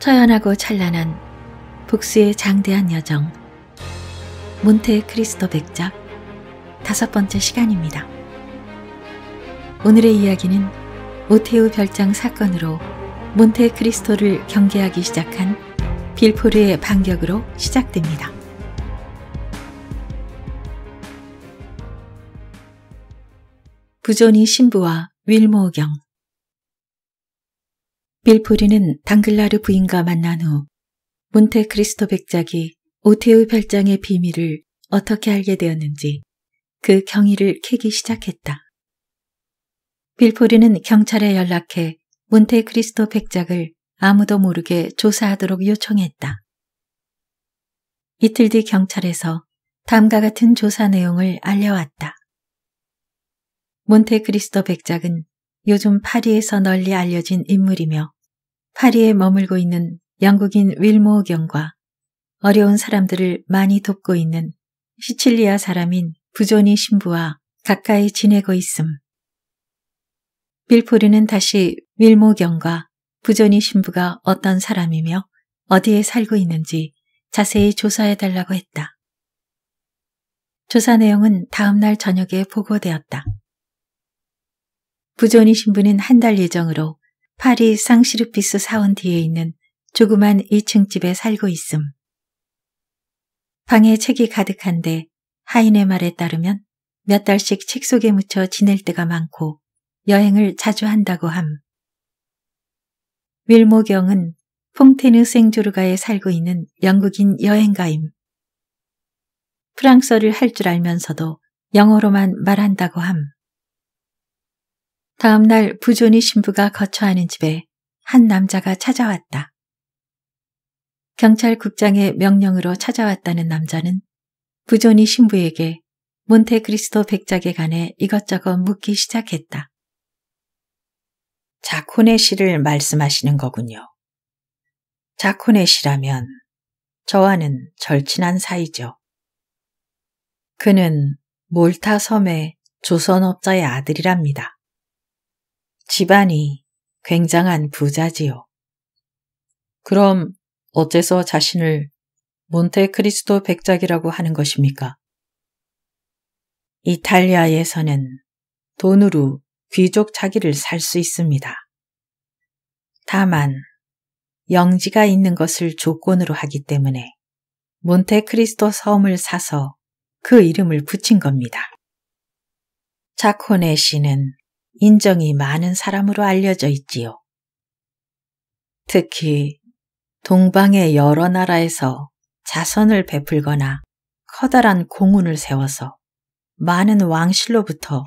처연하고 찬란한 북스의 장대한 여정 몬테 크리스토 백작 다섯 번째 시간입니다. 오늘의 이야기는 오테우 별장 사건으로 몬테 크리스토를 경계하기 시작한 빌포르의 반격으로 시작됩니다. 부존이 신부와 윌모경 빌포리는 당글라르 부인과 만난 후 몬테크리스토 백작이 오태우 별장의 비밀을 어떻게 알게 되었는지 그 경위를 캐기 시작했다. 빌포리는 경찰에 연락해 몬테크리스토 백작을 아무도 모르게 조사하도록 요청했다. 이틀 뒤 경찰에서 다음과 같은 조사 내용을 알려왔다. 몬테크리스토 백작은 요즘 파리에서 널리 알려진 인물이며 파리에 머물고 있는 영국인 윌모경과 어려운 사람들을 많이 돕고 있는 시칠리아 사람인 부조니 신부와 가까이 지내고 있음. 빌포리는 다시 윌모경과 부조니 신부가 어떤 사람이며 어디에 살고 있는지 자세히 조사해달라고 했다. 조사 내용은 다음날 저녁에 보고되었다. 부존이 신부는 한 달 예정으로 파리 상시르피스 사원 뒤에 있는 조그만 2층 집에 살고 있음. 방에 책이 가득한데 하인의 말에 따르면 몇 달씩 책 속에 묻혀 지낼 때가 많고 여행을 자주 한다고 함. 밀모경은 퐁테느 생조르가에 살고 있는 영국인 여행가임. 프랑스어를 할 줄 알면서도 영어로만 말한다고 함. 다음날 부조니 신부가 거처하는 집에 한 남자가 찾아왔다. 경찰국장의 명령으로 찾아왔다는 남자는 부조니 신부에게 몬테크리스토 백작에 관해 이것저것 묻기 시작했다. 자코네 시를 말씀하시는 거군요. 자코네 시라면 저와는 절친한 사이죠. 그는 몰타 섬의 조선업자의 아들이랍니다. 집안이 굉장한 부자지요. 그럼 어째서 자신을 몬테크리스토 백작이라고 하는 것입니까? 이탈리아에서는 돈으로 귀족 자기를 살 수 있습니다. 다만 영지가 있는 것을 조건으로 하기 때문에 몬테크리스토 섬을 사서 그 이름을 붙인 겁니다. 차코네 씨는 인정이 많은 사람으로 알려져 있지요. 특히 동방의 여러 나라에서 자선을 베풀거나 커다란 공운을 세워서 많은 왕실로부터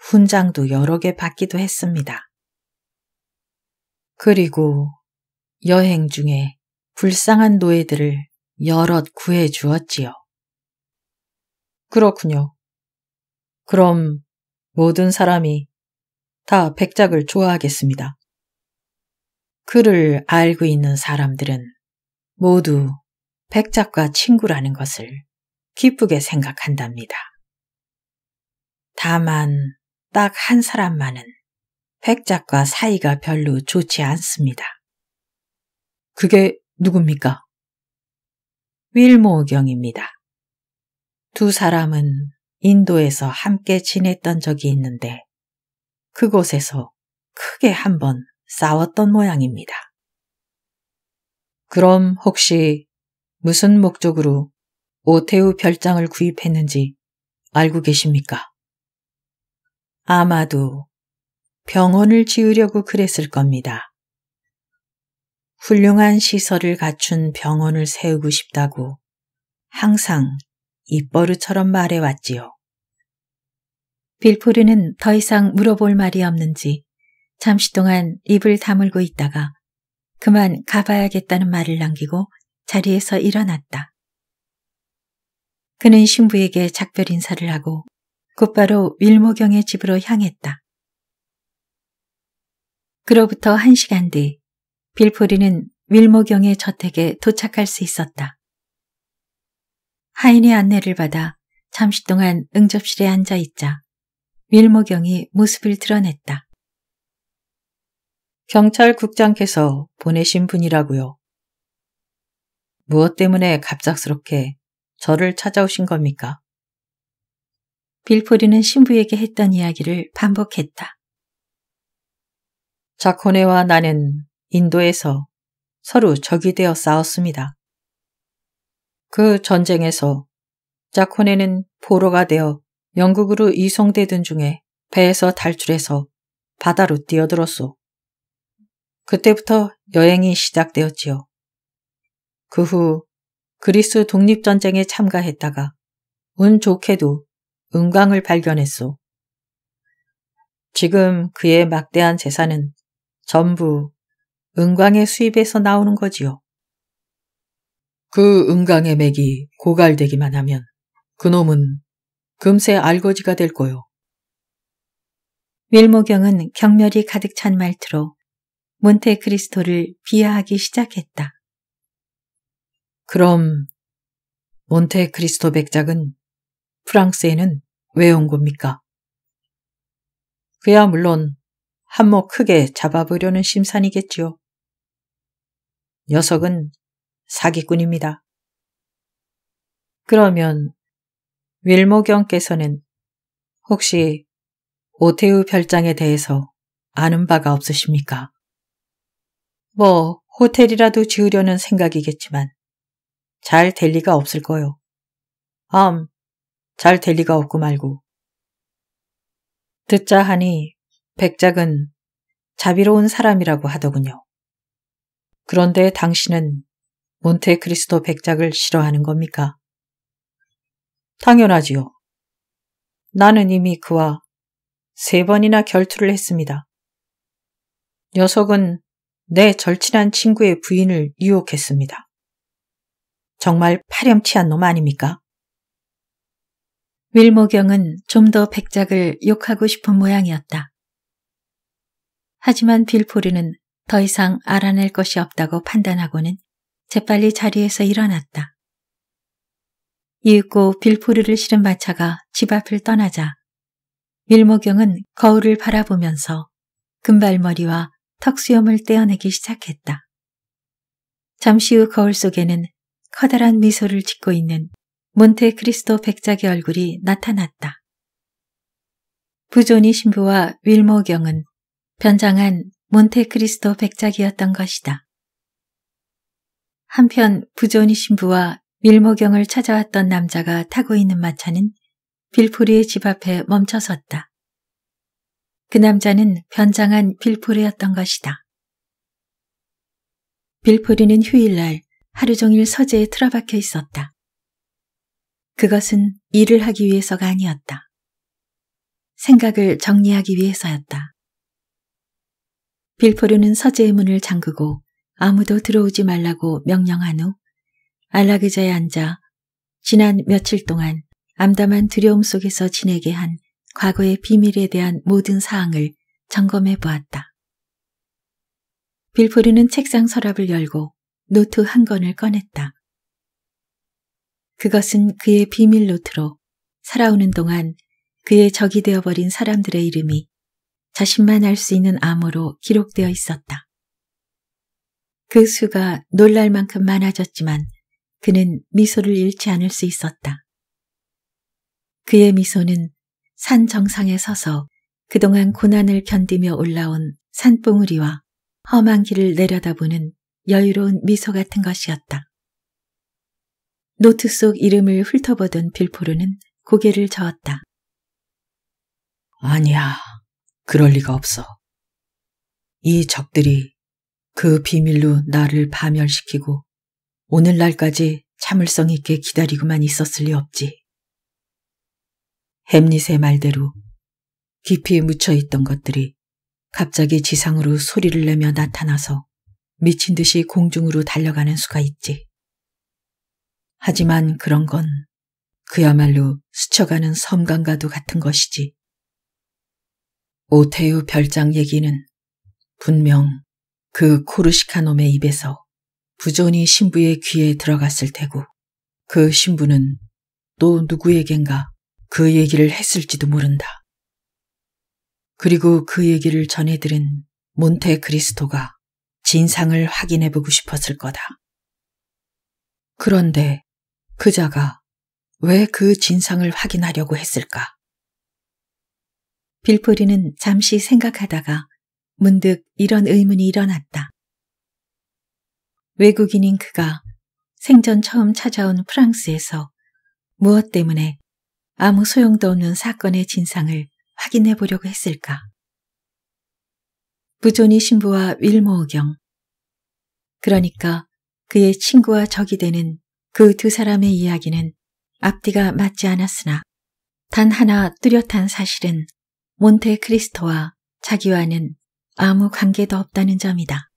훈장도 여러 개 받기도 했습니다. 그리고 여행 중에 불쌍한 노예들을 여럿 구해 주었지요. 그렇군요. 그럼 모든 사람이 다 백작을 좋아하겠습니다. 그를 알고 있는 사람들은 모두 백작과 친구라는 것을 기쁘게 생각한답니다. 다만 딱 한 사람만은 백작과 사이가 별로 좋지 않습니다. 그게 누굽니까? 윌모경입니다. 두 사람은 인도에서 함께 지냈던 적이 있는데 그곳에서 크게 한 번 싸웠던 모양입니다. 그럼 혹시 무슨 목적으로 오태우 별장을 구입했는지 알고 계십니까? 아마도 병원을 지으려고 그랬을 겁니다. 훌륭한 시설을 갖춘 병원을 세우고 싶다고 항상 입버릇처럼 말해왔지요. 빌포르는 더 이상 물어볼 말이 없는지 잠시 동안 입을 다물고 있다가 그만 가봐야겠다는 말을 남기고 자리에서 일어났다. 그는 신부에게 작별 인사를 하고 곧바로 윌모경의 집으로 향했다. 그로부터 한 시간 뒤 빌포리는 윌모경의 저택에 도착할 수 있었다. 하인의 안내를 받아 잠시 동안 응접실에 앉아 있자 밀모경이 모습을 드러냈다. 경찰국장께서 보내신 분이라고요. 무엇 때문에 갑작스럽게 저를 찾아오신 겁니까? 빌포리는 신부에게 했던 이야기를 반복했다. 자코네와 나는 인도에서 서로 적이 되어 싸웠습니다. 그 전쟁에서 자코네는 포로가 되어 영국으로 이송되던 중에 배에서 탈출해서 바다로 뛰어들었소. 그때부터 여행이 시작되었지요. 그 후 그리스 독립전쟁에 참가했다가 운 좋게도 은광을 발견했소. 지금 그의 막대한 재산은 전부 은광의 수입에서 나오는 거지요. 그 은광의 맥이 고갈되기만 하면 그놈은 금세 알거지가 될 거요. 윌모경은 경멸이 가득 찬 말투로 몬테크리스토를 비하하기 시작했다. 그럼 몬테크리스토 백작은 프랑스에는 왜 온 겁니까? 그야 물론 한몫 크게 잡아보려는 심산이겠지요. 녀석은 사기꾼입니다. 그러면 윌모경께서는 혹시 오태우 별장에 대해서 아는 바가 없으십니까? 뭐 호텔이라도 지으려는 생각이겠지만 잘 될 리가 없을 거요. 암, 잘 될 리가 없고 말고. 듣자 하니 백작은 자비로운 사람이라고 하더군요. 그런데 당신은 몬테크리스토 백작을 싫어하는 겁니까? 당연하지요. 나는 이미 그와 세 번이나 결투를 했습니다. 녀석은 내 절친한 친구의 부인을 유혹했습니다. 정말 파렴치한 놈 아닙니까? 윌모경은 좀 더 백작을 욕하고 싶은 모양이었다. 하지만 빌포르는더 이상 알아낼 것이 없다고 판단하고는 재빨리 자리에서 일어났다. 이윽고 빌포르를 실은 마차가 집 앞을 떠나자 밀모경은 거울을 바라보면서 금발머리와 턱수염을 떼어내기 시작했다. 잠시 후 거울 속에는 커다란 미소를 짓고 있는 몬테크리스토 백작의 얼굴이 나타났다. 부조니 신부와 윌모경은 변장한 몬테크리스토 백작이었던 것이다. 한편 부조니 신부와 밀모경을 찾아왔던 남자가 타고 있는 마차는 빌포리의 집 앞에 멈춰 섰다. 그 남자는 변장한 빌포리였던 것이다. 빌포리는 휴일날 하루 종일 서재에 틀어박혀 있었다. 그것은 일을 하기 위해서가 아니었다. 생각을 정리하기 위해서였다. 빌포르는 서재의 문을 잠그고 아무도 들어오지 말라고 명령한 후 안락의자에 앉아 지난 며칠 동안 암담한 두려움 속에서 지내게 한 과거의 비밀에 대한 모든 사항을 점검해 보았다. 빌포르는 책상 서랍을 열고 노트 한 권을 꺼냈다. 그것은 그의 비밀 노트로 살아오는 동안 그의 적이 되어버린 사람들의 이름이 자신만 알 수 있는 암호로 기록되어 있었다. 그 수가 놀랄 만큼 많아졌지만 그는 미소를 잃지 않을 수 있었다. 그의 미소는 산 정상에 서서 그동안 고난을 견디며 올라온 산봉우리와 험한 길을 내려다보는 여유로운 미소 같은 것이었다. 노트 속 이름을 훑어보던 빌포르는 고개를 저었다. 아니야, 그럴 리가 없어. 이 적들이 그 비밀로 나를 파멸시키고 오늘날까지 참을성 있게 기다리고만 있었을 리 없지. 햄릿의 말대로 깊이 묻혀있던 것들이 갑자기 지상으로 소리를 내며 나타나서 미친 듯이 공중으로 달려가는 수가 있지. 하지만 그런 건 그야말로 스쳐가는 섬강과도 같은 것이지. 오태우 별장 얘기는 분명 그 코르시카 놈의 입에서 부전이 신부의 귀에 들어갔을 테고 그 신부는 또 누구에겐가 그 얘기를 했을지도 모른다. 그리고 그 얘기를 전해들은 몬테 크리스토가 진상을 확인해보고 싶었을 거다. 그런데 그자가 왜 그 진상을 확인하려고 했을까? 빌프리는 잠시 생각하다가 문득 이런 의문이 일어났다. 외국인인 그가 생전 처음 찾아온 프랑스에서 무엇 때문에 아무 소용도 없는 사건의 진상을 확인해 보려고 했을까? 부존이 신부와 윌모어경 그러니까 그의 친구와 적이 되는 그 두 사람의 이야기는 앞뒤가 맞지 않았으나 단 하나 뚜렷한 사실은 몬테크리스토와 자기와는 아무 관계도 없다는 점이다.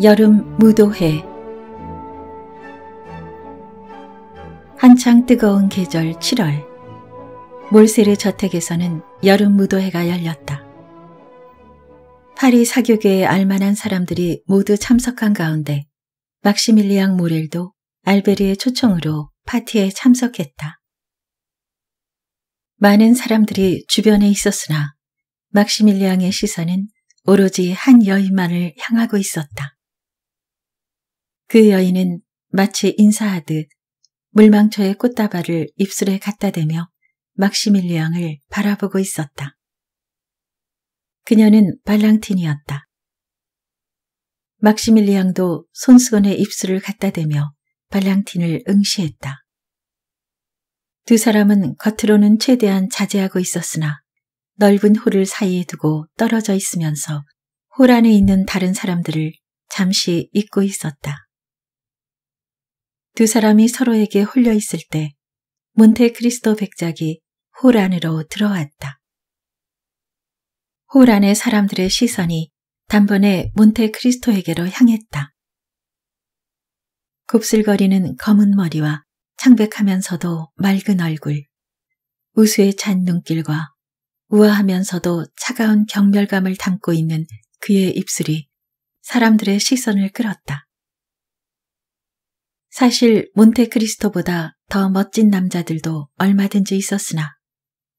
여름 무도회 한창 뜨거운 계절 7월 몰세르 저택에서는 여름 무도회가 열렸다. 파리 사교계에 알만한 사람들이 모두 참석한 가운데 막시밀리앙 모렐도 알베르의 초청으로 파티에 참석했다. 많은 사람들이 주변에 있었으나 막시밀리앙의 시선은 오로지 한 여인만을 향하고 있었다. 그 여인은 마치 인사하듯 물망초의 꽃다발을 입술에 갖다 대며 막시밀리앙을 바라보고 있었다. 그녀는 발랑틴이었다. 막시밀리앙도 손수건에 입술을 갖다 대며 발랑틴을 응시했다. 두 사람은 겉으로는 최대한 자제하고 있었으나 넓은 홀을 사이에 두고 떨어져 있으면서 홀 안에 있는 다른 사람들을 잠시 잊고 있었다. 두 사람이 서로에게 홀려 있을 때 몬테크리스토 백작이 홀 안으로 들어왔다. 홀 안의 사람들의 시선이 단번에 몬테크리스토에게로 향했다. 곱슬거리는 검은 머리와 창백하면서도 맑은 얼굴, 우수에 찬 눈길과 우아하면서도 차가운 경멸감을 담고 있는 그의 입술이 사람들의 시선을 끌었다. 사실 몬테크리스토보다 더 멋진 남자들도 얼마든지 있었으나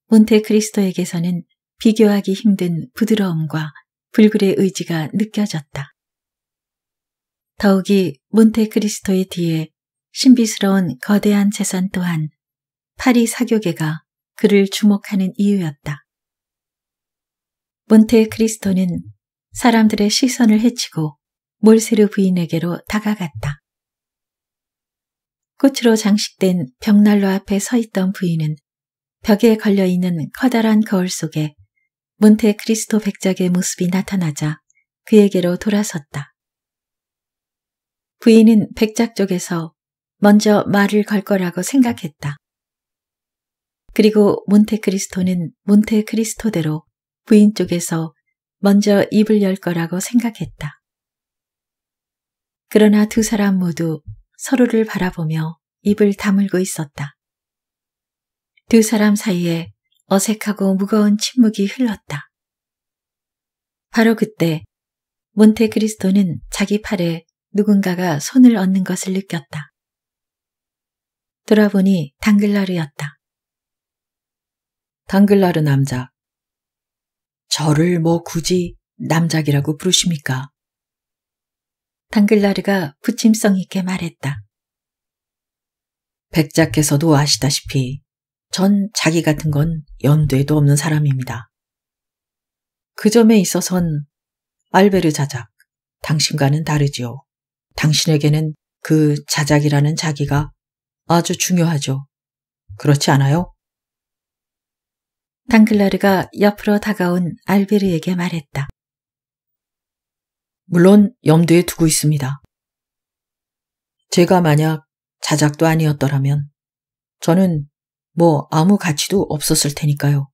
몬테크리스토에게서는 비교하기 힘든 부드러움과 불굴의 의지가 느껴졌다. 더욱이 몬테크리스토의 뒤에 신비스러운 거대한 재산 또한 파리 사교계가 그를 주목하는 이유였다. 몬테크리스토는 사람들의 시선을 헤치고 몰세르 부인에게로 다가갔다. 꽃으로 장식된 벽난로 앞에 서 있던 부인은 벽에 걸려있는 커다란 거울 속에 몬테 크리스토 백작의 모습이 나타나자 그에게로 돌아섰다. 부인은 백작 쪽에서 먼저 말을 걸 거라고 생각했다. 그리고 몬테크리스토는 몬테크리스토대로 부인 쪽에서 먼저 입을 열 거라고 생각했다. 그러나 두 사람 모두 서로를 바라보며 입을 다물고 있었다. 두 사람 사이에 어색하고 무거운 침묵이 흘렀다. 바로 그때 몬테크리스토는 자기 팔에 누군가가 손을 얹는 것을 느꼈다. 돌아보니 당글라르였다. 당글라르 남자. 저를 뭐 굳이 남작이라고 부르십니까? 당글라르가 부침성 있게 말했다. 백작께서도 아시다시피 전 자기 같은 건 연도에도 없는 사람입니다. 그 점에 있어선 알베르 자작, 당신과는 다르지요. 당신에게는 그 자작이라는 자기가 아주 중요하죠. 그렇지 않아요? 당글라르가 옆으로 다가온 알베르에게 말했다. 물론 염두에 두고 있습니다. 제가 만약 자작도 아니었더라면 저는 뭐 아무 가치도 없었을 테니까요.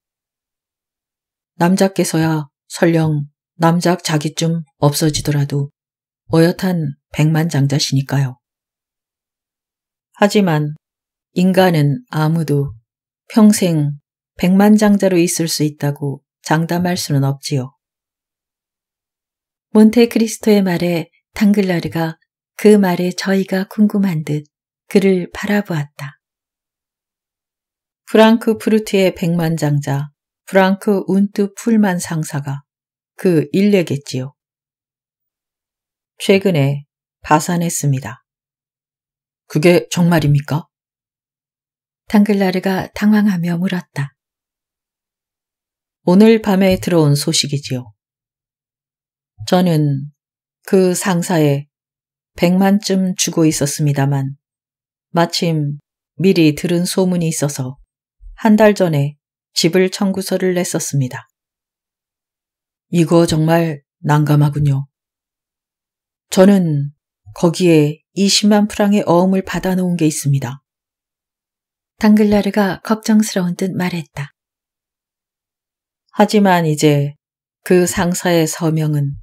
남자께서야 설령 남작 자기쯤 없어지더라도 어엿한 백만장자시니까요. 하지만 인간은 아무도 평생 백만장자로 있을 수 있다고 장담할 수는 없지요. 몬테크리스토의 말에 당글라르가 그 말에 저희가 궁금한 듯 그를 바라보았다. 프랑크 프루트의 백만장자 프랑크 운트 풀만 상사가 그 일례겠지요. 최근에 파산했습니다. 그게 정말입니까? 당글라르가 당황하며 물었다. 오늘 밤에 들어온 소식이지요. 저는 그 상사에 백만쯤 주고 있었습니다만 마침 미리 들은 소문이 있어서 한 달 전에 집을 청구서를 냈었습니다. 이거 정말 난감하군요. 저는 거기에 20만 프랑의 어음을 받아놓은 게 있습니다. 당글라르가 걱정스러운 듯 말했다. 하지만 이제 그 상사의 서명은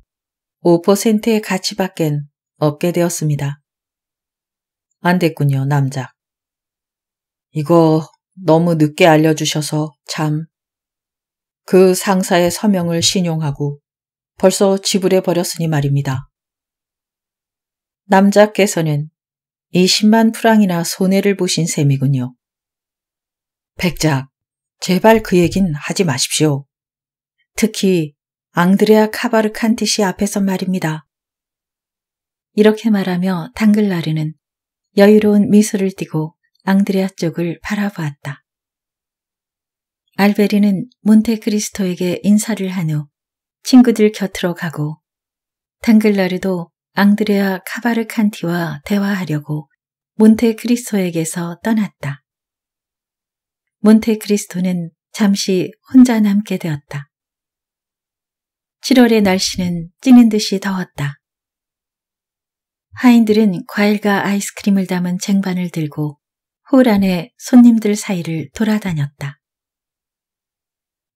5%의 가치밖엔 없게 되었습니다. 안 됐군요, 남자 이거 너무 늦게 알려주셔서 참. 그 상사의 서명을 신용하고 벌써 지불해버렸으니 말입니다. 남자께서는 20만 프랑이나 손해를 보신 셈이군요. 백작, 제발 그 얘긴 하지 마십시오. 특히 앙드레아 카바르칸티시 앞에서 말입니다. 이렇게 말하며 당글라르는 여유로운 미소를 띠고 앙드레아 쪽을 바라보았다. 알베리는 몬테크리스토에게 인사를 한 후 친구들 곁으로 가고 당글라르도 앙드레아 카바르칸티와 대화하려고 몬테크리스토에게서 떠났다. 몬테크리스토는 잠시 혼자 남게 되었다. 7월의 날씨는 찌는 듯이 더웠다. 하인들은 과일과 아이스크림을 담은 쟁반을 들고 홀 안에 손님들 사이를 돌아다녔다.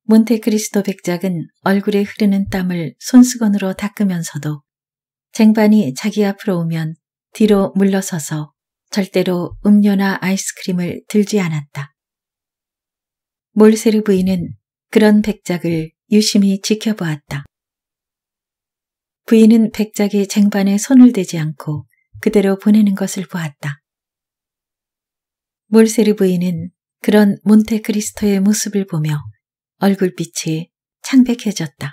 몬테크리스토 백작은 얼굴에 흐르는 땀을 손수건으로 닦으면서도 쟁반이 자기 앞으로 오면 뒤로 물러서서 절대로 음료나 아이스크림을 들지 않았다. 몰세르 부인은 그런 백작을 유심히 지켜보았다. 부인은 백작의 쟁반에 손을 대지 않고 그대로 보내는 것을 보았다. 몰세르 부인은 그런 몬테크리스토의 모습을 보며 얼굴빛이 창백해졌다.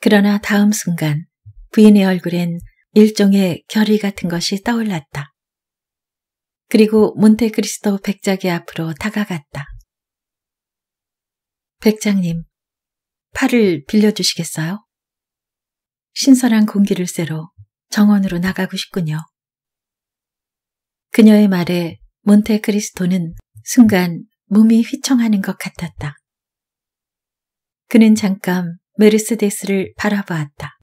그러나 다음 순간 부인의 얼굴엔 일종의 결의 같은 것이 떠올랐다. 그리고 몬테크리스토 백작의 앞으로 다가갔다. 백장님, 팔을 빌려주시겠어요? 신선한 공기를 쐬러 정원으로 나가고 싶군요. 그녀의 말에 몬테크리스토는 순간 몸이 휘청하는 것 같았다. 그는 잠깐 메르세데스를 바라보았다.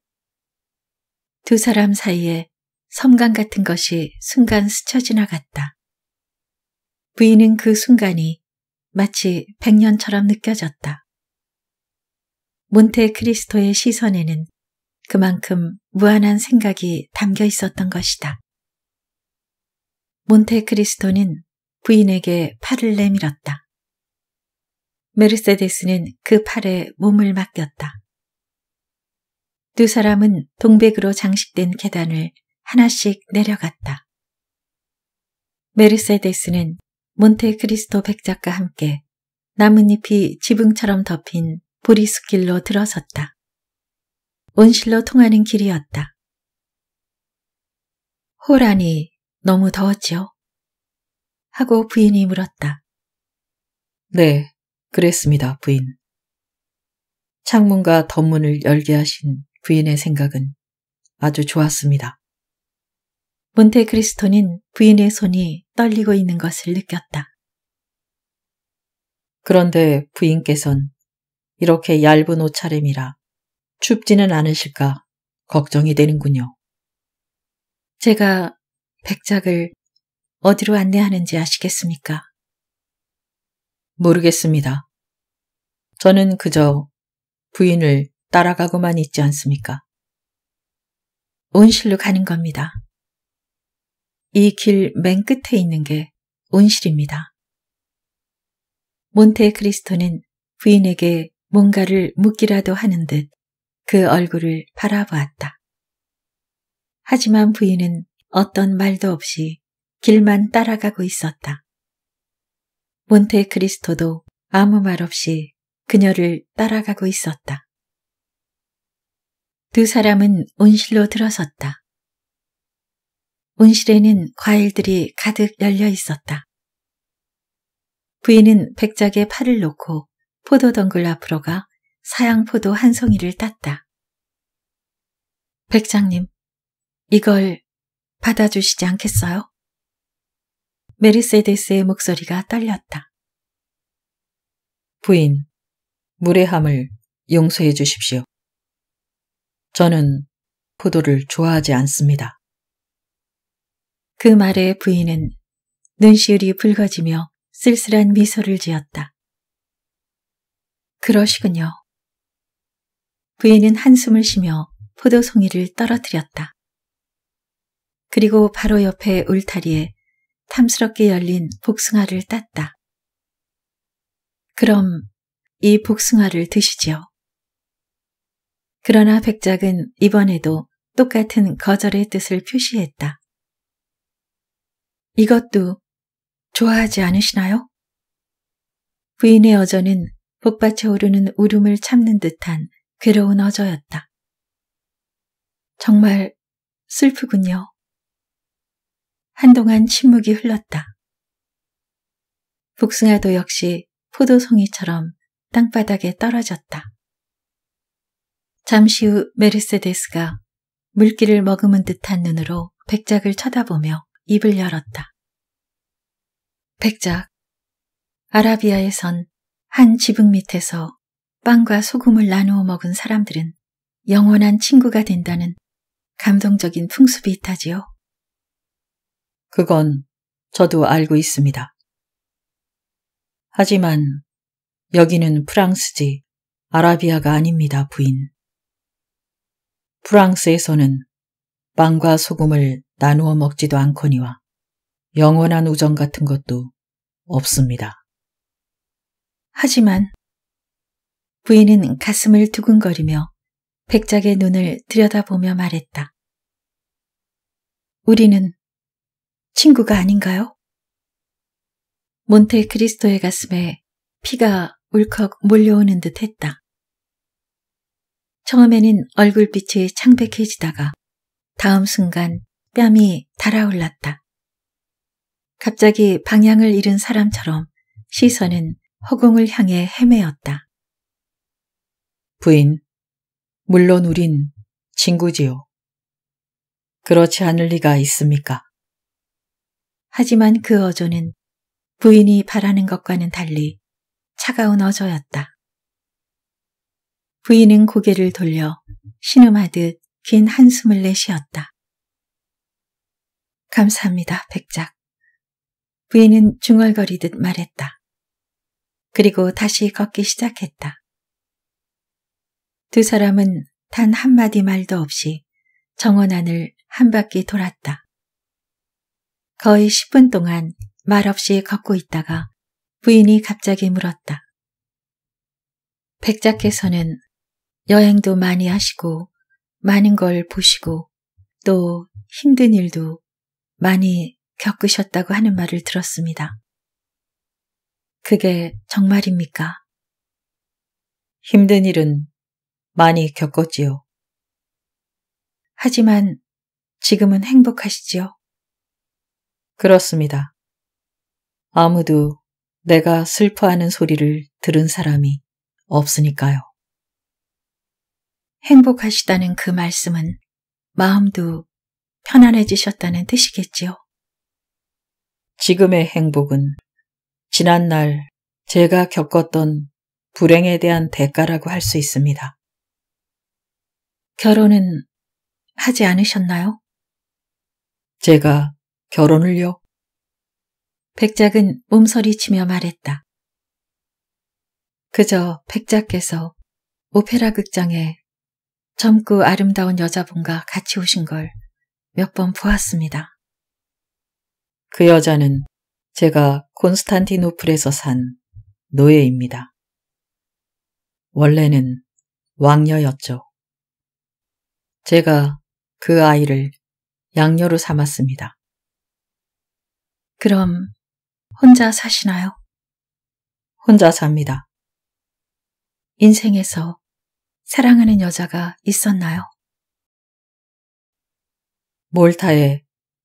두 사람 사이에 섬광 같은 것이 순간 스쳐 지나갔다. 부인은 그 순간이 마치 백년처럼 느껴졌다. 몬테크리스토의 시선에는 그만큼 무한한 생각이 담겨 있었던 것이다. 몬테크리스토는 부인에게 팔을 내밀었다. 메르세데스는 그 팔에 몸을 맡겼다. 두 사람은 동백으로 장식된 계단을 하나씩 내려갔다. 메르세데스는 몬테크리스토 백작과 함께 나뭇잎이 지붕처럼 덮인 보리숲길로 들어섰다. 온실로 통하는 길이었다. 호란이 너무 더웠지요? 하고 부인이 물었다. 네, 그랬습니다, 부인. 창문과 덧문을 열게 하신 부인의 생각은 아주 좋았습니다. 몬테크리스토는 부인의 손이 떨리고 있는 것을 느꼈다. 그런데 부인께선 이렇게 얇은 옷차림이라 춥지는 않으실까 걱정이 되는군요. 제가 백작을 어디로 안내하는지 아시겠습니까? 모르겠습니다. 저는 그저 부인을 따라가고만 있지 않습니까? 온실로 가는 겁니다. 이 길 맨 끝에 있는 게 온실입니다. 몬테크리스토는 부인에게 뭔가를 묻기라도 하는 듯그 얼굴을 바라보았다. 하지만 부인은 어떤 말도 없이 길만 따라가고 있었다. 몬테크리스토도 아무 말 없이 그녀를 따라가고 있었다. 두 사람은 온실로 들어섰다. 온실에는 과일들이 가득 열려 있었다. 부인은 백작에 팔을 놓고 포도덩굴 앞으로 가 사양포도 한 송이를 땄다. 백장님, 이걸 받아주시지 않겠어요? 메르세데스의 목소리가 떨렸다. 부인, 무례함을 용서해 주십시오. 저는 포도를 좋아하지 않습니다. 그 말에 부인은 눈시울이 붉어지며 쓸쓸한 미소를 지었다. 그러시군요. 부인은 한숨을 쉬며 포도송이를 떨어뜨렸다. 그리고 바로 옆에 울타리에 탐스럽게 열린 복숭아를 땄다. 그럼 이 복숭아를 드시지요. 그러나 백작은 이번에도 똑같은 거절의 뜻을 표시했다. 이것도 좋아하지 않으시나요? 부인의 어전은 복받쳐 오르는 울음을 참는 듯한 괴로운 어조였다. 정말 슬프군요. 한동안 침묵이 흘렀다. 복숭아도 역시 포도송이처럼 땅바닥에 떨어졌다. 잠시 후 메르세데스가 물기를 머금은 듯한 눈으로 백작을 쳐다보며 입을 열었다. 백작, 아라비아에선 한 지붕 밑에서 빵과 소금을 나누어 먹은 사람들은 영원한 친구가 된다는 감동적인 풍습이 있다지요. 그건 저도 알고 있습니다. 하지만 여기는 프랑스지 아라비아가 아닙니다, 부인. 프랑스에서는 빵과 소금을 나누어 먹지도 않거니와 영원한 우정 같은 것도 없습니다. 하지만 부인은 가슴을 두근거리며 백작의 눈을 들여다보며 말했다. 우리는 친구가 아닌가요? 몬테크리스토의 가슴에 피가 울컥 몰려오는 듯 했다. 처음에는 얼굴빛이 창백해지다가 다음 순간 뺨이 달아올랐다. 갑자기 방향을 잃은 사람처럼 시선은 허공을 향해 헤매었다. 부인, 물론 우린 친구지요. 그렇지 않을 리가 있습니까? 하지만 그 어조는 부인이 바라는 것과는 달리 차가운 어조였다. 부인은 고개를 돌려 신음하듯 긴 한숨을 내쉬었다. 감사합니다, 백작. 부인은 중얼거리듯 말했다. 그리고 다시 걷기 시작했다. 두 사람은 단 한마디 말도 없이 정원안을 한 바퀴 돌았다. 거의 10분 동안 말없이 걷고 있다가 부인이 갑자기 물었다. 백작께서는 여행도 많이 하시고 많은 걸 보시고 또 힘든 일도 많이 겪으셨다고 하는 말을 들었습니다. 그게 정말입니까? 힘든 일은 많이 겪었지요. 하지만 지금은 행복하시지요? 그렇습니다. 아무도 내가 슬퍼하는 소리를 들은 사람이 없으니까요. 행복하시다는 그 말씀은 마음도 편안해지셨다는 뜻이겠지요? 지금의 행복은 지난날 제가 겪었던 불행에 대한 대가라고 할 수 있습니다. 결혼은 하지 않으셨나요? 제가 결혼을요? 백작은 몸서리치며 말했다. 그저 백작께서 오페라 극장에 젊고 아름다운 여자분과 같이 오신 걸 몇 번 보았습니다. 그 여자는 제가 콘스탄티노플에서 산 노예입니다. 원래는 왕녀였죠. 제가 그 아이를 양녀로 삼았습니다. 그럼 혼자 사시나요? 혼자 삽니다. 인생에서 사랑하는 여자가 있었나요? 몰타에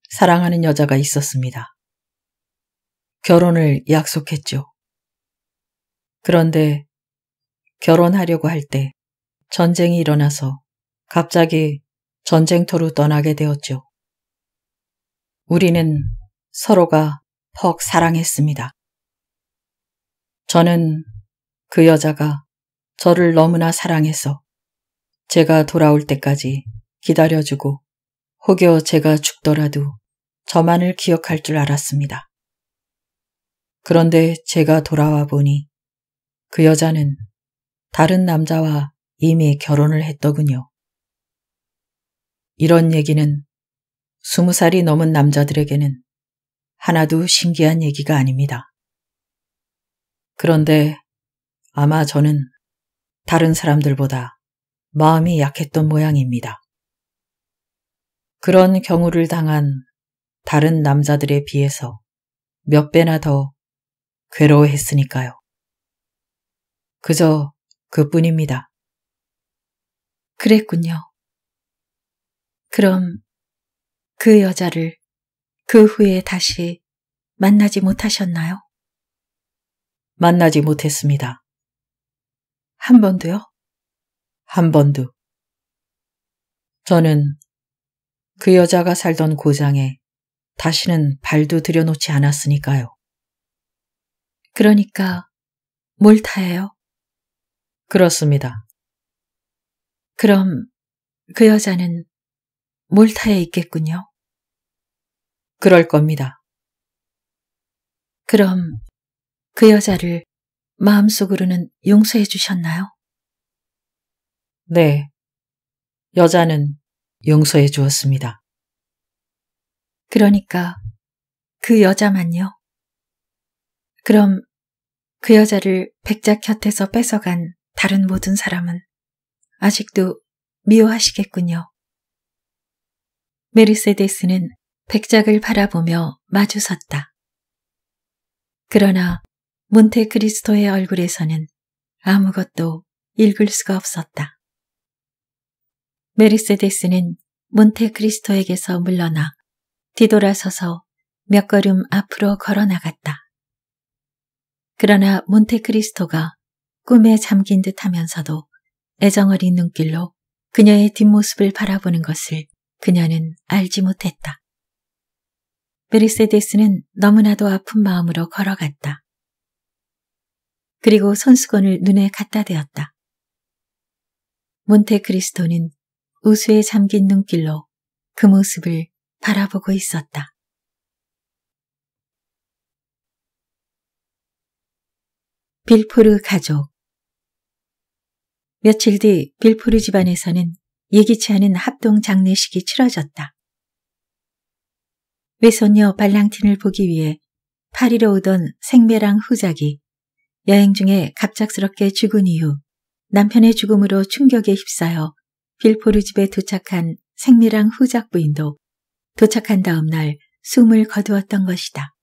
사랑하는 여자가 있었습니다. 결혼을 약속했죠. 그런데 결혼하려고 할 때 전쟁이 일어나서 갑자기 전쟁터로 떠나게 되었죠. 우리는 서로가 퍽 사랑했습니다. 저는 그 여자가 저를 너무나 사랑해서 제가 돌아올 때까지 기다려주고 혹여 제가 죽더라도 저만을 기억할 줄 알았습니다. 그런데 제가 돌아와 보니 그 여자는 다른 남자와 이미 결혼을 했더군요. 이런 얘기는 스무 살이 넘은 남자들에게는 하나도 신기한 얘기가 아닙니다. 그런데 아마 저는 다른 사람들보다 마음이 약했던 모양입니다. 그런 경우를 당한 다른 남자들에 비해서 몇 배나 더 괴로워했으니까요. 그저 그뿐입니다. 그랬군요. 그럼 그 여자를 그 후에 다시 만나지 못하셨나요? 만나지 못했습니다. 한 번도요? 한 번도. 저는 그 여자가 살던 고장에 다시는 발도 들여놓지 않았으니까요. 그러니까 뭘 타예요? 그렇습니다. 그럼 그 여자는 몰타에 있겠군요. 그럴 겁니다. 그럼 그 여자를 마음속으로는 용서해 주셨나요? 네. 여자는 용서해 주었습니다. 그러니까 그 여자만요. 그럼 그 여자를 백작 곁에서 뺏어간 다른 모든 사람은 아직도 미워하시겠군요. 메르세데스는 백작을 바라보며 마주섰다. 그러나 몬테크리스토의 얼굴에서는 아무것도 읽을 수가 없었다. 메르세데스는 몬테크리스토에게서 물러나 뒤돌아서서 몇 걸음 앞으로 걸어 나갔다. 그러나 몬테크리스토가 꿈에 잠긴 듯 하면서도 애정어린 눈길로 그녀의 뒷모습을 바라보는 것을 그녀는 알지 못했다. 메르세데스는 너무나도 아픈 마음으로 걸어갔다. 그리고 손수건을 눈에 갖다 대었다. 몬테크리스토는 우수에 잠긴 눈길로 그 모습을 바라보고 있었다. 빌포르 가족 며칠 뒤 빌포르 집안에서는 예기치 않은 합동 장례식이 치러졌다. 외손녀 발랑틴을 보기 위해 파리로 오던 생배랑 후작이 여행 중에 갑작스럽게 죽은 이후 남편의 죽음으로 충격에 휩싸여 빌포르 집에 도착한 생미랑 후작 부인도 도착한 다음 날 숨을 거두었던 것이다.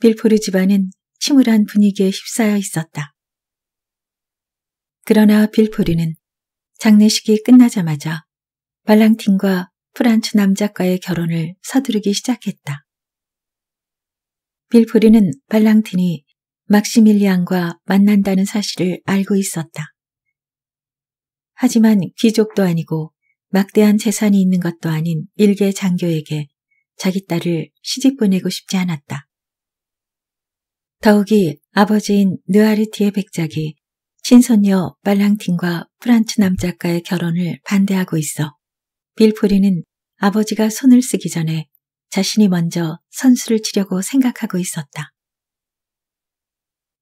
빌포르 집안은 침울한 분위기에 휩싸여 있었다. 그러나 빌포르는 장례식이 끝나자마자 발랑틴과 프란츠 남작가의 결혼을 서두르기 시작했다. 빌프리는 발랑틴이 막시밀리안과 만난다는 사실을 알고 있었다. 하지만 귀족도 아니고 막대한 재산이 있는 것도 아닌 일개 장교에게 자기 딸을 시집 보내고 싶지 않았다. 더욱이 아버지인 느아르티의 백작이 신선녀 빨랑틴과 프란츠 남작가의 결혼을 반대하고 있어 빌포리는 아버지가 손을 쓰기 전에 자신이 먼저 선수를 치려고 생각하고 있었다.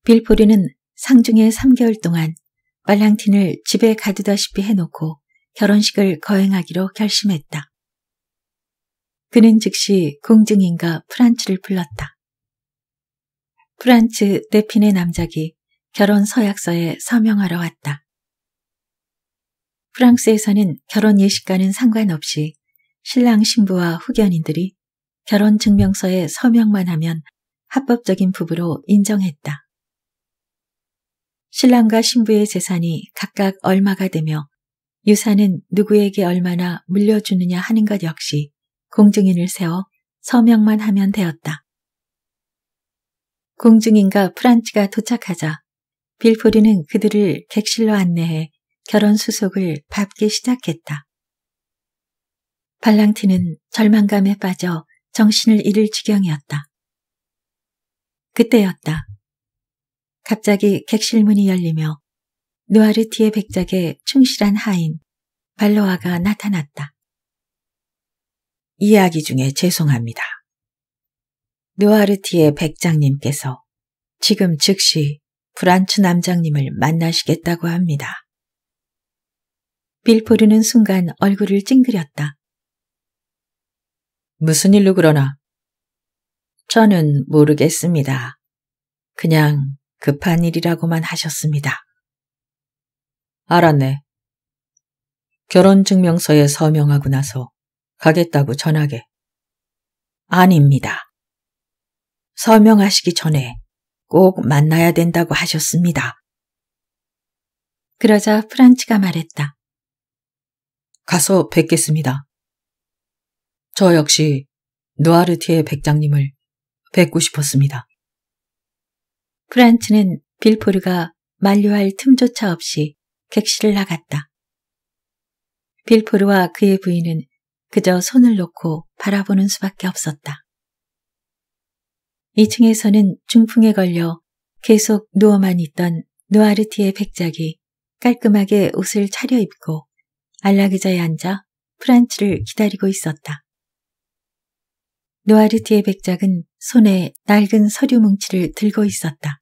빌포리는 상중에 3개월 동안 빨랑틴을 집에 가두다시피 해놓고 결혼식을 거행하기로 결심했다. 그는 즉시 궁증인가 프란츠를 불렀다. 프란츠 네핀의 남작이 결혼 서약서에 서명하러 왔다. 프랑스에서는 결혼 예식과는 상관없이 신랑 신부와 후견인들이 결혼 증명서에 서명만 하면 합법적인 부부로 인정했다. 신랑과 신부의 재산이 각각 얼마가 되며 유산은 누구에게 얼마나 물려주느냐 하는 것 역시 공증인을 세워 서명만 하면 되었다. 공증인과 프란치가 도착하자 빌포리는 그들을 객실로 안내해 결혼 수속을 밟기 시작했다. 발랑티는 절망감에 빠져 정신을 잃을 지경이었다. 그때였다. 갑자기 객실문이 열리며 누아르티의 백작에 충실한 하인 발로아가 나타났다. 이야기 중에 죄송합니다. 누아르티의 백장님께서 지금 즉시 프란츠 남장님을 만나시겠다고 합니다. 빌포르는 순간 얼굴을 찡그렸다. 무슨 일로 그러나? 저는 모르겠습니다. 그냥 급한 일이라고만 하셨습니다. 알았네. 결혼증명서에 서명하고 나서 가겠다고 전하게. 아닙니다. 서명하시기 전에 꼭 만나야 된다고 하셨습니다. 그러자 프란치가 말했다. 가서 뵙겠습니다. 저 역시 노아르티의 백장님을 뵙고 싶었습니다. 프란츠는 빌포르가 만류할 틈조차 없이 객실을 나갔다. 빌포르와 그의 부인은 그저 손을 놓고 바라보는 수밖에 없었다. 2층에서는 중풍에 걸려 계속 누워만 있던 노아르티의 백작이 깔끔하게 옷을 차려입고 안락의자에 앉아 프란츠를 기다리고 있었다. 노아르티의 백작은 손에 낡은 서류 뭉치를 들고 있었다.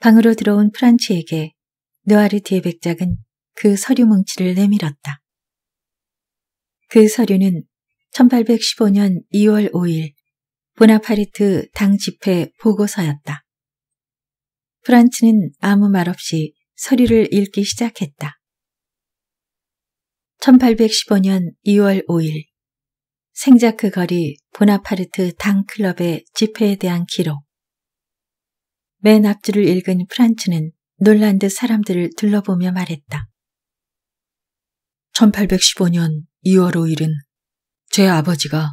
방으로 들어온 프란츠에게 노아르티의 백작은 그 서류 뭉치를 내밀었다. 그 서류는 1815년 2월 5일 보나파리트 당 집회 보고서였다. 프란츠는 아무 말 없이 서류를 읽기 시작했다. 1815년 2월 5일 생자크 거리 보나파르트 당클럽의 집회에 대한 기록 맨 앞줄을 읽은 프란츠는 놀란 듯 사람들을 둘러보며 말했다. 1815년 2월 5일은 제 아버지가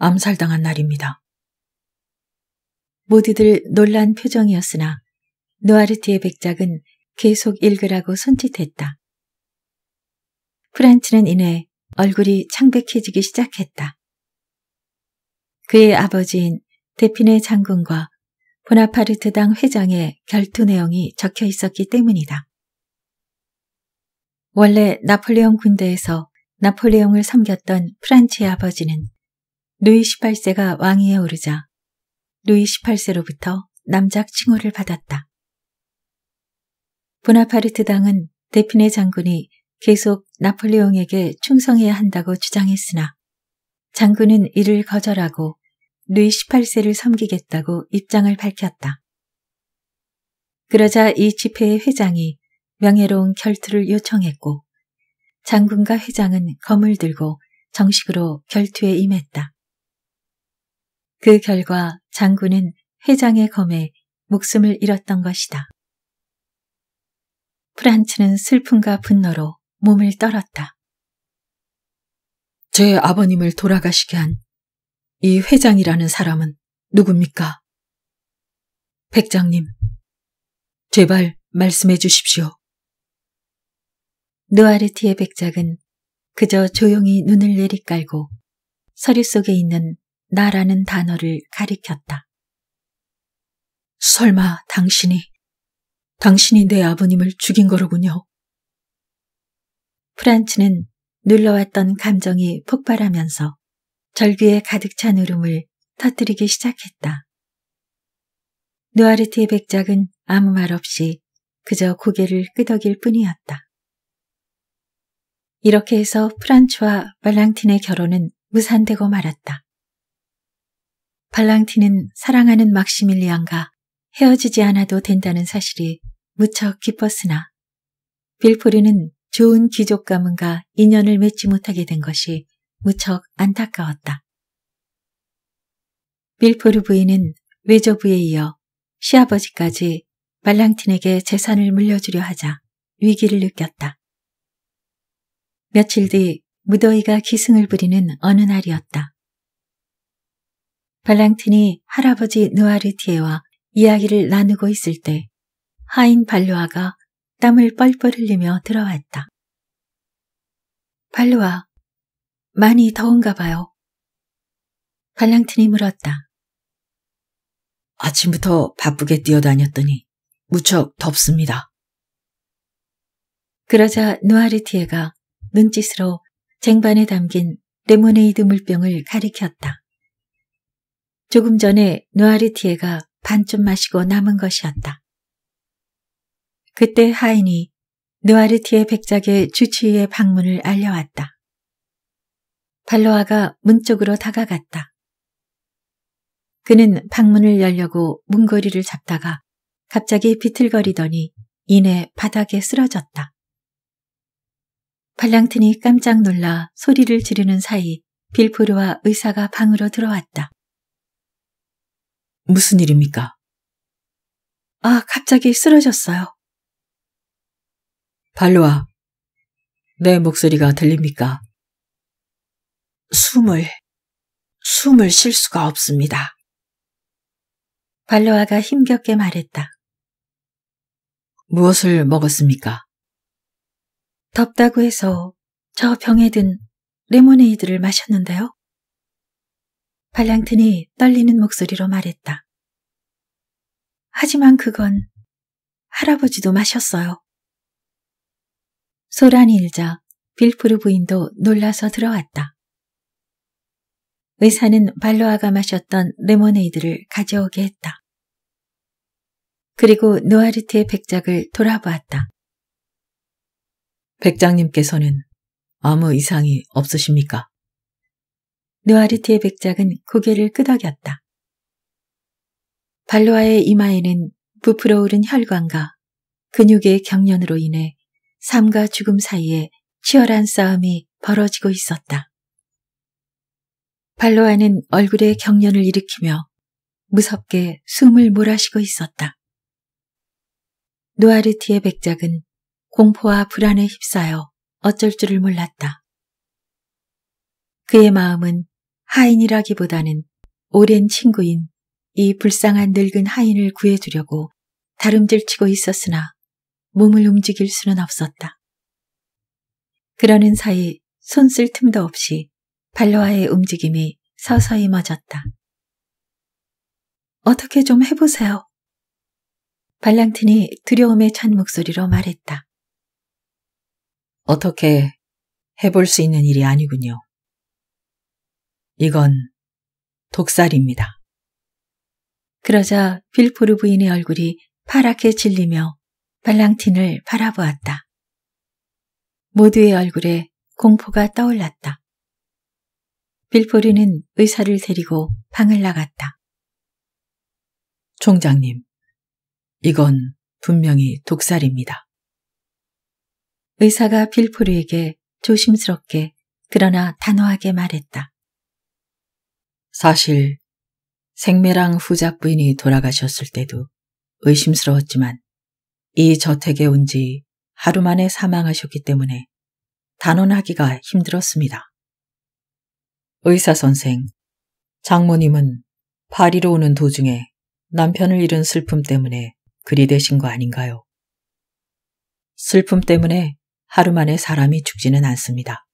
암살당한 날입니다. 모두들 놀란 표정이었으나 노아르트의 백작은 계속 읽으라고 손짓했다. 프란츠는 이내 얼굴이 창백해지기 시작했다. 그의 아버지인 데피네 장군과 보나파르트당 회장의 결투 내용이 적혀 있었기 때문이다. 원래 나폴레옹 군대에서 나폴레옹을 섬겼던 프란츠의 아버지는 루이 18세가 왕위에 오르자 루이 18세로부터 남작 칭호를 받았다. 보나파르트 당은 데피네 장군이 계속 나폴레옹에게 충성해야 한다고 주장했으나 장군은 이를 거절하고 루이 18세를 섬기겠다고 입장을 밝혔다. 그러자 이 집회의 회장이 명예로운 결투를 요청했고 장군과 회장은 검을 들고 정식으로 결투에 임했다. 그 결과 장군은 회장의 검에 목숨을 잃었던 것이다. 프란츠는 슬픔과 분노로 몸을 떨었다. 제 아버님을 돌아가시게 한 이 회장이라는 사람은 누굽니까? 백장님, 제발 말씀해 주십시오. 누아르티의 백작은 그저 조용히 눈을 내리깔고 서류 속에 있는 나라는 단어를 가리켰다. 설마 당신이, 당신이 내 아버님을 죽인 거로군요. 프란츠는 눌러왔던 감정이 폭발하면서 절규에 가득 찬 울음을 터뜨리기 시작했다. 누아르트의 백작은 아무 말 없이 그저 고개를 끄덕일 뿐이었다. 이렇게 해서 프란츠와 발랑틴의 결혼은 무산되고 말았다. 발랑티는 사랑하는 막시밀리안과 헤어지지 않아도 된다는 사실이 무척 기뻤으나 빌포르는 좋은 귀족 가문과 인연을 맺지 못하게 된 것이 무척 안타까웠다. 빌포르 부인은 외조부에 이어 시아버지까지 발랑틴에게 재산을 물려주려 하자 위기를 느꼈다. 며칠 뒤 무더위가 기승을 부리는 어느 날이었다. 발랑틴이 할아버지 누아르티에와 이야기를 나누고 있을 때 하인 발루아가 땀을 뻘뻘 흘리며 들어왔다. 발루아, 많이 더운가 봐요. 발랑틴이 물었다. 아침부터 바쁘게 뛰어다녔더니 무척 덥습니다. 그러자 누아르티에가 눈짓으로 쟁반에 담긴 레모네이드 물병을 가리켰다. 조금 전에 노아르티에가 반쯤 마시고 남은 것이었다. 그때 하인이 느아르티에 백작의 주치의의 방문을 알려왔다. 발로아가 문 쪽으로 다가갔다. 그는 방문을 열려고 문고리를 잡다가 갑자기 비틀거리더니 이내 바닥에 쓰러졌다. 팔랑튼이 깜짝 놀라 소리를 지르는 사이 빌포르와 의사가 방으로 들어왔다. 무슨 일입니까? 아, 갑자기 쓰러졌어요. 발로 와. 내 목소리가 들립니까? 숨을, 숨을 쉴 수가 없습니다. 발로아가 힘겹게 말했다. 무엇을 먹었습니까? 덥다고 해서 저 병에 든 레모네이드를 마셨는데요. 발랑튼이 떨리는 목소리로 말했다. 하지만 그건 할아버지도 마셨어요. 소란이 일자 빌프르 부인도 놀라서 들어왔다. 의사는 발로아가 마셨던 레모네이드를 가져오게 했다. 그리고 노아르트의 백작을 돌아보았다. 백장님께서는 아무 이상이 없으십니까? 느아르트의 백작은 고개를 끄덕였다. 발로아의 이마에는 부풀어오른 혈관과 근육의 경련으로 인해 삶과 죽음 사이에 치열한 싸움이 벌어지고 있었다. 발로아는 얼굴에 경련을 일으키며 무섭게 숨을 몰아쉬고 있었다. 노아르티의 백작은 공포와 불안에 휩싸여 어쩔 줄을 몰랐다. 그의 마음은 하인이라기보다는 오랜 친구인 이 불쌍한 늙은 하인을 구해주려고 다름질치고 있었으나 몸을 움직일 수는 없었다. 그러는 사이 손 쓸 틈도 없이 발로아의 움직임이 서서히 멎었다. 어떻게 좀 해보세요. 발랑틴이 두려움에 찬 목소리로 말했다. 어떻게 해볼 수 있는 일이 아니군요. 이건 독살입니다. 그러자 필포르 부인의 얼굴이 파랗게 질리며 발랑틴을 바라보았다. 모두의 얼굴에 공포가 떠올랐다. 빌포르는 의사를 데리고 방을 나갔다. 총장님, 이건 분명히 독살입니다. 의사가 빌포르에게 조심스럽게 그러나 단호하게 말했다. 사실 생매랑 후작 부인이 돌아가셨을 때도 의심스러웠지만 이 저택에 온 지 하루 만에 사망하셨기 때문에 단언하기가 힘들었습니다. 의사 선생, 장모님은 파리로 오는 도중에 남편을 잃은 슬픔 때문에 그리 되신 거 아닌가요? 슬픔 때문에 하루 만에 사람이 죽지는 않습니다.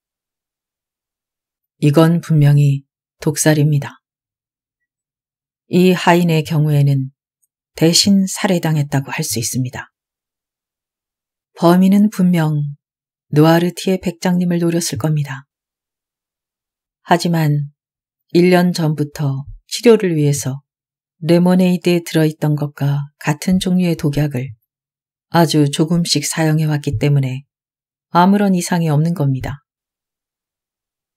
이건 분명히 독살입니다. 이 하인의 경우에는 대신 살해당했다고 할 수 있습니다. 범인은 분명 누아르티의 백장님을 노렸을 겁니다. 하지만 1년 전부터 치료를 위해서 레모네이드에 들어있던 것과 같은 종류의 독약을 아주 조금씩 사용해왔기 때문에 아무런 이상이 없는 겁니다.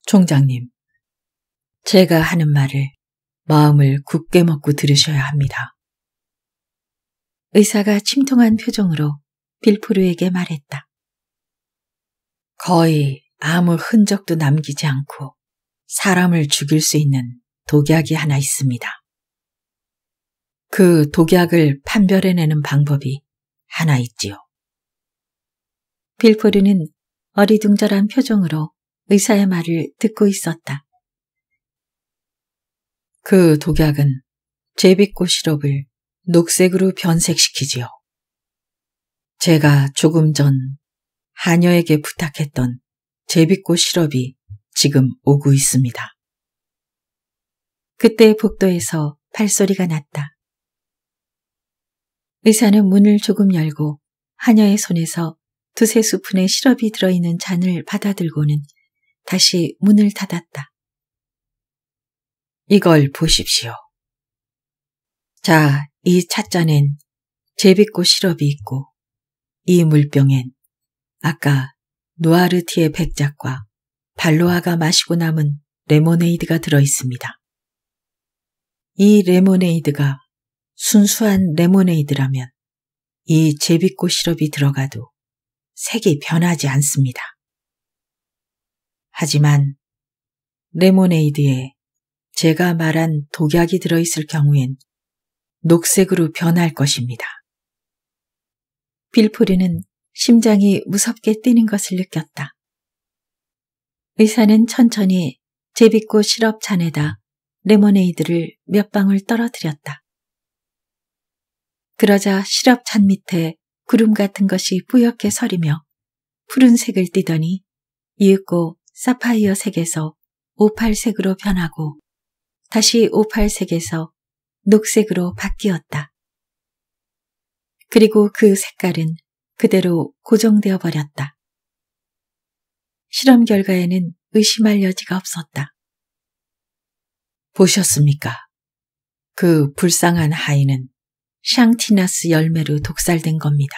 총장님, 제가 하는 말을 마음을 굳게 먹고 들으셔야 합니다. 의사가 침통한 표정으로 빌포르에게 말했다. 거의 아무 흔적도 남기지 않고 사람을 죽일 수 있는 독약이 하나 있습니다. 그 독약을 판별해내는 방법이 하나 있지요. 빌포르는 어리둥절한 표정으로 의사의 말을 듣고 있었다. 그 독약은 제비꽃 시럽을 녹색으로 변색시키지요. 제가 조금 전 하녀에게 부탁했던 제비꽃 시럽이 지금 오고 있습니다. 그때 복도에서 발소리가 났다. 의사는 문을 조금 열고 하녀의 손에서 두세 스푼의 시럽이 들어있는 잔을 받아들고는 다시 문을 닫았다. 이걸 보십시오. 자, 이 찻잔엔 제비꽃 시럽이 있고 이 물병엔 아까 노아르티의 백작과 발로아가 마시고 남은 레모네이드가 들어 있습니다. 이 레모네이드가 순수한 레모네이드라면 이 제비꽃 시럽이 들어가도 색이 변하지 않습니다. 하지만 레모네이드에 제가 말한 독약이 들어있을 경우엔 녹색으로 변할 것입니다. 빌포리는 심장이 무섭게 뛰는 것을 느꼈다. 의사는 천천히 제비꽃 시럽 잔에다 레모네이드를 몇 방울 떨어뜨렸다. 그러자 시럽 잔 밑에 구름 같은 것이 뿌옇게 서리며 푸른색을 띠더니 이윽고 사파이어 색에서 오팔색으로 변하고 다시 오팔색에서 녹색으로 바뀌었다. 그리고 그 색깔은 그대로 고정되어 버렸다. 실험 결과에는 의심할 여지가 없었다. 보셨습니까? 그 불쌍한 하인은 샹티나스 열매로 독살된 겁니다.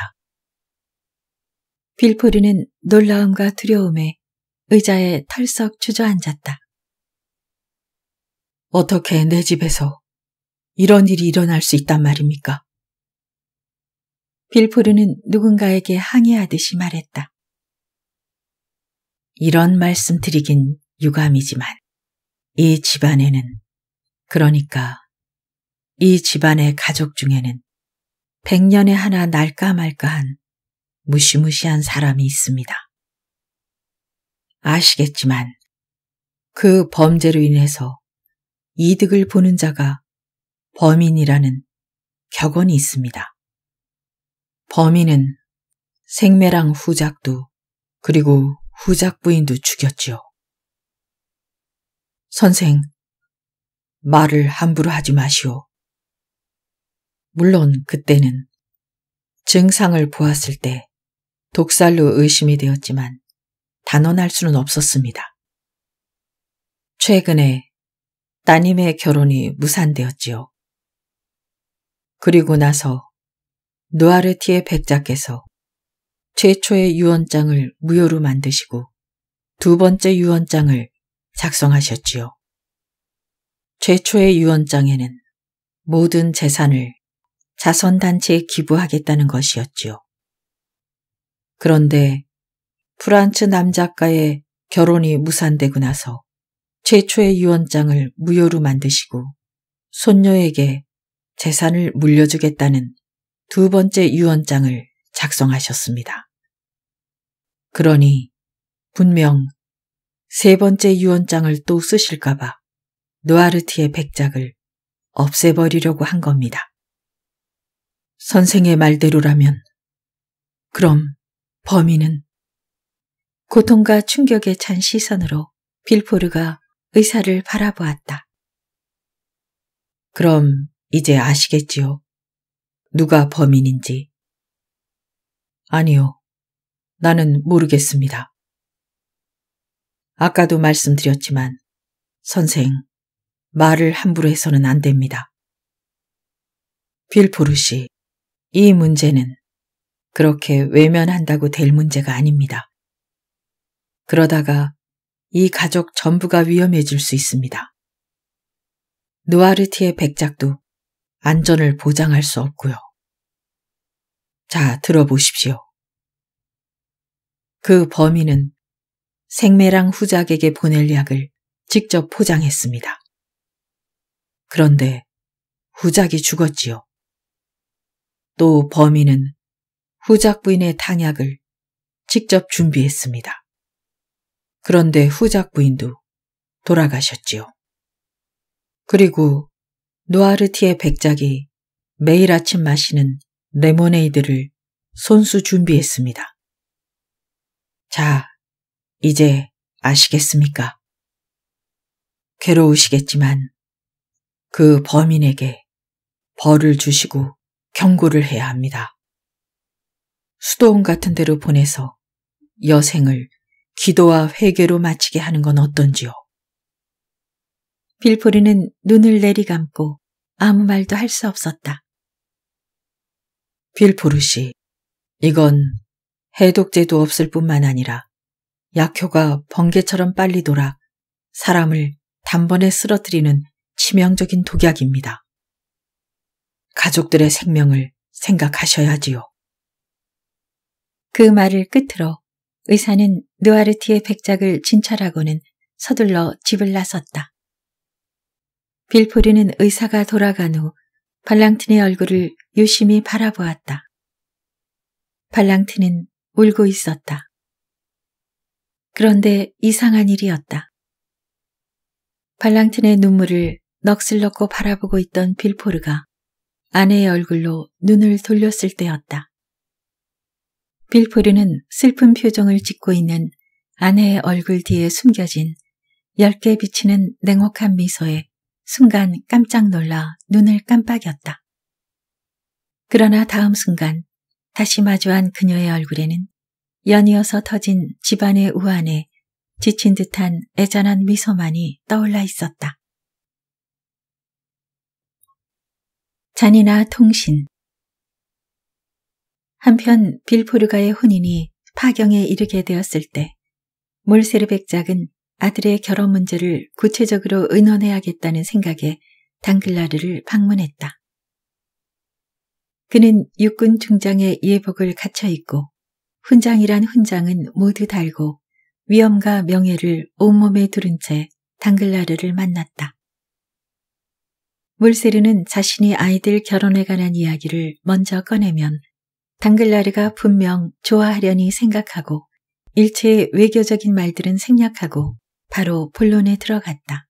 빌포르는 놀라움과 두려움에 의자에 털썩 주저앉았다. 어떻게 내 집에서 이런 일이 일어날 수 있단 말입니까? 빌포르는 누군가에게 항의하듯이 말했다. 이런 말씀 드리긴 유감이지만 이 집안에는 그러니까 이 집안의 가족 중에는 백년에 하나 날까 말까한 무시무시한 사람이 있습니다. 아시겠지만 그 범죄로 인해서 이득을 보는 자가 범인이라는 격언이 있습니다. 범인은 생매랑 후작도 그리고 후작 부인도 죽였지요. 선생, 말을 함부로 하지 마시오. 물론 그때는 증상을 보았을 때 독살로 의심이 되었지만 단언할 수는 없었습니다. 최근에 따님의 결혼이 무산되었지요. 그리고 나서 누아르티의 백작께서 최초의 유언장을 무효로 만드시고 두 번째 유언장을 작성하셨지요. 최초의 유언장에는 모든 재산을 자선단체에 기부하겠다는 것이었지요. 그런데 프란츠 남작가의 결혼이 무산되고 나서 최초의 유언장을 무효로 만드시고 손녀에게 재산을 물려주겠다는 두 번째 유언장을 작성하셨습니다. 그러니 분명 세 번째 유언장을 또 쓰실까봐 노아르티의 백작을 없애버리려고 한 겁니다. 선생의 말대로라면 그럼 범인은 고통과 충격에 찬 시선으로 빌포르가 의사를 바라보았다. 그럼 이제 아시겠지요? 누가 범인인지. 아니요. 나는 모르겠습니다. 아까도 말씀드렸지만, 선생, 말을 함부로 해서는 안 됩니다. 빌포르 씨, 이 문제는 그렇게 외면한다고 될 문제가 아닙니다. 그러다가 이 가족 전부가 위험해질 수 있습니다. 누아르티의 백작도 안전을 보장할 수 없고요. 자, 들어보십시오. 그 범인은 생매랑 후작에게 보낼 약을 직접 포장했습니다. 그런데 후작이 죽었지요. 또 범인은 후작 부인의 탕약을 직접 준비했습니다. 그런데 후작 부인도 돌아가셨지요. 그리고 노아르티의 백작이 매일 아침 마시는 레모네이드를 손수 준비했습니다. 자, 이제 아시겠습니까? 괴로우시겠지만 그 범인에게 벌을 주시고 경고를 해야 합니다. 수도원 같은 데로 보내서 여생을 기도와 회개로 마치게 하는 건 어떤지요? 빌포리는 눈을 내리감고 아무 말도 할 수 없었다. 빌포르씨, 이건 해독제도 없을 뿐만 아니라 약효가 번개처럼 빨리 돌아 사람을 단번에 쓰러뜨리는 치명적인 독약입니다. 가족들의 생명을 생각하셔야지요. 그 말을 끝으로 의사는 느아르티의 백작을 진찰하고는 서둘러 집을 나섰다. 빌포르는 의사가 돌아간 후 발랑틴의 얼굴을 유심히 바라보았다. 발랑틴은 울고 있었다. 그런데 이상한 일이었다. 발랑틴의 눈물을 넋을 놓고 바라보고 있던 빌포르가 아내의 얼굴로 눈을 돌렸을 때였다. 빌포르는 슬픈 표정을 짓고 있는 아내의 얼굴 뒤에 숨겨진 엷개 비치는 냉혹한 미소에 순간 깜짝 놀라 눈을 깜빡였다. 그러나 다음 순간 다시 마주한 그녀의 얼굴에는 연이어서 터진 집안의 우한에 지친 듯한 애잔한 미소만이 떠올라 있었다. 잔이나 통신, 한편 빌포르가의 혼인이 파경에 이르게 되었을 때 몰세르백작은 아들의 결혼 문제를 구체적으로 의논해야겠다는 생각에 당글라르를 방문했다. 그는 육군 중장의 예복을 갖춰 입고 훈장이란 훈장은 모두 달고 위엄과 명예를 온몸에 두른 채 당글라르를 만났다. 몰세르는 자신이 아이들 결혼에 관한 이야기를 먼저 꺼내면 당글라르가 분명 좋아하려니 생각하고 일체의 외교적인 말들은 생략하고 바로 본론에 들어갔다.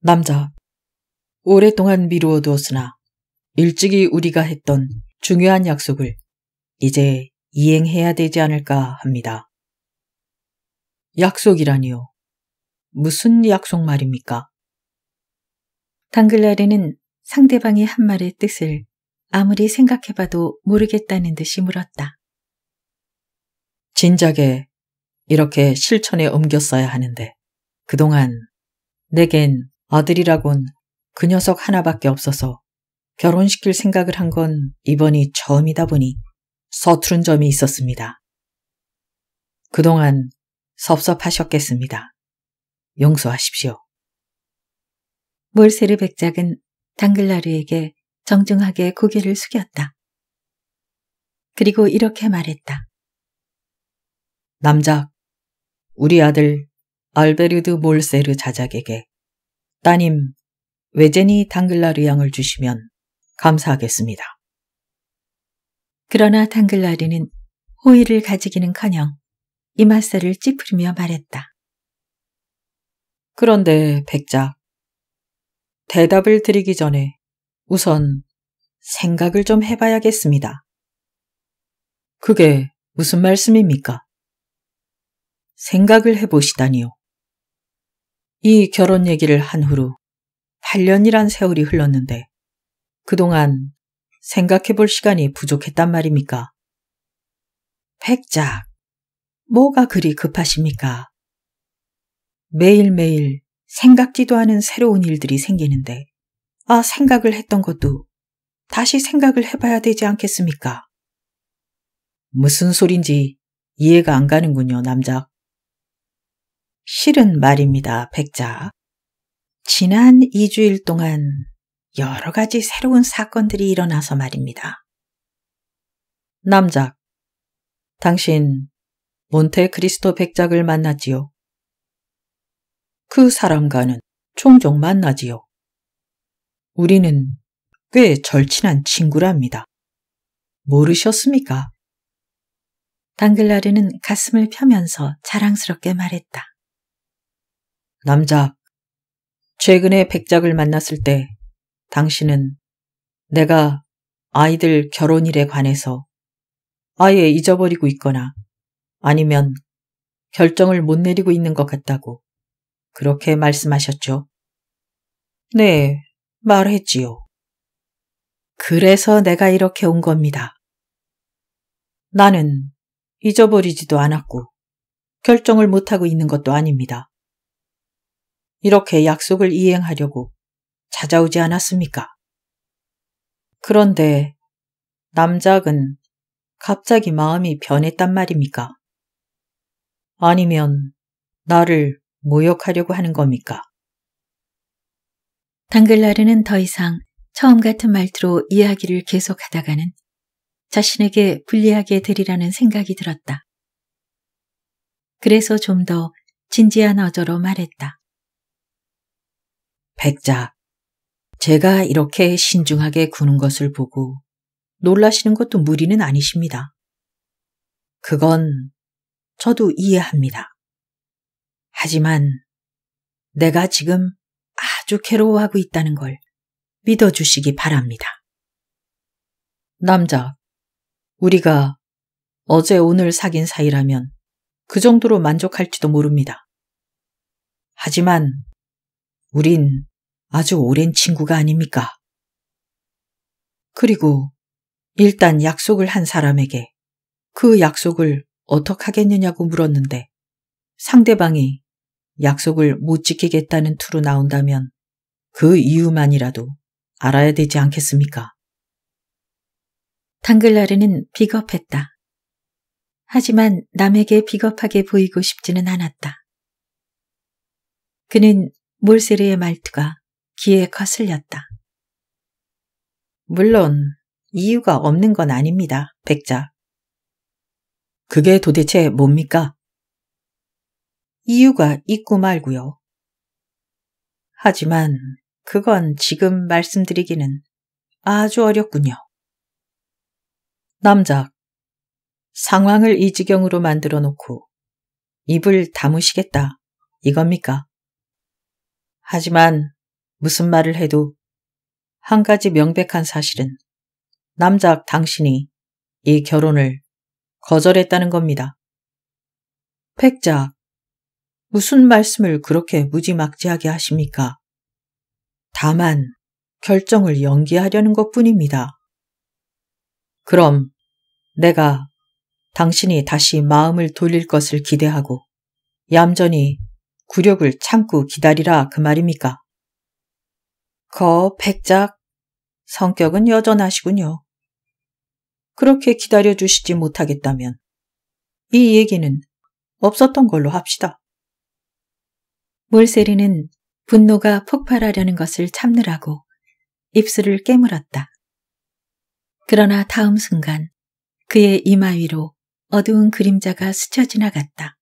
남자, 오랫동안 미루어 두었으나 일찍이 우리가 했던 중요한 약속을 이제 이행해야 되지 않을까 합니다. 약속이라니요. 무슨 약속 말입니까? 당글라르는 상대방의 한 말의 뜻을 아무리 생각해봐도 모르겠다는 듯이 물었다. 진작에 이렇게 실천에 옮겼어야 하는데 그동안 내겐 아들이라곤 그 녀석 하나밖에 없어서 결혼시킬 생각을 한 건 이번이 처음이다 보니 서투른 점이 있었습니다. 그동안 섭섭하셨겠습니다. 용서하십시오. 몰세르 백작은 당글라르에게 정중하게 고개를 숙였다. 그리고 이렇게 말했다. 남자 우리 아들 알베르드 몰세르 자작에게 따님 외제니 당글라르 양을 주시면 감사하겠습니다. 그러나 당글라르는 호의를 가지기는커녕 이마살을 찌푸리며 말했다. 그런데 백작, 대답을 드리기 전에 우선 생각을 좀 해봐야겠습니다. 그게 무슨 말씀입니까? 생각을 해보시다니요. 이 결혼 얘기를 한 후로 8년이란 세월이 흘렀는데 그동안 생각해 볼 시간이 부족했단 말입니까? 백작, 뭐가 그리 급하십니까? 매일매일 생각지도 않은 새로운 일들이 생기는데 생각을 했던 것도 다시 생각을 해봐야 되지 않겠습니까? 무슨 소린지 이해가 안 가는군요, 남자 실은 말입니다, 백작. 지난 2주일 동안 여러 가지 새로운 사건들이 일어나서 말입니다. 남자 당신 몬테크리스토 백작을 만났지요? 그 사람과는 종종 만나지요. 우리는 꽤 절친한 친구랍니다. 모르셨습니까? 당글라르는 가슴을 펴면서 자랑스럽게 말했다. 남자 최근에 백작을 만났을 때 당신은 내가 아이들 결혼일에 관해서 아예 잊어버리고 있거나 아니면 결정을 못 내리고 있는 것 같다고 그렇게 말씀하셨죠. 네, 말했지요. 그래서 내가 이렇게 온 겁니다. 나는 잊어버리지도 않았고 결정을 못하고 있는 것도 아닙니다. 이렇게 약속을 이행하려고 찾아오지 않았습니까? 그런데 남작은 갑자기 마음이 변했단 말입니까? 아니면 나를 모욕하려고 하는 겁니까? 당글라르는 더 이상 처음 같은 말투로 이야기를 계속하다가는 자신에게 불리하게 되리라는 생각이 들었다. 그래서 좀 더 진지한 어조로 말했다. 백자, 제가 이렇게 신중하게 구는 것을 보고 놀라시는 것도 무리는 아니십니다. 그건 저도 이해합니다. 하지만 내가 지금 아주 괴로워하고 있다는 걸 믿어주시기 바랍니다. 남자, 우리가 어제 오늘 사귄 사이라면 그 정도로 만족할지도 모릅니다. 하지만 우린 아주 오랜 친구가 아닙니까? 그리고 일단 약속을 한 사람에게 그 약속을 어떻게 하겠느냐고 물었는데 상대방이 약속을 못 지키겠다는 투로 나온다면 그 이유만이라도 알아야 되지 않겠습니까? 당글라르는 비겁했다. 하지만 남에게 비겁하게 보이고 싶지는 않았다. 그는 몰세르의 말투가 귀에 거슬렸다. 물론 이유가 없는 건 아닙니다, 백자. 그게 도대체 뭡니까? 이유가 있고 말고요. 하지만 그건 지금 말씀드리기는 아주 어렵군요. 남자 상황을 이 지경으로 만들어 놓고 입을 다무시겠다. 이겁니까? 하지만 무슨 말을 해도 한 가지 명백한 사실은 남자 당신이 이 결혼을 거절했다는 겁니다. 백작, 무슨 말씀을 그렇게 무지막지하게 하십니까? 다만 결정을 연기하려는 것 뿐입니다. 그럼 내가 당신이 다시 마음을 돌릴 것을 기대하고 얌전히 굴욕을 참고 기다리라 그 말입니까? 거 백작 성격은 여전하시군요. 그렇게 기다려주시지 못하겠다면 이 얘기는 없었던 걸로 합시다. 물세리는 분노가 폭발하려는 것을 참느라고 입술을 깨물었다. 그러나 다음 순간 그의 이마 위로 어두운 그림자가 스쳐 지나갔다.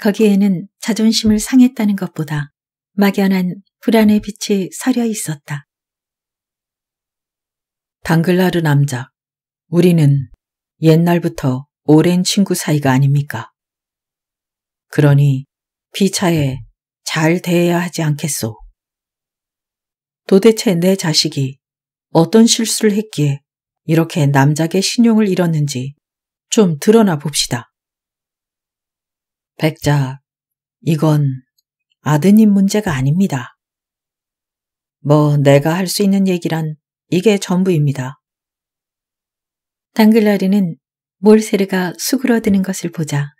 거기에는 자존심을 상했다는 것보다 막연한 불안의 빛이 서려 있었다. 당글라르 남자, 우리는 옛날부터 오랜 친구 사이가 아닙니까? 그러니 피차에 잘 대해야 하지 않겠소. 도대체 내 자식이 어떤 실수를 했기에 이렇게 남작의 신용을 잃었는지 좀 드러나 봅시다. 백자 이건 아드님 문제가 아닙니다. 뭐 내가 할 수 있는 얘기란 이게 전부입니다. 당글라리는 몰세르가 수그러드는 것을 보자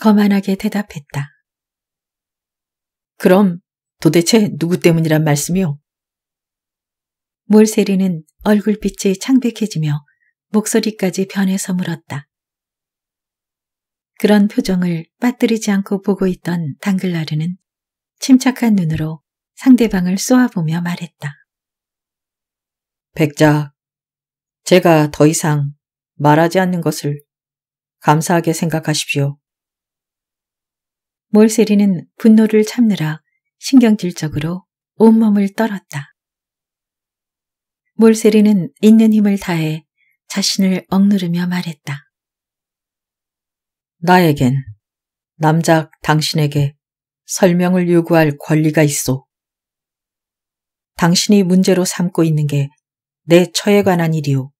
거만하게 대답했다. 그럼 도대체 누구 때문이란 말씀이요? 몰세리는 얼굴빛이 창백해지며 목소리까지 변해서 물었다. 그런 표정을 빠뜨리지 않고 보고 있던 당글라르는 침착한 눈으로 상대방을 쏘아보며 말했다. 백자 제가 더 이상 말하지 않는 것을 감사하게 생각하십시오. 몰세리는 분노를 참느라 신경질적으로 온몸을 떨었다. 몰세리는 있는 힘을 다해 자신을 억누르며 말했다. 나에겐 남자 당신에게 설명을 요구할 권리가 있어. 당신이 문제로 삼고 있는 게 내 처에 관한 일이오.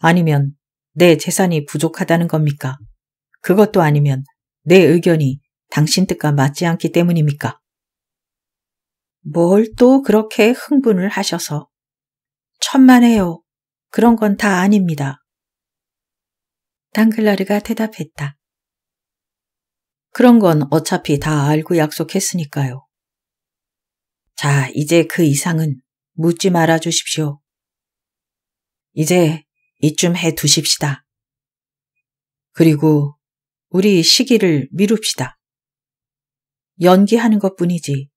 아니면 내 재산이 부족하다는 겁니까? 그것도 아니면 내 의견이 당신 뜻과 맞지 않기 때문입니까? 뭘 또 그렇게 흥분을 하셔서. 천만에요. 그런 건 다 아닙니다. 당글라르가 대답했다. 그런 건 어차피 다 알고 약속했으니까요. 자, 이제 그 이상은 묻지 말아 주십시오. 이제 이쯤 해 두십시다. 그리고 우리 시기를 미룹시다. 연기하는 것 뿐이지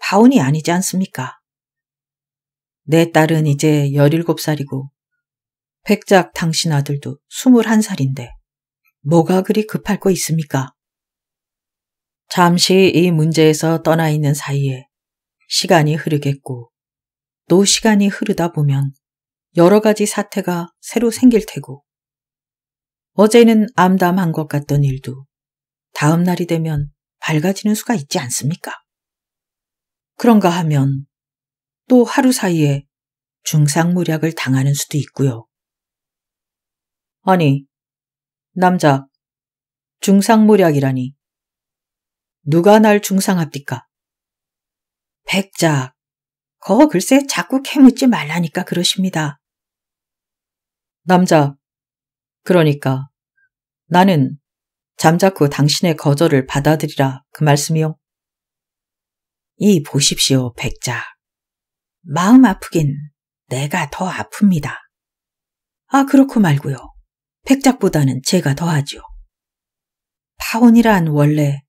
바운이 아니지 않습니까? 내 딸은 이제 17살이고 백작 당신 아들도 21살인데 뭐가 그리 급할 거 있습니까? 잠시 이 문제에서 떠나 있는 사이에 시간이 흐르겠고 또 시간이 흐르다 보면 여러 가지 사태가 새로 생길 테고 어제는 암담한 것 같던 일도 다음 날이 되면 밝아지는 수가 있지 않습니까? 그런가 하면 또 하루 사이에 중상무략을 당하는 수도 있고요. 아니, 남자, 중상무략이라니. 누가 날중상합디까백자거 글쎄 자꾸 캐묻지 말라니까 그러십니다. 남자, 그러니까 나는 잠자코 당신의 거절을 받아들이라 그 말씀이요. 이 보십시오, 백작. 마음 아프긴 내가 더 아픕니다. 아, 그렇고 말고요. 백작보다는 제가 더하지요. 파혼이란 원래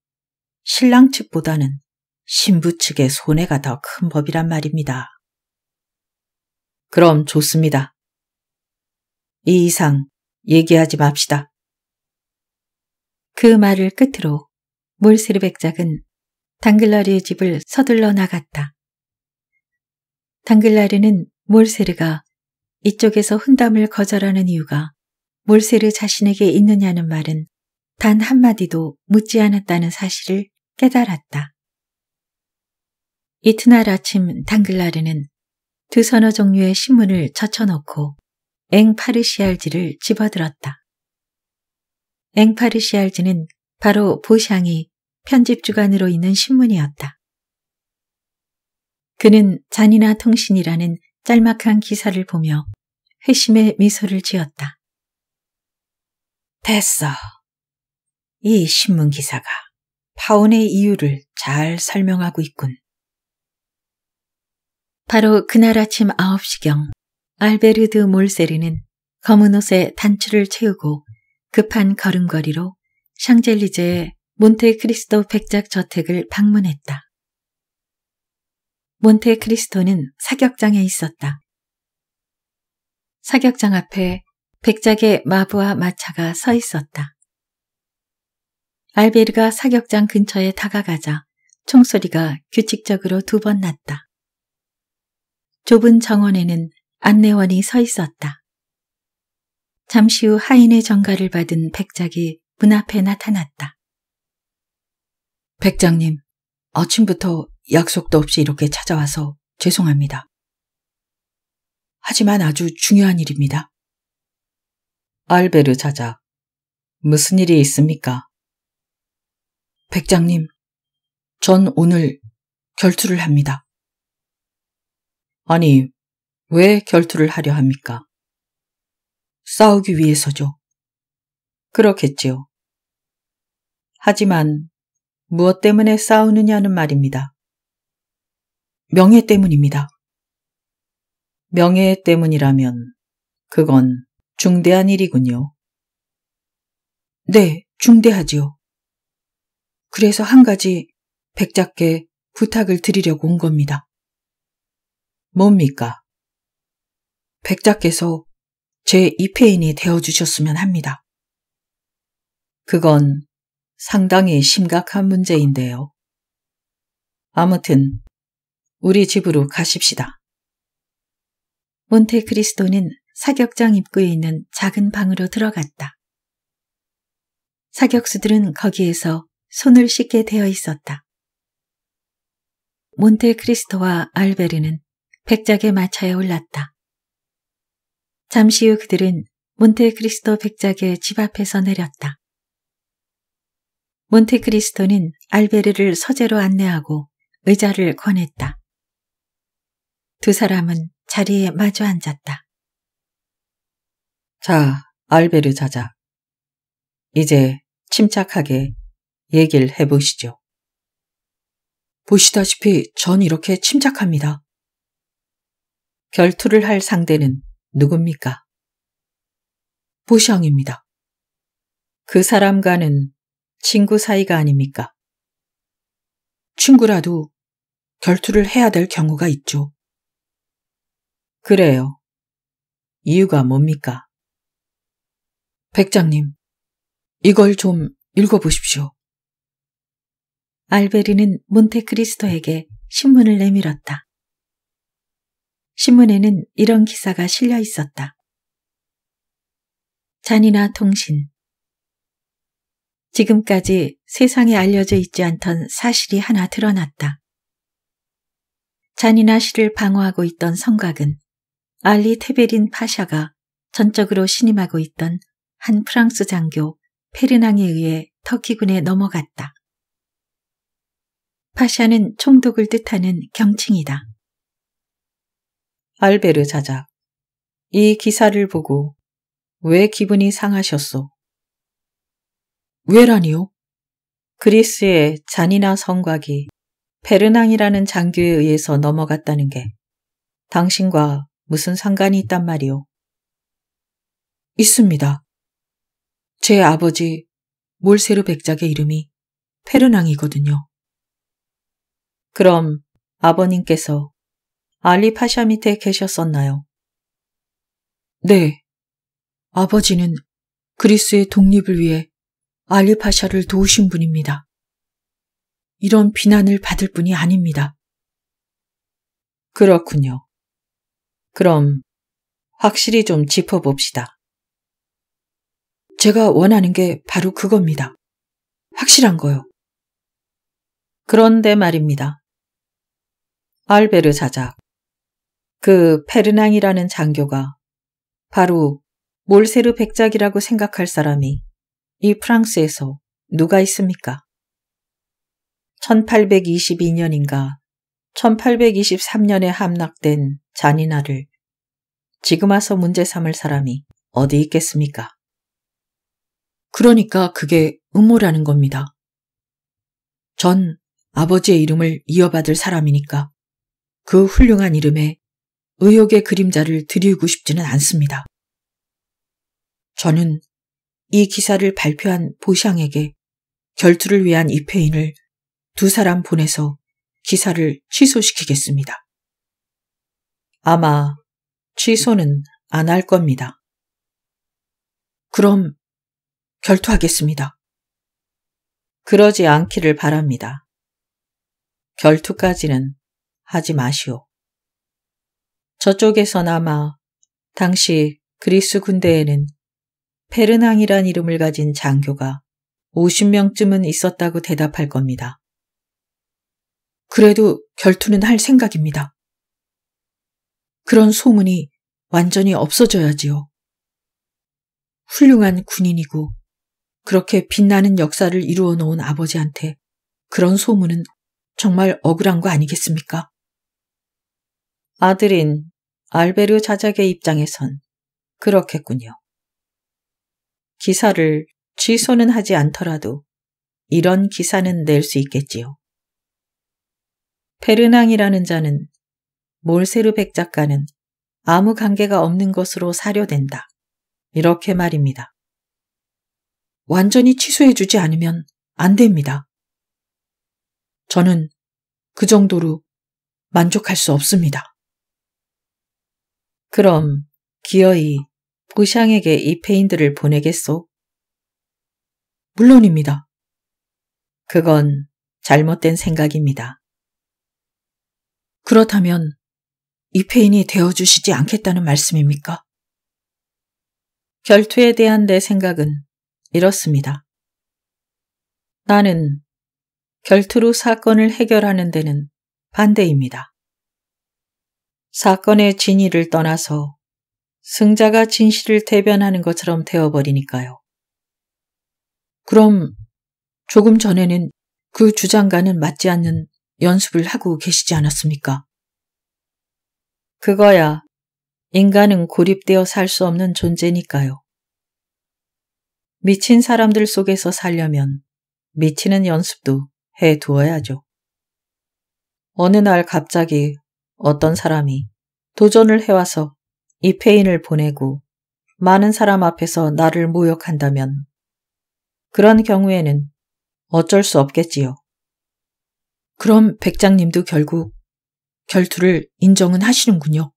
신랑 측보다는 신부 측의 손해가 더 큰 법이란 말입니다. 그럼 좋습니다. 이 이상 얘기하지 맙시다. 그 말을 끝으로 몰세르백작은당글라리의 집을 서둘러 나갔다. 당글라리는 몰세르가 이쪽에서 흔담을 거절하는 이유가 몰세르 자신에게 있느냐는 말은 단 한마디도 묻지 않았다는 사실을 깨달았다. 이튿날 아침 당글라르는 두 서너 종류의 신문을 젖혀놓고 앵 파르시알지를 집어들었다. 앵파르 시알즈는 바로 보샹이 편집주간으로 있는 신문이었다. 그는 잔이나 통신이라는 짤막한 기사를 보며 회심의 미소를 지었다. 됐어. 이 신문 기사가 파혼의 이유를 잘 설명하고 있군. 바로 그날 아침 9시경 알베르드 몰세르는 검은 옷에 단추를 채우고 급한 걸음걸이로 샹젤리제의 몬테크리스토 백작 저택을 방문했다. 몬테크리스토는 사격장에 있었다. 사격장 앞에 백작의 마부와 마차가 서 있었다. 알베르가 사격장 근처에 다가가자 총소리가 규칙적으로 두 번 났다. 좁은 정원에는 안내원이 서 있었다. 잠시 후 하인의 전가를 받은 백작이 문 앞에 나타났다. 백장님, 아침부터 약속도 없이 이렇게 찾아와서 죄송합니다. 하지만 아주 중요한 일입니다. 알베르 자작, 무슨 일이 있습니까? 백장님, 전 오늘 결투를 합니다. 아니, 왜 결투를 하려 합니까? 싸우기 위해서죠. 그렇겠지요. 하지만 무엇 때문에 싸우느냐는 말입니다. 명예 때문입니다. 명예 때문이라면 그건 중대한 일이군요. 네, 중대하지요. 그래서 한 가지 백작께 부탁을 드리려고 온 겁니다. 뭡니까? 백작께서 제 2패인이 되어주셨으면 합니다. 그건 상당히 심각한 문제인데요. 아무튼 우리 집으로 가십시다. 몬테크리스토는 사격장 입구에 있는 작은 방으로 들어갔다. 사격수들은 거기에서 손을 씻게 되어 있었다. 몬테크리스토와 알베르는 백작에 맞춰에 올랐다. 잠시 후 그들은 몬테크리스토 백작의 집 앞에서 내렸다. 몬테크리스토는 알베르를 서재로 안내하고 의자를 권했다. 두 사람은 자리에 마주 앉았다. 자, 알베르 자자. 이제 침착하게 얘기를 해보시죠. 보시다시피 전 이렇게 침착합니다. 결투를 할 상대는 누굽니까? 보샹입니다그 사람과는 친구 사이가 아닙니까? 친구라도 결투를 해야 될 경우가 있죠. 그래요. 이유가 뭡니까? 백장님, 이걸 좀 읽어보십시오. 알베리는 몬테크리스토에게 신문을 내밀었다. 신문에는 이런 기사가 실려 있었다. 잔이나 통신. 지금까지 세상에 알려져 있지 않던 사실이 하나 드러났다. 잔이나 씨를 방어하고 있던 성곽은 알리 테베린 파샤가 전적으로 신임하고 있던 한 프랑스 장교 페르낭에 의해 터키군에 넘어갔다. 파샤는 총독을 뜻하는 경칭이다. 알베르 자작. 이 기사를 보고 왜 기분이 상하셨소? 왜라니요? 그리스의 잔이나 성곽이 페르낭이라는 장교에 의해서 넘어갔다는 게 당신과 무슨 상관이 있단 말이오? 있습니다. 제 아버지 몰세르 백작의 이름이 페르낭이거든요. 그럼 아버님께서 알리 파샤 밑에 계셨었나요? 네. 아버지는 그리스의 독립을 위해 알리 파샤를 도우신 분입니다. 이런 비난을 받을 뿐이 아닙니다. 그렇군요. 그럼 확실히 좀 짚어봅시다. 제가 원하는 게 바로 그겁니다. 확실한 거요. 그런데 말입니다. 알베르 사자, 그 페르낭이라는 장교가 바로 몰세르 백작이라고 생각할 사람이 이 프랑스에서 누가 있습니까? 1822년인가 1823년에 함락된 잔인아를 지금 와서 문제 삼을 사람이 어디 있겠습니까? 그러니까 그게 음모라는 겁니다. 전 아버지의 이름을 이어받을 사람이니까 그 훌륭한 이름에 의혹의 그림자를 드리고 싶지는 않습니다. 저는 이 기사를 발표한 보샹에게 결투를 위한 입회인을 두 사람 보내서 기사를 취소시키겠습니다. 아마 취소는 안 할 겁니다. 그럼 결투하겠습니다. 그러지 않기를 바랍니다. 결투까지는 하지 마시오. 저쪽에서나마 당시 그리스 군대에는 페르낭이란 이름을 가진 장교가 50명쯤은 있었다고 대답할 겁니다. 그래도 결투는 할 생각입니다. 그런 소문이 완전히 없어져야지요. 훌륭한 군인이고 그렇게 빛나는 역사를 이루어 놓은 아버지한테 그런 소문은 정말 억울한 거 아니겠습니까? 아들인 알베르 자작의 입장에선 그렇겠군요. 기사를 취소는 하지 않더라도 이런 기사는 낼 수 있겠지요. 페르낭이라는 자는 몰세르백 작가는 아무 관계가 없는 것으로 사료된다. 이렇게 말입니다. 완전히 취소해주지 않으면 안 됩니다. 저는 그 정도로 만족할 수 없습니다. 그럼 기어이 보샹에게 이 페인들을 보내겠소? 물론입니다. 그건 잘못된 생각입니다. 그렇다면 이 페인이 되어주시지 않겠다는 말씀입니까? 결투에 대한 내 생각은 이렇습니다. 나는 결투로 사건을 해결하는 데는 반대입니다. 사건의 진위를 떠나서 승자가 진실을 대변하는 것처럼 되어버리니까요. 그럼 조금 전에는 그 주장과는 맞지 않는 연습을 하고 계시지 않았습니까? 그거야 인간은 고립되어 살 수 없는 존재니까요. 미친 사람들 속에서 살려면 미치는 연습도 해 두어야죠. 어느 날 갑자기 어떤 사람이 도전을 해와서 이 페인을 보내고 많은 사람 앞에서 나를 모욕한다면 그런 경우에는 어쩔 수 없겠지요. 그럼 백장님도 결국 결투를 인정은 하시는군요.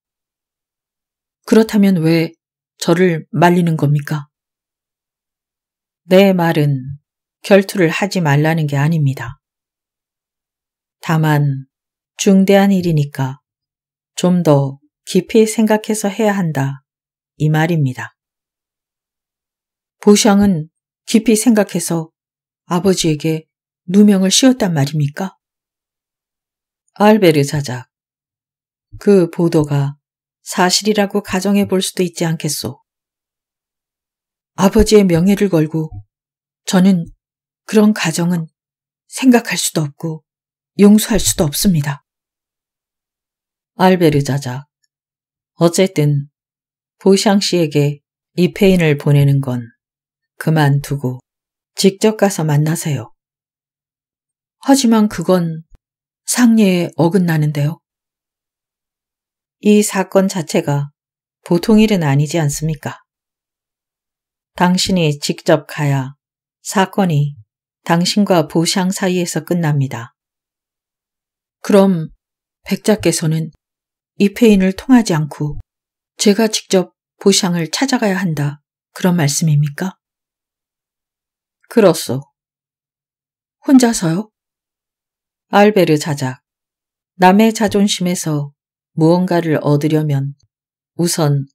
그렇다면 왜 저를 말리는 겁니까? 내 말은 결투를 하지 말라는 게 아닙니다. 다만 중대한 일이니까 좀더 깊이 생각해서 해야 한다. 이 말입니다. 보샹은 깊이 생각해서 아버지에게 누명을 씌웠단 말입니까? 알베르 자작. 그 보도가 사실이라고 가정해 볼 수도 있지 않겠소. 아버지의 명예를 걸고 저는 그런 가정은 생각할 수도 없고 용서할 수도 없습니다. 알베르 자작. 어쨌든 보샹 씨에게 이 페인을 보내는 건 그만두고 직접 가서 만나세요. 하지만 그건 상례에 어긋나는데요. 이 사건 자체가 보통 일은 아니지 않습니까? 당신이 직접 가야 사건이 당신과 보샹 사이에서 끝납니다. 그럼 백작께서는 이회인을 통하지 않고 제가 직접 보상을 찾아가야 한다. 그런 말씀입니까? 그렇소. 혼자서요? 알베르 자작. 남의 자존심에서 무언가를 얻으려면 우선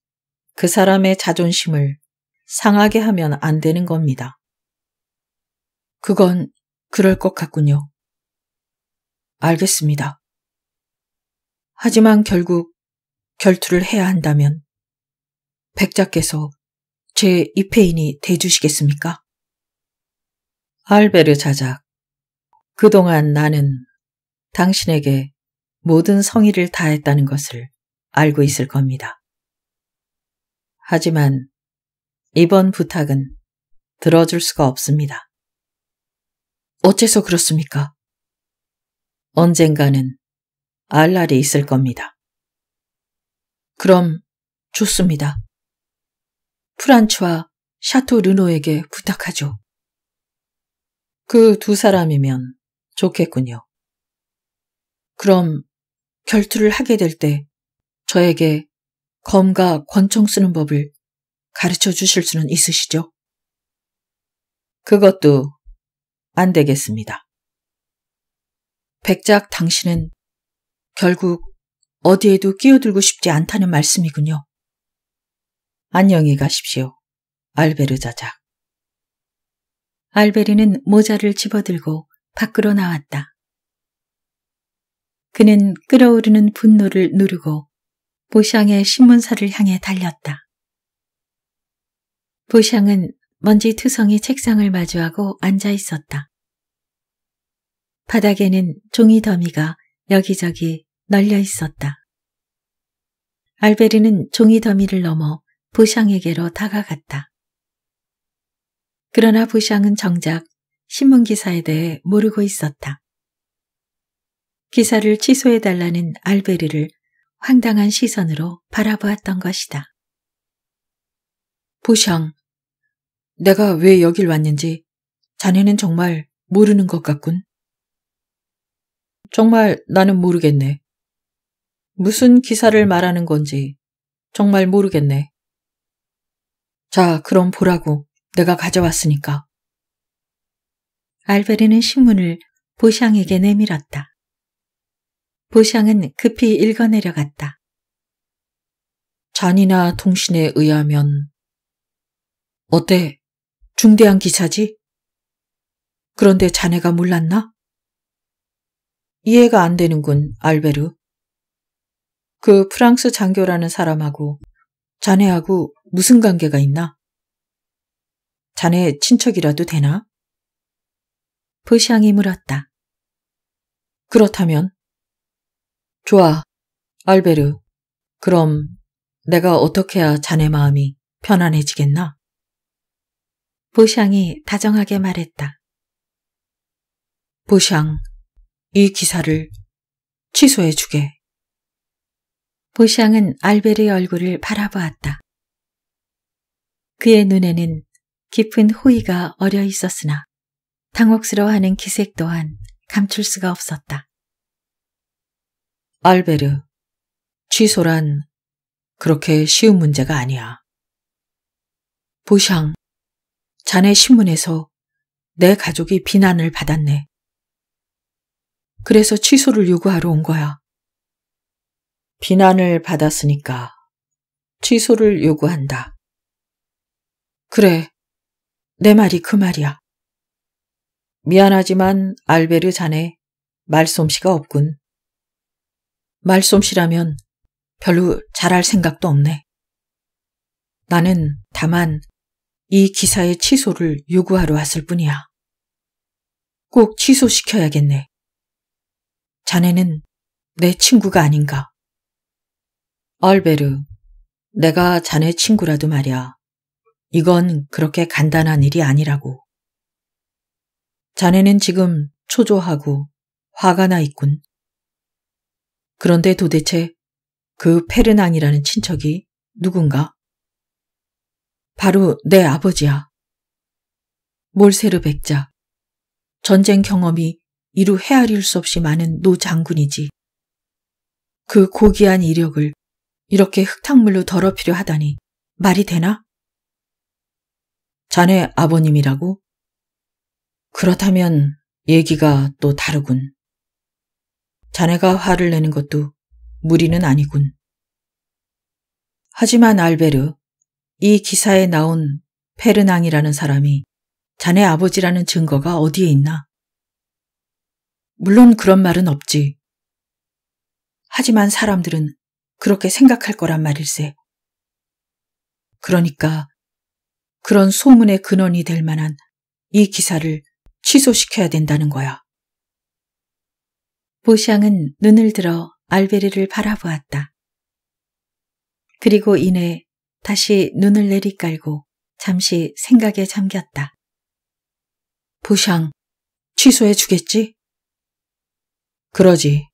그 사람의 자존심을 상하게 하면 안 되는 겁니다. 그건 그럴 것 같군요. 알겠습니다. 하지만 결국 결투를 해야 한다면 백자께서 제 입회인이 되주시겠습니까 알베르 자작. 그동안 나는 당신에게 모든 성의를 다했다는 것을 알고 있을 겁니다. 하지만 이번 부탁은 들어줄 수가 없습니다. 어째서 그렇습니까? 언젠가는 알 날이 있을 겁니다. 그럼 좋습니다. 프란츠와 샤토 르노에게 부탁하죠. 그 두 사람이면 좋겠군요. 그럼 결투를 하게 될 때 저에게 검과 권총 쓰는 법을 가르쳐 주실 수는 있으시죠? 그것도 안 되겠습니다. 백작 당신은 결국 어디에도 끼어들고 싶지 않다는 말씀이군요. 안녕히 가십시오. 알베르 자작. 알베르는 모자를 집어들고 밖으로 나왔다. 그는 끓어오르는 분노를 누르고 보샹의 신문사를 향해 달렸다. 보샹은 먼지 투성이 책상을 마주하고 앉아 있었다. 바닥에는 종이 더미가 여기저기 널려 있었다. 알베리는 종이 더미를 넘어 부샹에게로 다가갔다. 그러나 부샹은 정작 신문기사에 대해 모르고 있었다. 기사를 취소해달라는 알베리를 황당한 시선으로 바라보았던 것이다. 부샹, 내가 왜 여길 왔는지 자네는 정말 모르는 것 같군. 정말 나는 모르겠네. 무슨 기사를 말하는 건지 정말 모르겠네. 자, 그럼 보라고. 내가 가져왔으니까. 알베리는 신문을 보샹에게 내밀었다. 보샹은 급히 읽어내려갔다. 잔이나 통신에 의하면 어때? 중대한 기사지? 그런데 자네가 몰랐나? 이해가 안 되는군, 알베르. 그 프랑스 장교라는 사람하고 자네하고 무슨 관계가 있나? 자네 친척이라도 되나? 부샹이 물었다. 그렇다면? 좋아, 알베르. 그럼 내가 어떻게 해야 자네 마음이 편안해지겠나? 부샹이 다정하게 말했다. 부샹, 이 기사를 취소해주게. 보샹은 알베르의 얼굴을 바라보았다. 그의 눈에는 깊은 호의가 어려 있었으나 당혹스러워하는 기색 또한 감출 수가 없었다. 알베르, 취소란 그렇게 쉬운 문제가 아니야. 보샹, 자네 신문에서 내 가족이 비난을 받았네. 그래서 취소를 요구하러 온 거야. 비난을 받았으니까 취소를 요구한다. 그래, 내 말이 그 말이야. 미안하지만 알베르 자네 말솜씨가 없군. 말솜씨라면 별로 잘할 생각도 없네. 나는 다만 이 기사의 취소를 요구하러 왔을 뿐이야. 꼭 취소시켜야겠네. 자네는 내 친구가 아닌가. 얼베르, 내가 자네 친구라도 말이야. 이건 그렇게 간단한 일이 아니라고. 자네는 지금 초조하고 화가 나 있군. 그런데 도대체 그 페르낭이라는 친척이 누군가? 바로 내 아버지야. 몰세르 백자 전쟁 경험이 이루 헤아릴 수 없이 많은 노 장군이지. 그 고귀한 이력을 이렇게 흙탕물로 더럽히려 하다니 말이 되나? 자네 아버님이라고? 그렇다면 얘기가 또 다르군. 자네가 화를 내는 것도 무리는 아니군. 하지만 알베르, 이 기사에 나온 페르낭이라는 사람이 자네 아버지라는 증거가 어디에 있나? 물론 그런 말은 없지. 하지만 사람들은 그렇게 생각할 거란 말일세. 그러니까 그런 소문의 근원이 될 만한 이 기사를 취소시켜야 된다는 거야. 보샹은 눈을 들어 알베르를 바라보았다. 그리고 이내 다시 눈을 내리깔고 잠시 생각에 잠겼다. 보샹, 취소해 주겠지? 그러지.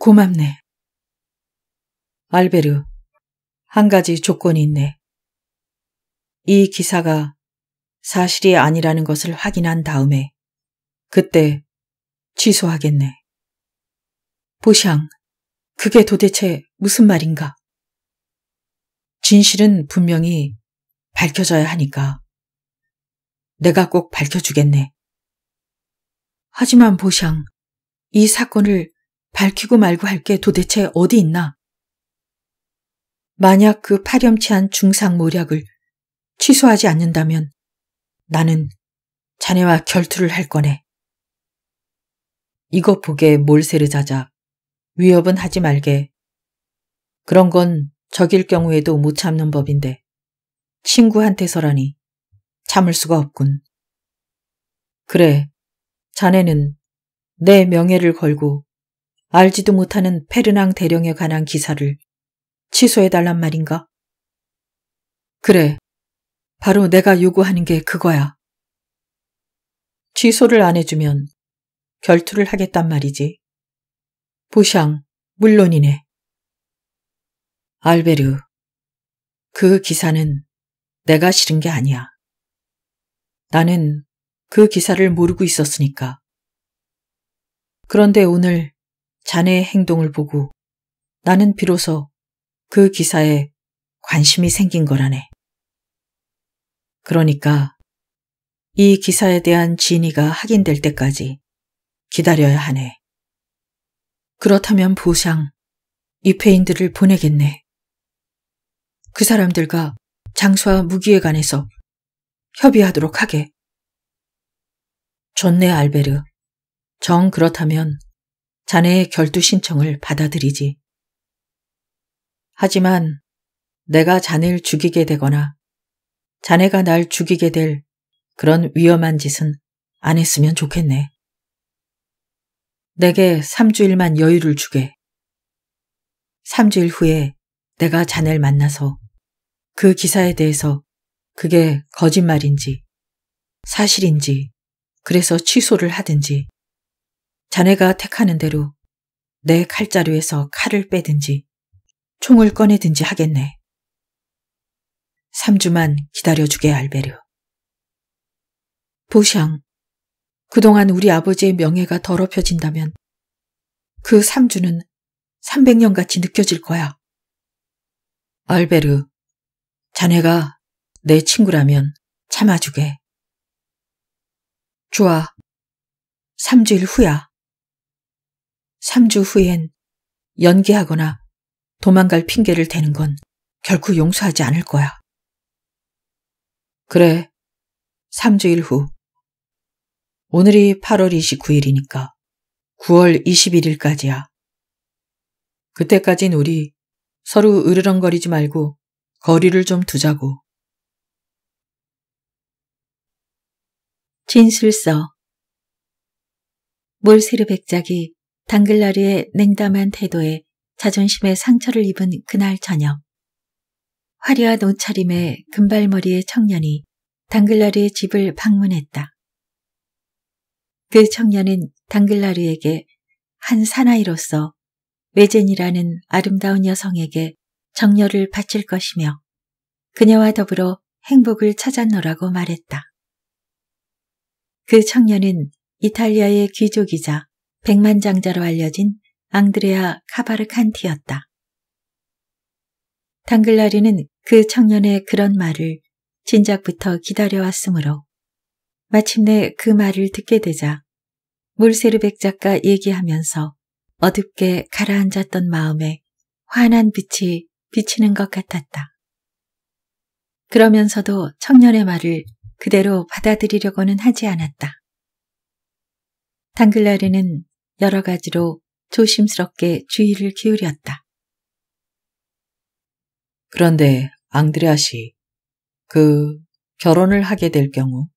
고맙네. 알베르, 한 가지 조건이 있네. 이 기사가 사실이 아니라는 것을 확인한 다음에 그때 취소하겠네. 보샹, 그게 도대체 무슨 말인가? 진실은 분명히 밝혀져야 하니까 내가 꼭 밝혀주겠네. 하지만 보샹, 이 사건을 밝히고 말고 할 게 도대체 어디 있나? 만약 그 파렴치한 중상 모략을 취소하지 않는다면 나는 자네와 결투를 할 거네. 이것 보게 몰세르자자 위협은 하지 말게. 그런 건 적일 경우에도 못 참는 법인데 친구한테서라니 참을 수가 없군. 그래, 자네는 내 명예를 걸고 알지도 못하는 페르낭 대령에 관한 기사를 취소해달란 말인가? 그래. 바로 내가 요구하는 게 그거야. 취소를 안 해주면 결투를 하겠단 말이지. 보상 물론이네. 알베르, 그 기사는 내가 싫은 게 아니야. 나는 그 기사를 모르고 있었으니까. 그런데 오늘 자네의 행동을 보고 나는 비로소 그 기사에 관심이 생긴 거라네. 그러니까 이 기사에 대한 진위가 확인될 때까지 기다려야 하네. 그렇다면 보상, 이페인들을 보내겠네. 그 사람들과 장수와 무기에 관해서 협의하도록 하게. 좋네, 알베르. 정 그렇다면 자네의 결두 신청을 받아들이지. 하지만 내가 자네를 죽이게 되거나 자네가 날 죽이게 될 그런 위험한 짓은 안 했으면 좋겠네. 내게 3주일만 여유를 주게. 3주일 후에 내가 자넬 만나서 그 기사에 대해서 그게 거짓말인지 사실인지 그래서 취소를 하든지 자네가 택하는 대로 내 칼자루에서 칼을 빼든지 총을 꺼내든지 하겠네. 3주만 기다려주게 알베르. 보샹, 그동안 우리 아버지의 명예가 더럽혀진다면 그 3주는 300년 같이 느껴질 거야. 알베르, 자네가 내 친구라면 참아주게. 좋아. 3주일 후야. 3주 후엔 연기하거나 도망갈 핑계를 대는 건 결코 용서하지 않을 거야. 그래. 3주일 후. 오늘이 8월 29일이니까 9월 21일까지야. 그때까진 우리 서로 으르렁거리지 말고 거리를 좀 두자고. 진술서 몰세르 백작이 당글라르의 냉담한 태도에 자존심에 상처를 입은 그날 저녁. 화려한 옷차림의 금발머리의 청년이 당글라리의 집을 방문했다. 그 청년은 당글라리에게 한 사나이로서 외젠이라는 아름다운 여성에게 정녀를 바칠 것이며 그녀와 더불어 행복을 찾았노라고 말했다. 그 청년은 이탈리아의 귀족이자 백만장자로 알려진 앙드레아 카바르칸티였다. 당글라리는 그 청년의 그런 말을 진작부터 기다려왔으므로 마침내 그 말을 듣게 되자 몰세르백 작가 얘기하면서 어둡게 가라앉았던 마음에 환한 빛이 비치는 것 같았다. 그러면서도 청년의 말을 그대로 받아들이려고는 하지 않았다. 당글라리는 여러 가지로 조심스럽게 주의를 기울였다. 그런데 앙드레아 씨, 그 결혼을 하게 될 경우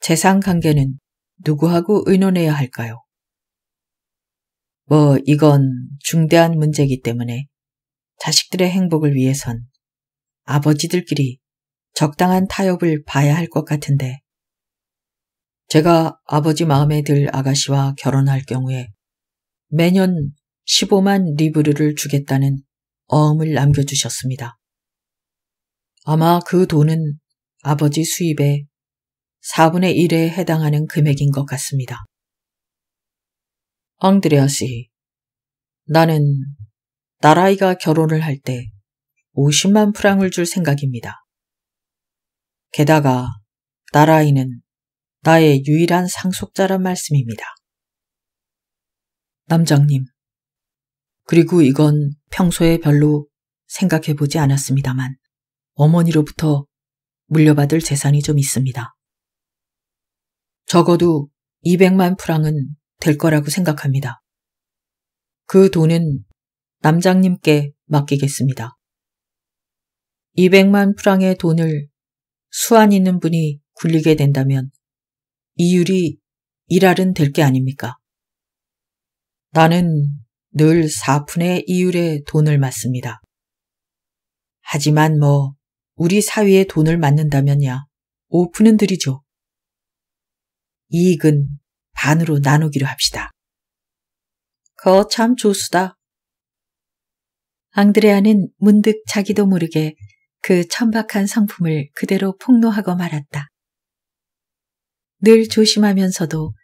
재산 관계는 누구하고 의논해야 할까요? 뭐 이건 중대한 문제이기 때문에 자식들의 행복을 위해선 아버지들끼리 적당한 타협을 봐야 할 것 같은데 제가 아버지 마음에 들 아가씨와 결혼할 경우에 매년 15만 리브르를 주겠다는 어음을 남겨주셨습니다. 아마 그 돈은 아버지 수입의 4분의 1에 해당하는 금액인 것 같습니다. 앙드레아 씨, 나는 나라이가 결혼을 할 때 50만 프랑을 줄 생각입니다. 게다가 나라이는 나의 유일한 상속자란 말씀입니다. 남장님. 그리고 이건 평소에 별로 생각해 보지 않았습니다만 어머니로부터 물려받을 재산이 좀 있습니다. 적어도 200만 프랑은 될 거라고 생각합니다. 그 돈은 남장님께 맡기겠습니다. 200만 프랑의 돈을 수안 있는 분이 굴리게 된다면 이율이 일할은 될 게 아닙니까? 나는 늘 4푼의 이율의 돈을 맞습니다. 하지만 뭐 우리 사위의 돈을 맞는다면야 5푼은 드리죠. 이익은 반으로 나누기로 합시다. 거참 조수다. 앙드레아는 문득 자기도 모르게 그 천박한 성품을 그대로 폭로하고 말았다. 늘 조심하면서도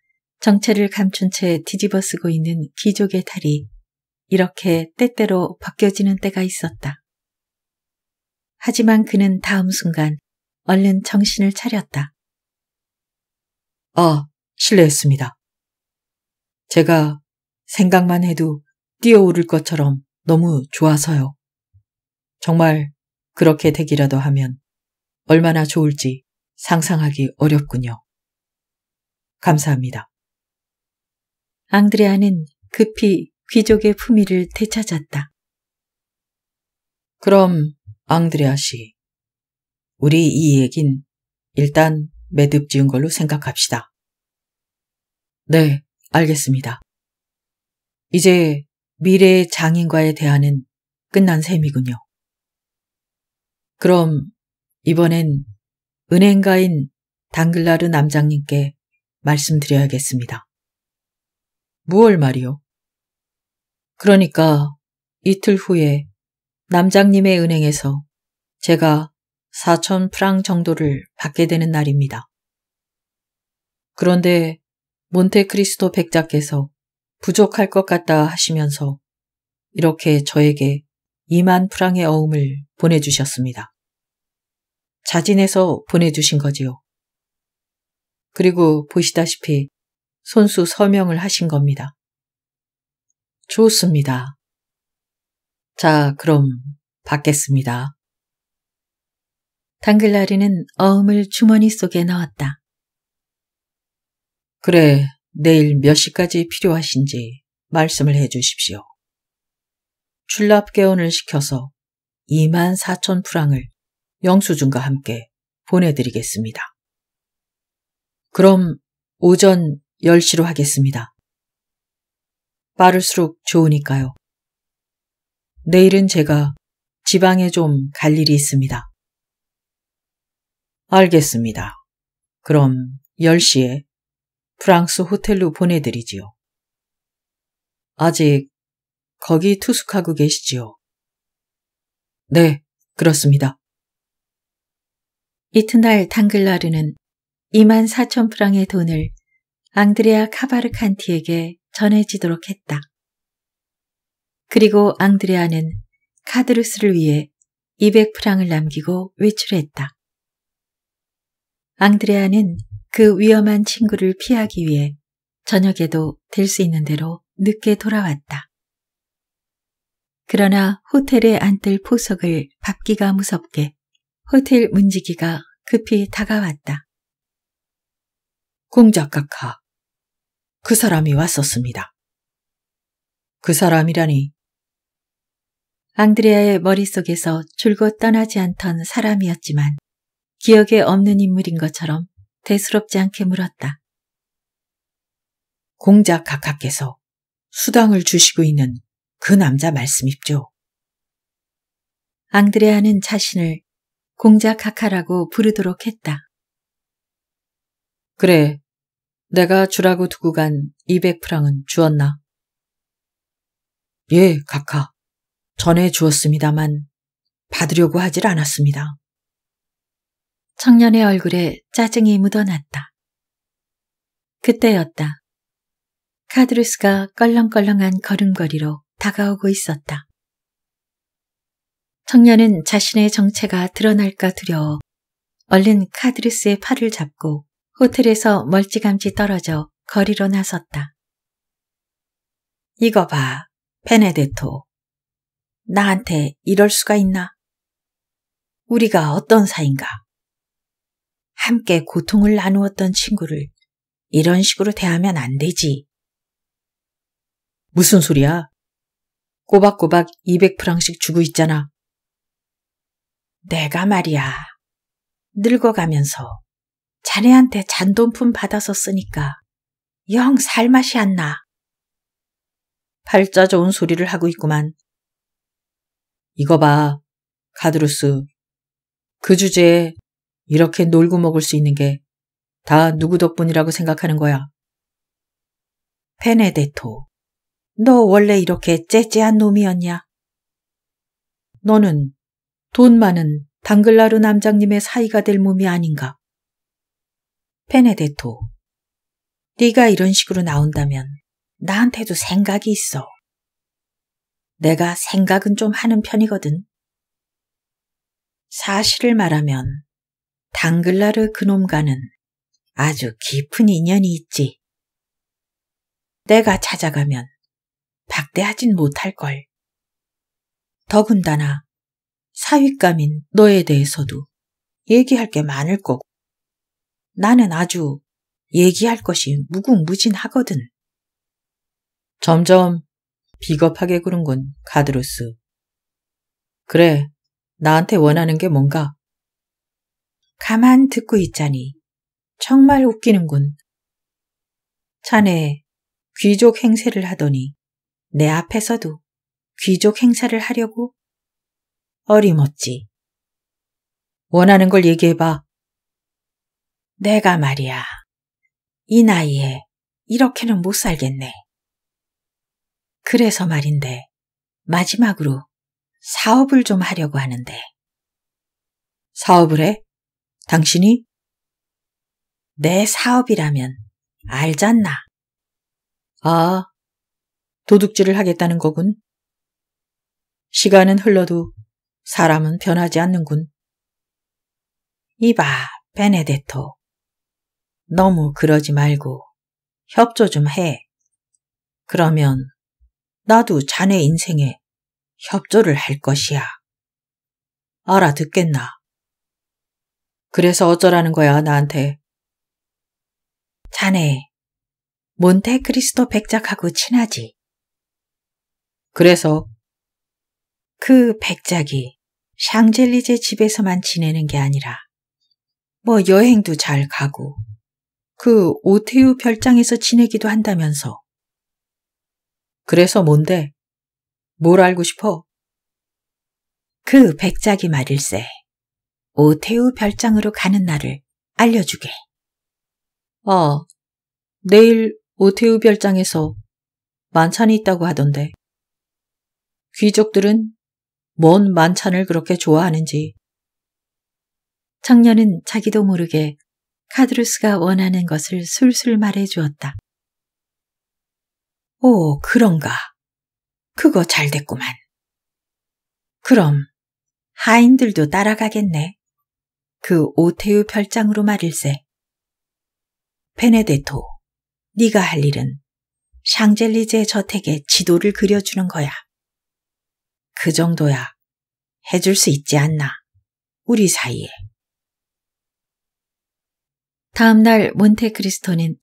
정체를 감춘 채 뒤집어 쓰고 있는 귀족의 탈이 이렇게 때때로 벗겨지는 때가 있었다. 하지만 그는 다음 순간 얼른 정신을 차렸다. 아, 실례했습니다. 제가 생각만 해도 뛰어오를 것처럼 너무 좋아서요. 정말 그렇게 되기라도 하면 얼마나 좋을지 상상하기 어렵군요. 감사합니다. 앙드레아는 급히 귀족의 품위를 되찾았다. 그럼 앙드레아 씨, 우리 이 얘긴 일단 매듭 지은 걸로 생각합시다. 네, 알겠습니다. 이제 미래의 장인과의 대화는 끝난 셈이군요. 그럼 이번엔 은행가인 당글라르 남장님께 말씀드려야겠습니다. 무얼 말이요? 그러니까 이틀 후에 남장님의 은행에서 제가 4천 프랑 정도를 받게 되는 날입니다. 그런데 몬테크리스토 백작께서 부족할 것 같다 하시면서 이렇게 저에게 2만 프랑의 어음을 보내주셨습니다. 자진해서 보내주신 거지요. 그리고 보시다시피 손수 서명을 하신 겁니다. 좋습니다. 자, 그럼 받겠습니다. 당글라리는 어음을 주머니 속에 넣었다. 그래, 내일 몇 시까지 필요하신지 말씀을 해 주십시오. 출납개원을 시켜서 2만 4천 프랑을 영수증과 함께 보내드리겠습니다. 그럼 오전 10시로 하겠습니다. 빠를수록 좋으니까요. 내일은 제가 지방에 좀 갈 일이 있습니다. 알겠습니다. 그럼 10시에 프랑스 호텔로 보내드리지요. 아직 거기 투숙하고 계시지요? 네, 그렇습니다. 이튿날 당글라르는 2만 4천 프랑의 돈을 앙드레아 카바르칸티에게 전해지도록 했다. 그리고 앙드레아는 카드루스를 위해 200프랑을 남기고 외출했다. 앙드레아는 그 위험한 친구를 피하기 위해 저녁에도 될 수 있는 대로 늦게 돌아왔다. 그러나 호텔에 안뜰 포석을 밟기가 무섭게 호텔 문지기가 급히 다가왔다. 공작각하, 그 사람이 왔었습니다. 그 사람이라니. 앙드레아의 머릿속에서 줄곧 떠나지 않던 사람이었지만 기억에 없는 인물인 것처럼 대수롭지 않게 물었다. 공작 각하께서 수당을 주시고 있는 그 남자 말씀입죠. 앙드레아는 자신을 공작 각하라고 부르도록 했다. 그래, 내가 주라고 두고 간 200프랑은 주었나? 예, 각하. 전에 주었습니다만 받으려고 하질 않았습니다. 청년의 얼굴에 짜증이 묻어났다. 그때였다. 카드루스가 껄렁껄렁한 걸음걸이로 다가오고 있었다. 청년은 자신의 정체가 드러날까 두려워 얼른 카드루스의 팔을 잡고 호텔에서 멀찌감치 떨어져 거리로 나섰다. 이거 봐, 베네데토. 나한테 이럴 수가 있나? 우리가 어떤 사이인가? 함께 고통을 나누었던 친구를 이런 식으로 대하면 안 되지. 무슨 소리야? 꼬박꼬박 200프랑씩 주고 있잖아. 내가 말이야. 늙어가면서 자네한테 잔돈품 받아서 쓰니까 영 살맛이 안 나. 팔자 좋은 소리를 하고 있구만. 이거 봐, 가드루스. 그 주제에 이렇게 놀고 먹을 수 있는 게 다 누구 덕분이라고 생각하는 거야. 페네데토, 너 원래 이렇게 째째한 놈이었냐? 너는 돈 많은 당글라르 남장님의 사이가 될 몸이 아닌가? 페네데토. 네가 이런 식으로 나온다면 나한테도 생각이 있어. 내가 생각은 좀 하는 편이거든. 사실을 말하면 당글라르 그놈과는 아주 깊은 인연이 있지. 내가 찾아가면 박대하진 못할걸. 더군다나 사윗감인 너에 대해서도 얘기할 게 많을 거고. 나는 아주 얘기할 것이 무궁무진하거든. 점점 비겁하게 구는군 가드루스. 그래, 나한테 원하는 게 뭔가? 가만 듣고 있자니 정말 웃기는군. 자네 귀족 행세를 하더니 내 앞에서도 귀족 행사를 하려고? 어림없지. 원하는 걸 얘기해봐. 내가 말이야. 이 나이에 이렇게는 못 살겠네. 그래서 말인데, 마지막으로 사업을 좀 하려고 하는데. 사업을 해? 당신이? 내 사업이라면 알잖나. 아, 도둑질을 하겠다는 거군. 시간은 흘러도 사람은 변하지 않는군. 이봐, 베네데토. 너무 그러지 말고 협조 좀 해. 그러면 나도 자네 인생에 협조를 할 것이야. 알아듣겠나? 그래서 어쩌라는 거야, 나한테. 자네, 몬테크리스토 백작하고 친하지? 그래서? 그 백작이 샹젤리제 집에서만 지내는 게 아니라 뭐 여행도 잘 가고 그 오태우 별장에서 지내기도 한다면서. 그래서 뭔데? 뭘 알고 싶어? 그 백작이 말일세. 오태우 별장으로 가는 날을 알려주게. 아, 내일 오태우 별장에서 만찬이 있다고 하던데. 귀족들은 뭔 만찬을 그렇게 좋아하는지. 청년은 자기도 모르게 카드루스가 원하는 것을 술술 말해 주었다. 오, 그런가. 그거 잘 됐구만. 그럼 하인들도 따라가겠네. 그 오태우 별장으로 말일세. 베네데토, 네가 할 일은 샹젤리제 저택에 지도를 그려주는 거야. 그 정도야 해줄 수 있지 않나, 우리 사이에. 다음 날 몬테크리스토는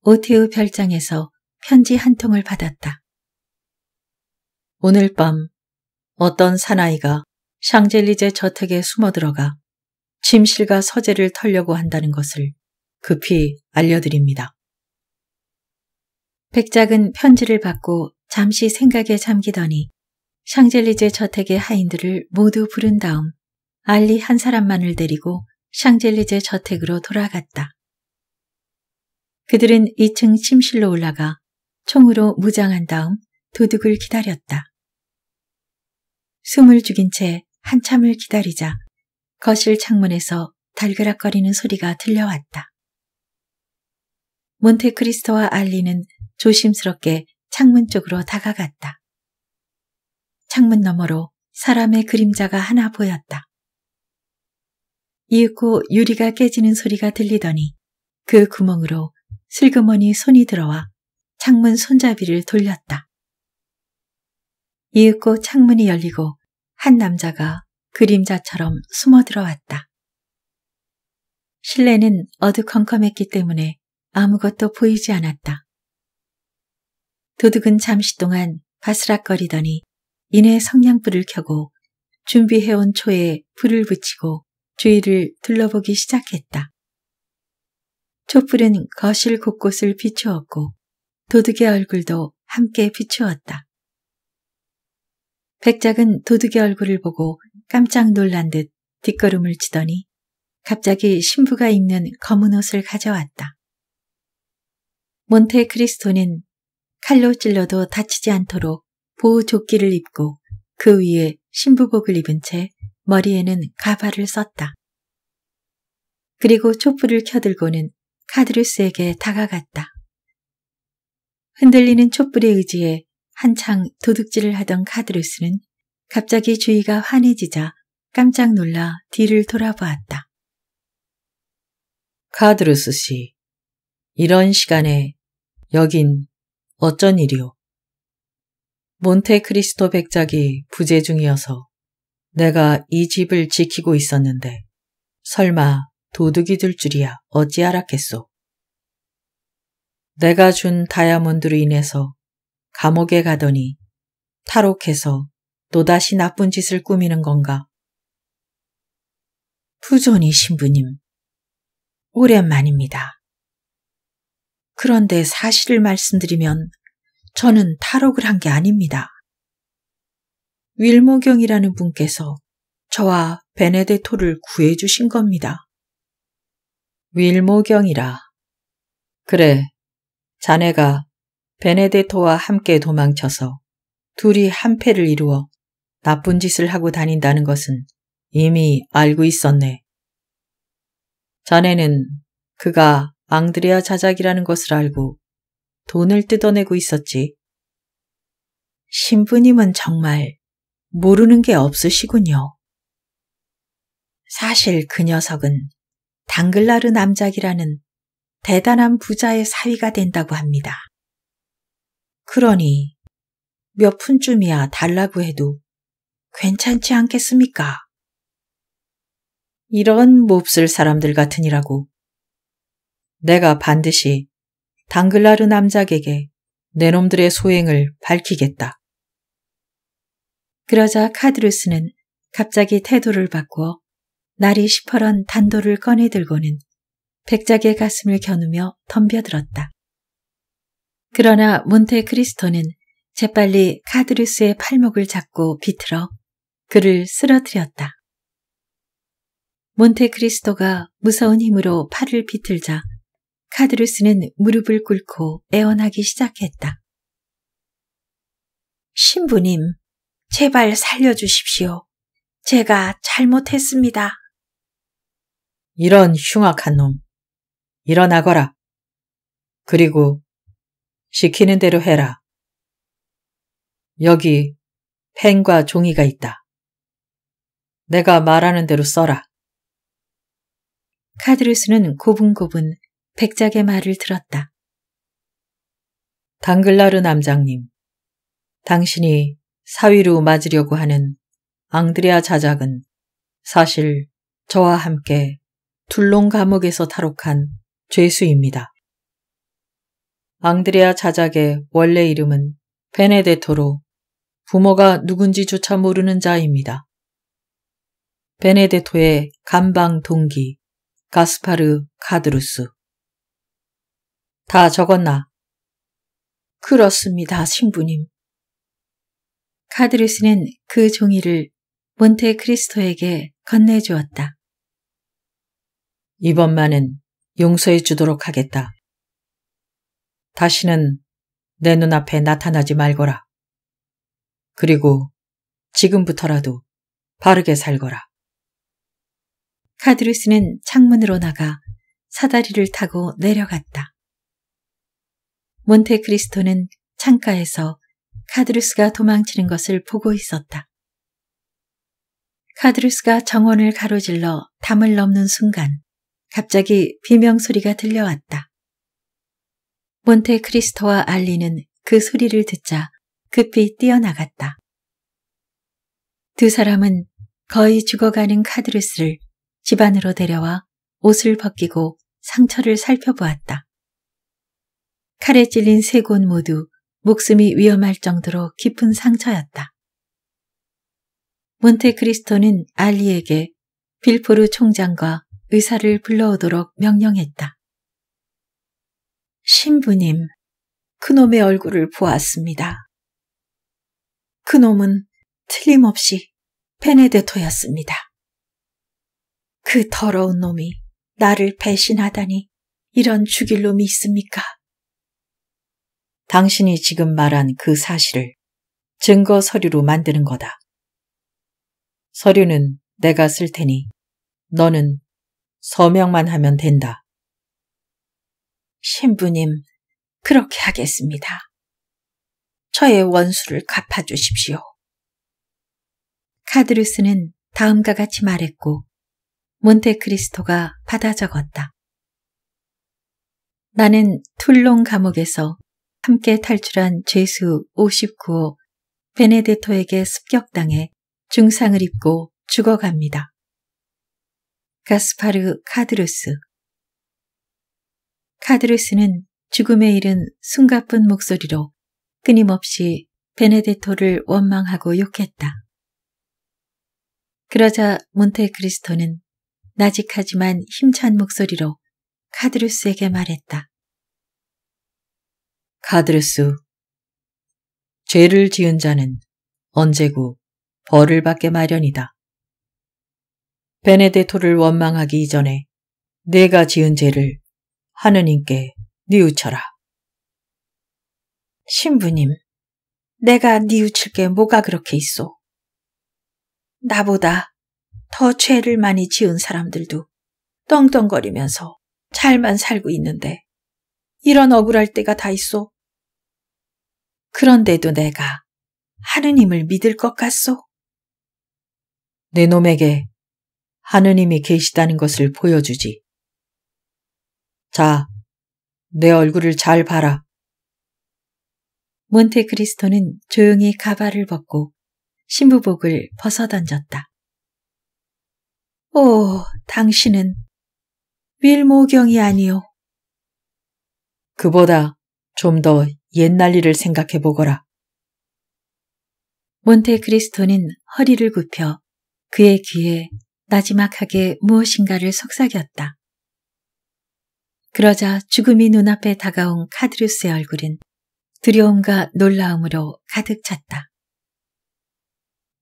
오티우 별장에서 편지 한 통을 받았다. 오늘 밤 어떤 사나이가 샹젤리제 저택에 숨어 들어가 침실과 서재를 털려고 한다는 것을 급히 알려드립니다. 백작은 편지를 받고 잠시 생각에 잠기더니 샹젤리제 저택의 하인들을 모두 부른 다음 알리 한 사람만을 데리고 샹젤리제 저택으로 돌아갔다. 그들은 2층 침실로 올라가 총으로 무장한 다음 도둑을 기다렸다. 숨을 죽인 채 한참을 기다리자 거실 창문에서 달그락거리는 소리가 들려왔다. 몬테크리스토와 알리는 조심스럽게 창문 쪽으로 다가갔다. 창문 너머로 사람의 그림자가 하나 보였다. 이윽고 유리가 깨지는 소리가 들리더니 그 구멍으로 슬그머니 손이 들어와 창문 손잡이를 돌렸다. 이윽고 창문이 열리고 한 남자가 그림자처럼 숨어 들어왔다. 실내는 어두컴컴했기 때문에 아무것도 보이지 않았다. 도둑은 잠시 동안 바스락거리더니 이내 성냥불을 켜고 준비해온 초에 불을 붙이고 주위를 둘러보기 시작했다. 촛불은 거실 곳곳을 비추었고 도둑의 얼굴도 함께 비추었다. 백작은 도둑의 얼굴을 보고 깜짝 놀란 듯 뒷걸음을 치더니 갑자기 신부가 입는 검은 옷을 가져왔다. 몬테크리스토는 칼로 찔러도 다치지 않도록 보호 조끼를 입고 그 위에 신부복을 입은 채 머리에는 가발을 썼다. 그리고 촛불을 켜들고는 카드루스에게 다가갔다. 흔들리는 촛불의의지에 한창 도둑질을 하던 카드루스는 갑자기 주위가 환해지자 깜짝 놀라 뒤를 돌아보았다. 카드루스 씨, 이런 시간에 여긴 어쩐 일이오? 몬테크리스토 백작이 부재 중이어서 내가 이 집을 지키고 있었는데 설마 도둑이 될 줄이야 어찌 알았겠소. 내가 준 다이아몬드로 인해서 감옥에 가더니 탈옥해서 또다시 나쁜 짓을 꾸미는 건가. 푸존이 신부님, 오랜만입니다. 그런데 사실을 말씀드리면 저는 탈옥을 한 게 아닙니다. 윌모경이라는 분께서 저와 베네데토를 구해주신 겁니다. 윌모경이라. 그래, 자네가 베네데토와 함께 도망쳐서 둘이 한패를 이루어 나쁜 짓을 하고 다닌다는 것은 이미 알고 있었네. 자네는 그가 앙드레아 자작이라는 것을 알고 돈을 뜯어내고 있었지. 신부님은 정말 모르는 게 없으시군요. 사실 그 녀석은 당글라르 남작이라는 대단한 부자의 사위가 된다고 합니다. 그러니 몇 푼쯤이야 달라고 해도 괜찮지 않겠습니까? 이런 몹쓸 사람들 같으니라고. 내가 반드시 당글라르 남작에게 내 놈들의 소행을 밝히겠다. 그러자 카드루스는 갑자기 태도를 바꾸어 날이 시퍼런 단도를 꺼내들고는 백작의 가슴을 겨누며 덤벼들었다. 그러나 몬테크리스토는 재빨리 카드루스의 팔목을 잡고 비틀어 그를 쓰러뜨렸다. 몬테크리스토가 무서운 힘으로 팔을 비틀자 카드루스는 무릎을 꿇고 애원하기 시작했다. 신부님, 제발 살려주십시오. 제가 잘못했습니다. 이런 흉악한 놈. 일어나거라. 그리고 시키는 대로 해라. 여기 펜과 종이가 있다. 내가 말하는 대로 써라. 카드루스는 고분고분 백작의 말을 들었다. 당글라르 남장님, 당신이 사위로 맞으려고 하는 앙드레아 자작은 사실 저와 함께 둘롱 감옥에서 탈옥한 죄수입니다. 앙드레아 자작의 원래 이름은 베네데토로 부모가 누군지조차 모르는 자입니다. 베네데토의 감방 동기 가스파르 카드루스 다 적었나? 그렇습니다, 신부님. 카드루스는 그 종이를 몬테크리스토에게 건네주었다. 이번만은 용서해 주도록 하겠다. 다시는 내 눈앞에 나타나지 말거라. 그리고 지금부터라도 바르게 살거라. 카드루스는 창문으로 나가 사다리를 타고 내려갔다. 몬테크리스토는 창가에서 카드루스가 도망치는 것을 보고 있었다. 카드루스가 정원을 가로질러 담을 넘는 순간 갑자기 비명 소리가 들려왔다. 몬테크리스토와 알리는 그 소리를 듣자 급히 뛰어나갔다. 두 사람은 거의 죽어가는 카드루스를 집안으로 데려와 옷을 벗기고 상처를 살펴보았다. 칼에 찔린 세 곳 모두 목숨이 위험할 정도로 깊은 상처였다. 몬테크리스토는 알리에게 빌포르 총장과 의사를 불러오도록 명령했다. 신부님, 그놈의 얼굴을 보았습니다. 그놈은 틀림없이 베네데토였습니다. 그 더러운 놈이 나를 배신하다니 이런 죽일 놈이 있습니까? 당신이 지금 말한 그 사실을 증거 서류로 만드는 거다. 서류는 내가 쓸 테니 너는 서명만 하면 된다. 신부님, 그렇게 하겠습니다. 저의 원수를 갚아주십시오. 카드루스는 다음과 같이 말했고 몬테크리스토가 받아 적었다. 나는 툴롱 감옥에서 함께 탈출한 죄수 59호 베네데토에게 습격당해 중상을 입고 죽어갑니다. 가스파르 카드루스 카드루스는 죽음에 이른 숨가쁜 목소리로 끊임없이 베네데토를 원망하고 욕했다. 그러자 몬테크리스토는 나직하지만 힘찬 목소리로 카드루스에게 말했다. 카드르스 죄를 지은 자는 언제고 벌을 받게 마련이다. 베네데토를 원망하기 이전에 내가 지은 죄를 하느님께 뉘우쳐라. 신부님, 내가 뉘우칠 게 뭐가 그렇게 있어? 나보다 더 죄를 많이 지은 사람들도 떵떵거리면서 잘만 살고 있는데 이런 억울할 때가 다 있어. 그런데도 내가 하느님을 믿을 것 같소? 내 놈에게 하느님이 계시다는 것을 보여주지. 자, 내 얼굴을 잘 봐라. 몬테크리스토는 조용히 가발을 벗고 신부복을 벗어던졌다. 오, 당신은 윌모경이 아니오. 그보다 좀 더 옛날 일을 생각해 보거라. 몬테크리스토는 허리를 굽혀 그의 귀에 나지막하게 무엇인가를 속삭였다. 그러자 죽음이 눈앞에 다가온 카드루스의 얼굴은 두려움과 놀라움으로 가득 찼다.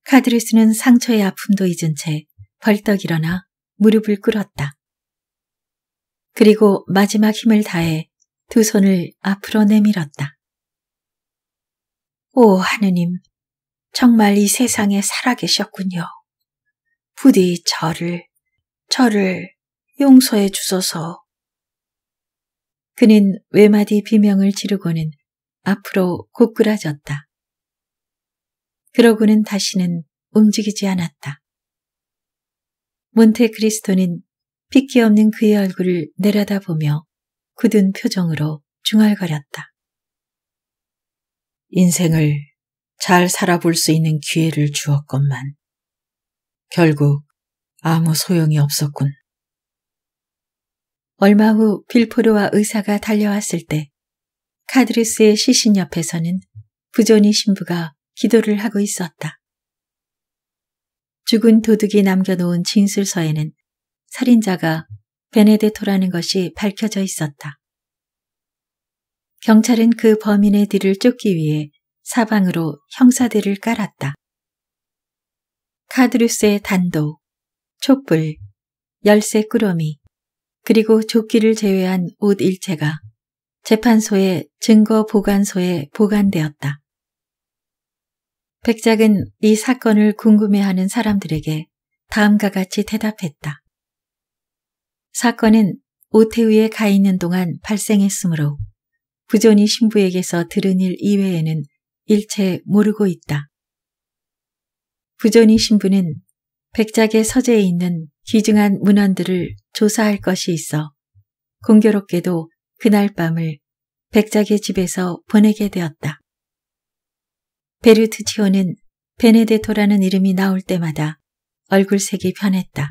카드루스는 상처의 아픔도 잊은 채 벌떡 일어나 무릎을 꿇었다. 그리고 마지막 힘을 다해 두 손을 앞으로 내밀었다. 오, 하느님, 정말 이 세상에 살아계셨군요. 부디 저를, 저를 용서해 주소서. 그는 외마디 비명을 지르고는 앞으로 고꾸라졌다. 그러고는 다시는 움직이지 않았다. 몬테크리스토는 핏기 없는 그의 얼굴을 내려다보며 굳은 표정으로 중얼거렸다. 인생을 잘 살아볼 수 있는 기회를 주었건만 결국 아무 소용이 없었군. 얼마 후 빌포르와 의사가 달려왔을 때 카드리스의 시신 옆에서는 부조니 신부가 기도를 하고 있었다. 죽은 도둑이 남겨놓은 진술서에는 살인자가 베네데토라는 것이 밝혀져 있었다. 경찰은 그 범인의 뒤를 쫓기 위해 사방으로 형사대를 깔았다. 카드루스의 단독, 촛불, 열쇠 꾸러미, 그리고 조끼를 제외한 옷 일체가 재판소의 증거 보관소에 보관되었다. 백작은 이 사건을 궁금해하는 사람들에게 다음과 같이 대답했다. 사건은 오태우에 가 있는 동안 발생했으므로 부존이 신부에게서 들은 일 이외에는 일체 모르고 있다. 부존이 신부는 백작의 서재에 있는 귀중한 문헌들을 조사할 것이 있어 공교롭게도 그날 밤을 백작의 집에서 보내게 되었다. 베르트치오는 베네데토라는 이름이 나올 때마다 얼굴색이 변했다.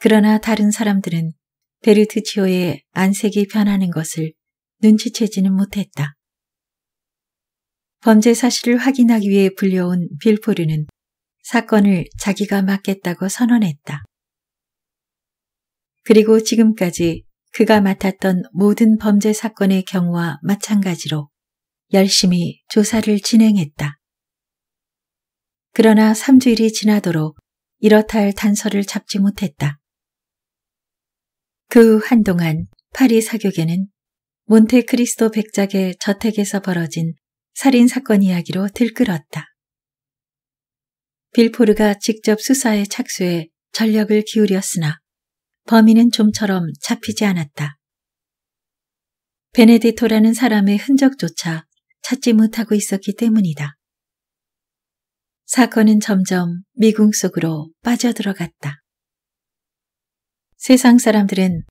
그러나 다른 사람들은 베르트치오의 안색이 변하는 것을 눈치채지는 못했다. 범죄 사실을 확인하기 위해 불려온 빌포류는 사건을 자기가 맡겠다고 선언했다. 그리고 지금까지 그가 맡았던 모든 범죄 사건의 경우와 마찬가지로 열심히 조사를 진행했다. 그러나 3주일이 지나도록 이렇다 할 단서를 잡지 못했다. 그 한동안 파리 사격에는 몬테크리스토 백작의 저택에서 벌어진 살인사건 이야기로 들끓었다. 빌포르가 직접 수사에 착수해 전력을 기울였으나 범인은 좀처럼 잡히지 않았다. 베네디토라는 사람의 흔적조차 찾지 못하고 있었기 때문이다. 사건은 점점 미궁 속으로 빠져들어갔다. 세상 사람들은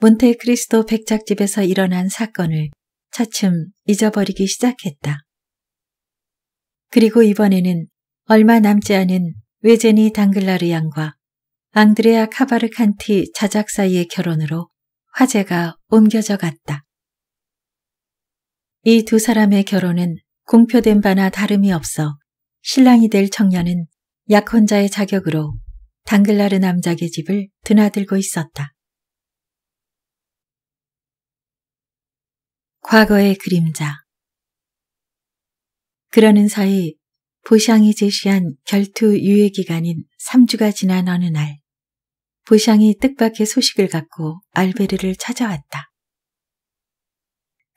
몬테크리스토 백작집에서 일어난 사건을 차츰 잊어버리기 시작했다. 그리고 이번에는 얼마 남지 않은 외제니 당글라르 양과 앙드레아 카바르칸티 자작 사이의 결혼으로 화제가 옮겨져 갔다. 이 두 사람의 결혼은 공표된 바나 다름이 없어 신랑이 될 청년은 약혼자의 자격으로 당글라르 남작의 집을 드나들고 있었다. 과거의 그림자 그러는 사이 보샹이 제시한 결투 유예 기간인 3주가 지난 어느 날 보샹이 뜻밖의 소식을 갖고 알베르를 찾아왔다.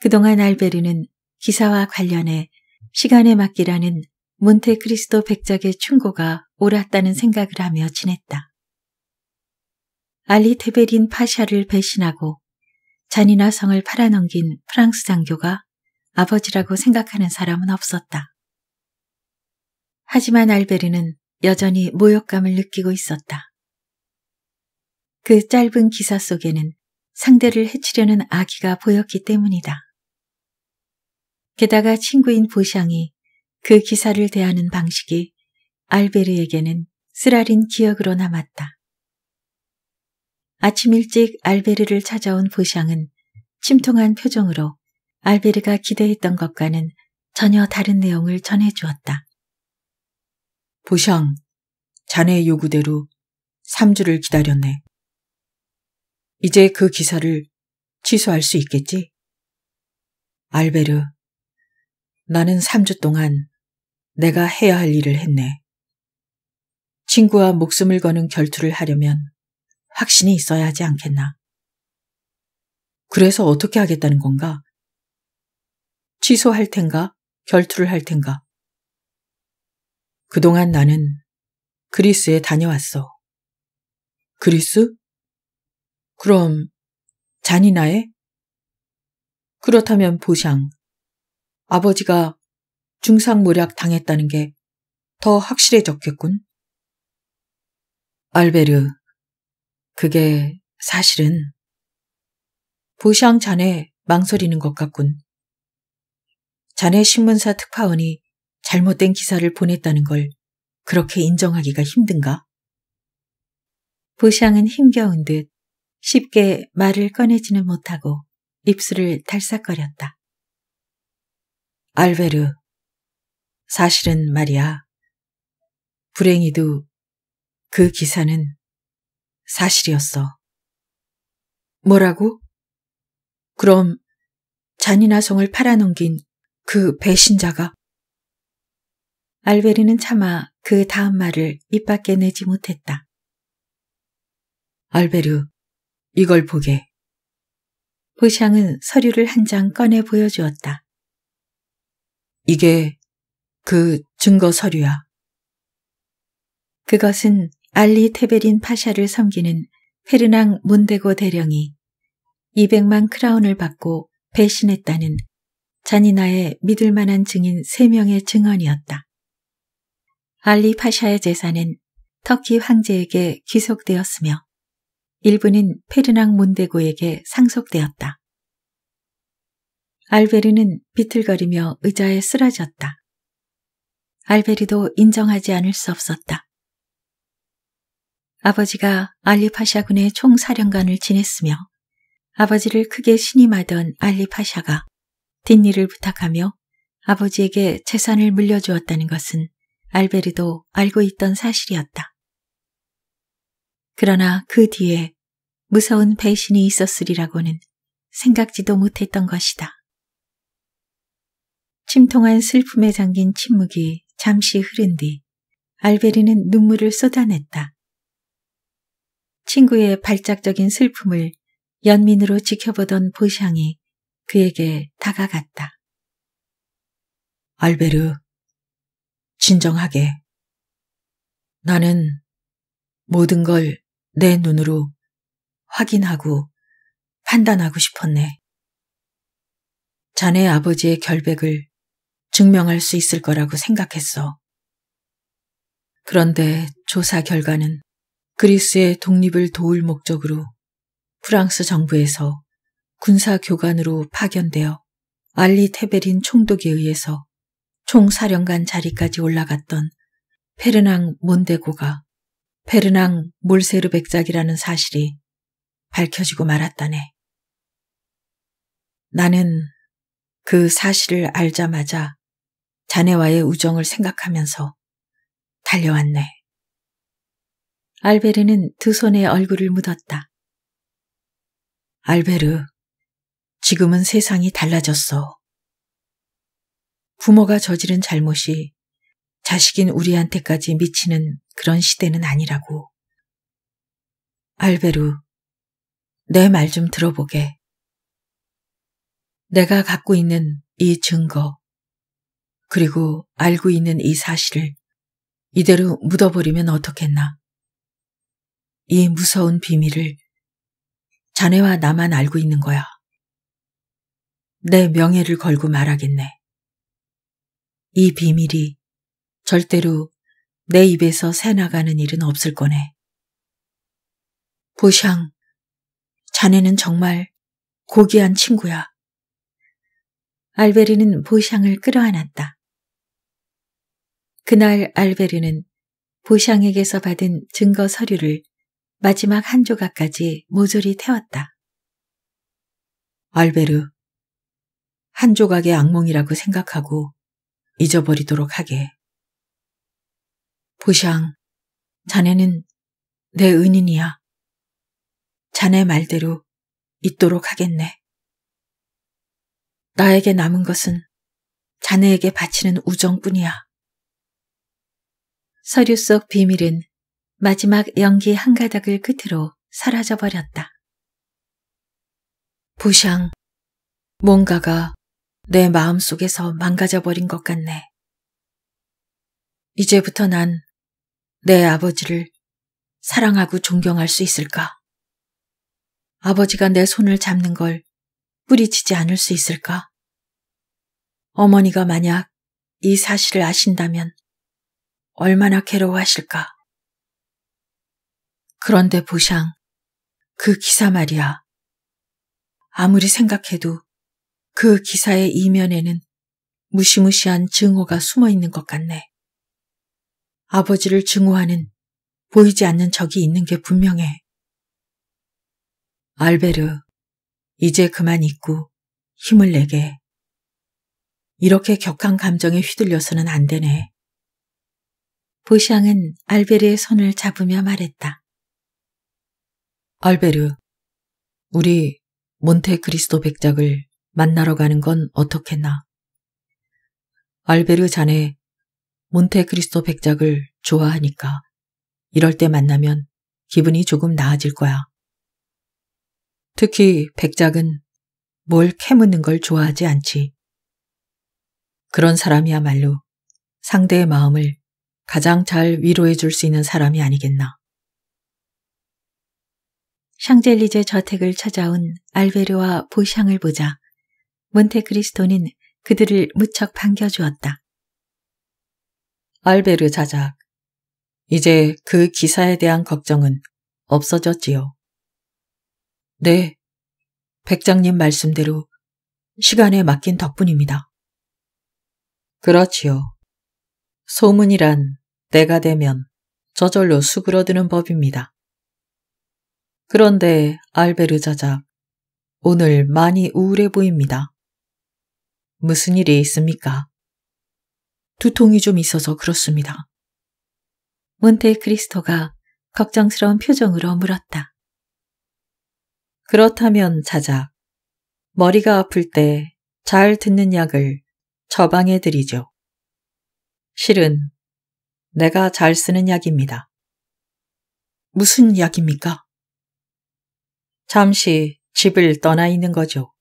그동안 알베르는 기사와 관련해 시간에 맡기라는 몬테크리스토 백작의 충고가 옳았다는 생각을 하며 지냈다. 알리 테베린 파샤를 배신하고 잔이나 성을 팔아넘긴 프랑스 장교가 아버지라고 생각하는 사람은 없었다. 하지만 알베르는 여전히 모욕감을 느끼고 있었다. 그 짧은 기사 속에는 상대를 해치려는 아기가 보였기 때문이다. 게다가 친구인 보샹이 그 기사를 대하는 방식이 알베르에게는 쓰라린 기억으로 남았다. 아침 일찍 알베르를 찾아온 보샹은 침통한 표정으로 알베르가 기대했던 것과는 전혀 다른 내용을 전해주었다. 보샹, 자네의 요구대로 3주를 기다렸네. 이제 그 기사를 취소할 수 있겠지? 알베르, 나는 3주 동안 내가 해야 할 일을 했네. 친구와 목숨을 거는 결투를 하려면 확신이 있어야 하지 않겠나. 그래서 어떻게 하겠다는 건가? 취소할 텐가? 결투를 할 텐가? 그동안 나는 그리스에 다녀왔어. 그리스? 그럼 잔이나에? 그렇다면 보상 아버지가 중상무략 당했다는 게 더 확실해졌겠군. 알베르, 그게 사실은 부샹 자네 망설이는 것 같군. 자네 신문사 특파원이 잘못된 기사를 보냈다는 걸 그렇게 인정하기가 힘든가? 부샹은 힘겨운 듯 쉽게 말을 꺼내지는 못하고 입술을 달싹거렸다. 알베르, 사실은 말이야. 불행히도 그 기사는 사실이었어. 뭐라고? 그럼 잔이나성을 팔아넘긴 그 배신자가? 알베리는 차마 그 다음 말을 입 밖에 내지 못했다. 알베르, 이걸 보게. 부샹은 서류를 한 장 꺼내 보여주었다. 이게 그 증거 서류야. 그것은 알리 테베린 파샤를 섬기는 페르낭 문데고 대령이 200만 크라운을 받고 배신했다는 잔이나의 믿을 만한 증인 3명의 증언이었다. 알리 파샤의 재산은 터키 황제에게 귀속되었으며 일부는 페르낭 문데고에게 상속되었다. 알베르는 비틀거리며 의자에 쓰러졌다. 알베리도 인정하지 않을 수 없었다. 아버지가 알리파샤군의 총사령관을 지냈으며 아버지를 크게 신임하던 알리파샤가 뒷일을 부탁하며 아버지에게 재산을 물려주었다는 것은 알베리도 알고 있던 사실이었다. 그러나 그 뒤에 무서운 배신이 있었으리라고는 생각지도 못했던 것이다. 침통한 슬픔에 잠긴 침묵이 잠시 흐른 뒤 알베리는 눈물을 쏟아냈다. 친구의 발작적인 슬픔을 연민으로 지켜보던 보샹이 그에게 다가갔다. 알베르, 진정하게. 나는 모든 걸 내 눈으로 확인하고 판단하고 싶었네. 자네 아버지의 결백을 증명할 수 있을 거라고 생각했어. 그런데 조사 결과는 그리스의 독립을 도울 목적으로 프랑스 정부에서 군사 교관으로 파견되어 알리 테베린 총독에 의해서 총사령관 자리까지 올라갔던 페르낭 몬데고가 페르낭 몰세르 백작이라는 사실이 밝혀지고 말았다네. 나는 그 사실을 알자마자 자네와의 우정을 생각하면서 달려왔네. 알베르는 두 손에 얼굴을 묻었다. 알베르, 지금은 세상이 달라졌어. 부모가 저지른 잘못이 자식인 우리한테까지 미치는 그런 시대는 아니라고. 알베르, 내 말 좀 들어보게. 내가 갖고 있는 이 증거, 그리고 알고 있는 이 사실을 이대로 묻어버리면 어떻겠나. 이 무서운 비밀을 자네와 나만 알고 있는 거야. 내 명예를 걸고 말하겠네. 이 비밀이 절대로 내 입에서 새나가는 일은 없을 거네. 보샹, 자네는 정말 고귀한 친구야. 알베리는 보샹을 끌어안았다. 그날 알베르는 보샹에게서 받은 증거 서류를 마지막 한 조각까지 모조리 태웠다. 알베르, 한 조각의 악몽이라고 생각하고 잊어버리도록 하게. 보샹, 자네는 내 은인이야. 자네 말대로 있도록 하겠네. 나에게 남은 것은 자네에게 바치는 우정뿐이야. 서류 속 비밀은 마지막 연기 한 가닥을 끝으로 사라져버렸다. 부샹, 뭔가가 내 마음속에서 망가져버린 것 같네. 이제부터 난 내 아버지를 사랑하고 존경할 수 있을까? 아버지가 내 손을 잡는 걸 뿌리치지 않을 수 있을까? 어머니가 만약 이 사실을 아신다면 얼마나 괴로워하실까. 그런데 보샹, 그 기사 말이야. 아무리 생각해도 그 기사의 이면에는 무시무시한 증오가 숨어 있는 것 같네. 아버지를 증오하는 보이지 않는 적이 있는 게 분명해. 알베르, 이제 그만 잊고 힘을 내게. 이렇게 격한 감정에 휘둘려서는 안 되네. 보샹은 알베르의 손을 잡으며 말했다. 알베르, 우리 몬테크리스토 백작을 만나러 가는 건 어떻겠나? 알베르 자네 몬테크리스토 백작을 좋아하니까 이럴 때 만나면 기분이 조금 나아질 거야. 특히 백작은 뭘 캐묻는 걸 좋아하지 않지. 그런 사람이야말로 상대의 마음을 가장 잘 위로해 줄 수 있는 사람이 아니겠나. 샹젤리제 저택을 찾아온 알베르와 보샹을 보자 몬테크리스토는 그들을 무척 반겨주었다. 알베르 자작, 이제 그 기사에 대한 걱정은 없어졌지요. 네, 백장님 말씀대로 시간에 맡긴 덕분입니다. 그렇지요. 소문이란 때가 되면 저절로 수그러드는 법입니다. 그런데 알베르 자작, 오늘 많이 우울해 보입니다. 무슨 일이 있습니까? 두통이 좀 있어서 그렇습니다. 문테크리스토가 걱정스러운 표정으로 물었다. 그렇다면 자작, 머리가 아플 때 잘 듣는 약을 처방해드리죠. 실은 내가 잘 쓰는 약입니다. 무슨 약입니까? 잠시 집을 떠나 있는 거죠.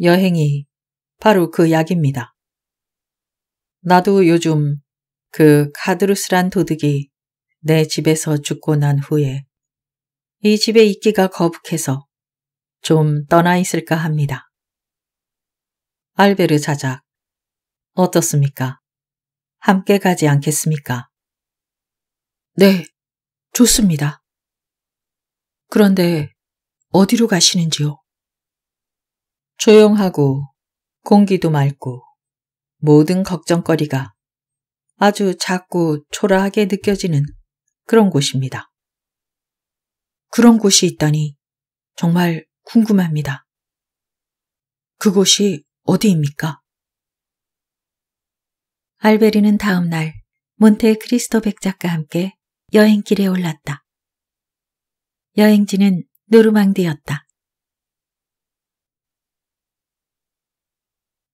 여행이 바로 그 약입니다. 나도 요즘 그 카드루스란 도둑이 내 집에서 죽고 난 후에 이 집에 있기가 거북해서 좀 떠나 있을까 합니다. 알베르 자작 어떻습니까? 함께 가지 않겠습니까? 네, 좋습니다. 그런데 어디로 가시는지요? 조용하고 공기도 맑고 모든 걱정거리가 아주 작고 초라하게 느껴지는 그런 곳입니다. 그런 곳이 있다니 정말 궁금합니다. 그곳이 어디입니까? 알베리는 다음 날 몬테크리스토 백작과 함께 여행길에 올랐다. 여행지는 노르망디였다.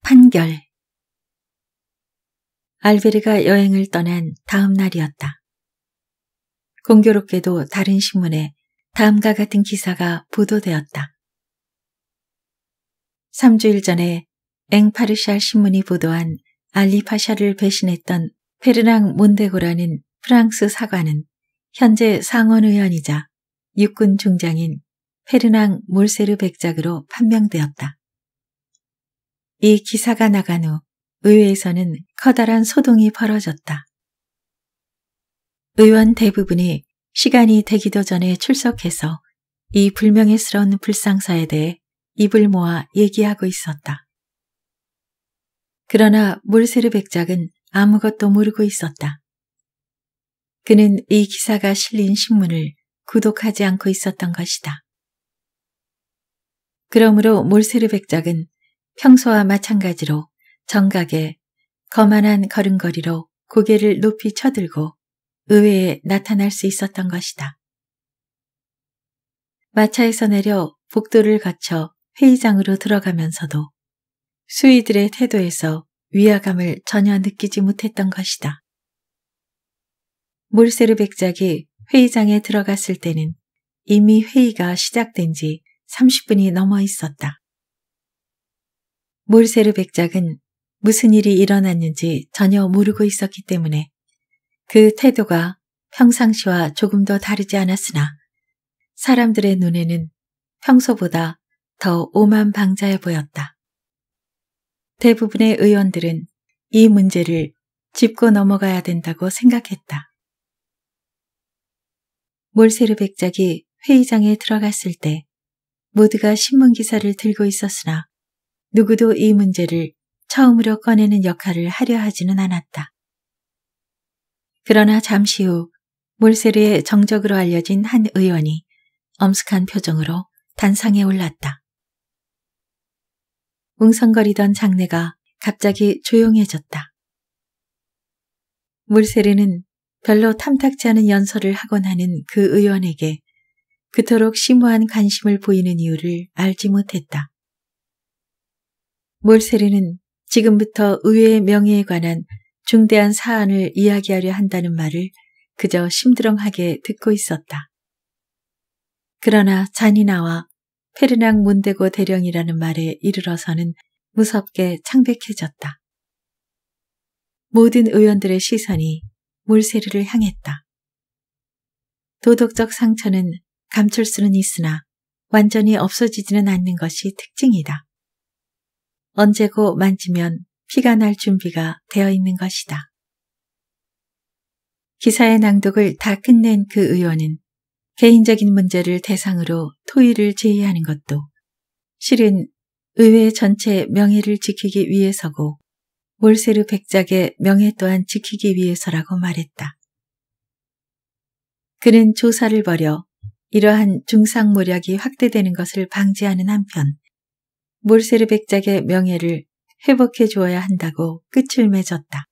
판결 알베르가 여행을 떠난 다음 날이었다. 공교롭게도 다른 신문에 다음과 같은 기사가 보도되었다. 3주일 전에 앵파르샬 신문이 보도한 알리 파샤를 배신했던 페르낭 몬데고라는 프랑스 사관은 현재 상원의원이자 육군 중장인 페르낭 몰세르 백작으로 판명되었다. 이 기사가 나간 후 의회에서는 커다란 소동이 벌어졌다. 의원 대부분이 시간이 되기도 전에 출석해서 이 불명예스러운 불상사에 대해 입을 모아 얘기하고 있었다. 그러나 몰세르백작은 아무것도 모르고 있었다. 그는 이 기사가 실린 신문을 구독하지 않고 있었던 것이다. 그러므로 몰세르백작은 평소와 마찬가지로 정각에 거만한 걸음걸이로 고개를 높이 쳐들고 의외에 나타날 수 있었던 것이다. 마차에서 내려 복도를 거쳐 회의장으로 들어가면서도 수이들의 태도에서 위화감을 전혀 느끼지 못했던 것이다. 몰세르 백작이 회의장에 들어갔을 때는 이미 회의가 시작된 지 30분이 넘어 있었다. 몰세르 백작은 무슨 일이 일어났는지 전혀 모르고 있었기 때문에 그 태도가 평상시와 조금 더 다르지 않았으나 사람들의 눈에는 평소보다 더 오만방자해 보였다. 대부분의 의원들은 이 문제를 짚고 넘어가야 된다고 생각했다. 몰세르 백작이 회의장에 들어갔을 때 모두가 신문기사를 들고 있었으나 누구도 이 문제를 처음으로 꺼내는 역할을 하려 하지는 않았다. 그러나 잠시 후 몰세르의 정적으로 알려진 한 의원이 엄숙한 표정으로 단상에 올랐다. 웅성거리던 장내가 갑자기 조용해졌다. 물세르는 별로 탐탁지 않은 연설을 하곤 하는 그 의원에게 그토록 심오한 관심을 보이는 이유를 알지 못했다. 몰세르는 지금부터 의회의 명예에 관한 중대한 사안을 이야기하려 한다는 말을 그저 심드렁하게 듣고 있었다. 그러나 잔이 나와 페르낭 문데고 대령이라는 말에 이르러서는 무섭게 창백해졌다. 모든 의원들의 시선이 몰세리를 향했다. 도덕적 상처는 감출 수는 있으나 완전히 없어지지는 않는 것이 특징이다. 언제고 만지면 피가 날 준비가 되어 있는 것이다. 기사의 낭독을 다 끝낸 그 의원은 개인적인 문제를 대상으로 토의를 제의하는 것도 실은 의회 전체 명예를 지키기 위해서고 몰세르 백작의 명예 또한 지키기 위해서라고 말했다. 그는 조사를 벌여 이러한 중상모략이 확대되는 것을 방지하는 한편 몰세르 백작의 명예를 회복해 주어야 한다고 끝을 맺었다.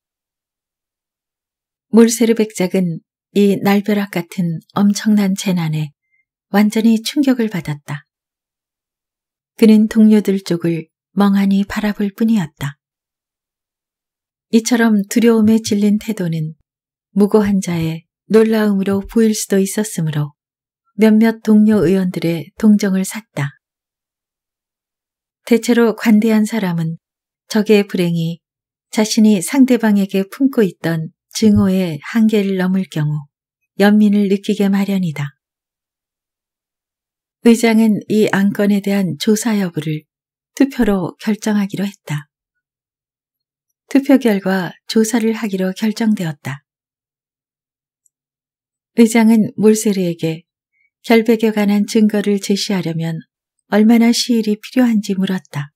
몰세르 백작은 이 날벼락 같은 엄청난 재난에 완전히 충격을 받았다. 그는 동료들 쪽을 멍하니 바라볼 뿐이었다. 이처럼 두려움에 질린 태도는 무고한 자의 놀라움으로 보일 수도 있었으므로 몇몇 동료 의원들의 동정을 샀다. 대체로 관대한 사람은 적의 불행이 자신이 상대방에게 품고 있던 증오의 한계를 넘을 경우 연민을 느끼게 마련이다. 의장은 이 안건에 대한 조사 여부를 투표로 결정하기로 했다. 투표 결과 조사를 하기로 결정되었다. 의장은 몰세르에게 결백에 관한 증거를 제시하려면 얼마나 시일이 필요한지 물었다.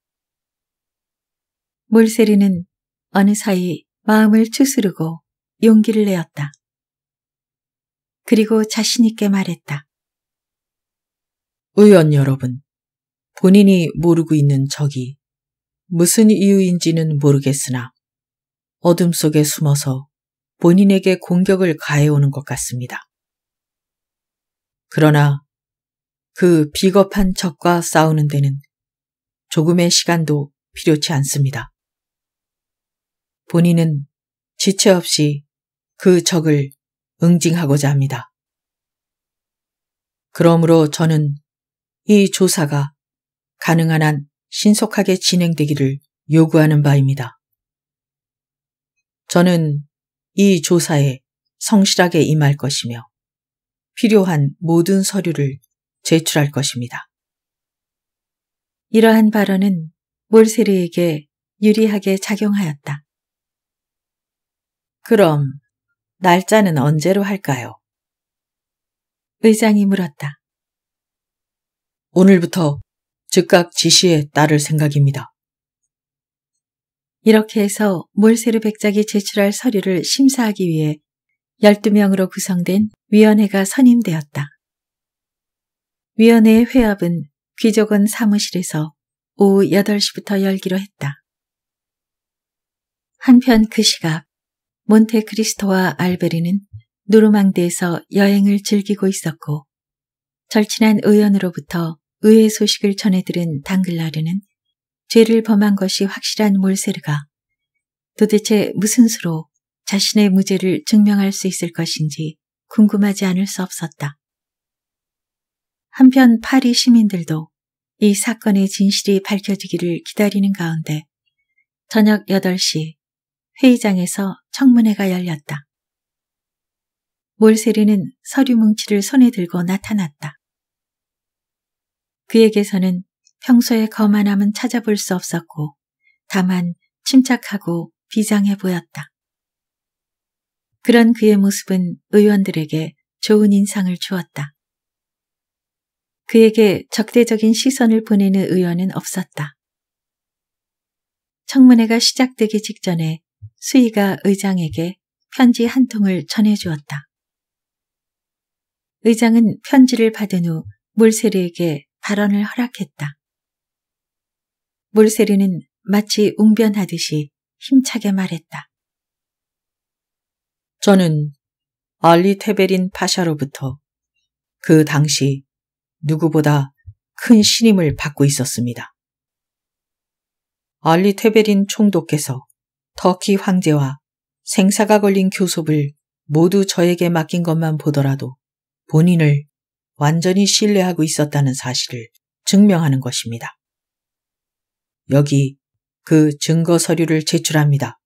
몰세르는 어느 사이 마음을 추스르고 용기를 내었다. 그리고 자신있게 말했다. 의원 여러분, 본인이 모르고 있는 적이 무슨 이유인지는 모르겠으나 어둠 속에 숨어서 본인에게 공격을 가해오는 것 같습니다. 그러나 그 비겁한 적과 싸우는 데는 조금의 시간도 필요치 않습니다. 본인은 지체 없이 그 적을 응징하고자 합니다. 그러므로 저는 이 조사가 가능한 한 신속하게 진행되기를 요구하는 바입니다. 저는 이 조사에 성실하게 임할 것이며 필요한 모든 서류를 제출할 것입니다. 이러한 발언은 몰세리에게 유리하게 작용하였다. 그럼 날짜는 언제로 할까요? 의장이 물었다. 오늘부터 즉각 지시에 따를 생각입니다. 이렇게 해서 몰세르 백작이 제출할 서류를 심사하기 위해 12명으로 구성된 위원회가 선임되었다. 위원회의 회합은 귀족은 사무실에서 오후 8시부터 열기로 했다. 한편 그 시각 몬테크리스토와 알베르는 노르망디에서 여행을 즐기고 있었고 절친한 의원으로부터 의회 소식을 전해들은 당글라르는 죄를 범한 것이 확실한 몰세르가 도대체 무슨 수로 자신의 무죄를 증명할 수 있을 것인지 궁금하지 않을 수 없었다. 한편 파리 시민들도 이 사건의 진실이 밝혀지기를 기다리는 가운데 저녁 8시 회의장에서 청문회가 열렸다. 몰세리는 서류 뭉치를 손에 들고 나타났다. 그에게서는 평소에 거만함은 찾아볼 수 없었고 다만 침착하고 비장해 보였다. 그런 그의 모습은 의원들에게 좋은 인상을 주었다. 그에게 적대적인 시선을 보내는 의원은 없었다. 청문회가 시작되기 직전에 수희가 의장에게 편지 한 통을 전해주었다. 의장은 편지를 받은 후 몰세리에게 발언을 허락했다. 몰세리는 마치 웅변하듯이 힘차게 말했다. 저는 알리 테베린 파샤로부터 그 당시 누구보다 큰 신임을 받고 있었습니다. 알리 테베린 총독께서 터키 황제와 생사가 걸린 교섭을 모두 저에게 맡긴 것만 보더라도 본인을 완전히 신뢰하고 있었다는 사실을 증명하는 것입니다. 여기 그 증거 서류를 제출합니다.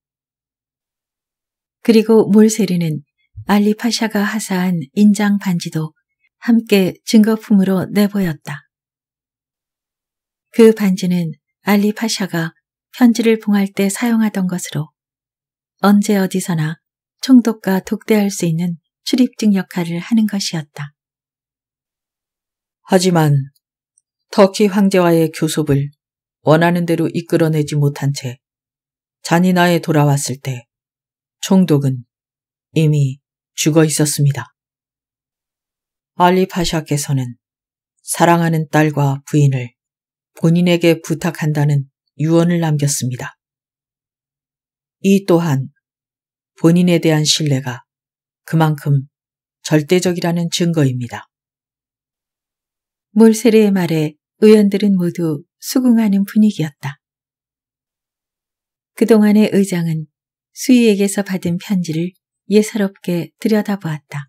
그리고 몰세르는 알리 파샤가 하사한 인장 반지도 함께 증거품으로 내보였다. 그 반지는 알리 파샤가 현지를 봉할 때 사용하던 것으로 언제 어디서나 총독과 독대할 수 있는 출입증 역할을 하는 것이었다. 하지만 터키 황제와의 교섭을 원하는 대로 이끌어내지 못한 채 잔인하에 돌아왔을 때 총독은 이미 죽어 있었습니다. 알리 파샤께서는 사랑하는 딸과 부인을 본인에게 부탁한다는 유언을 남겼습니다. 이 또한 본인에 대한 신뢰가 그만큼 절대적이라는 증거입니다. 몰세르의 말에 의원들은 모두 수긍하는 분위기였다. 그동안의 의장은 수희에게서 받은 편지를 예사롭게 들여다보았다.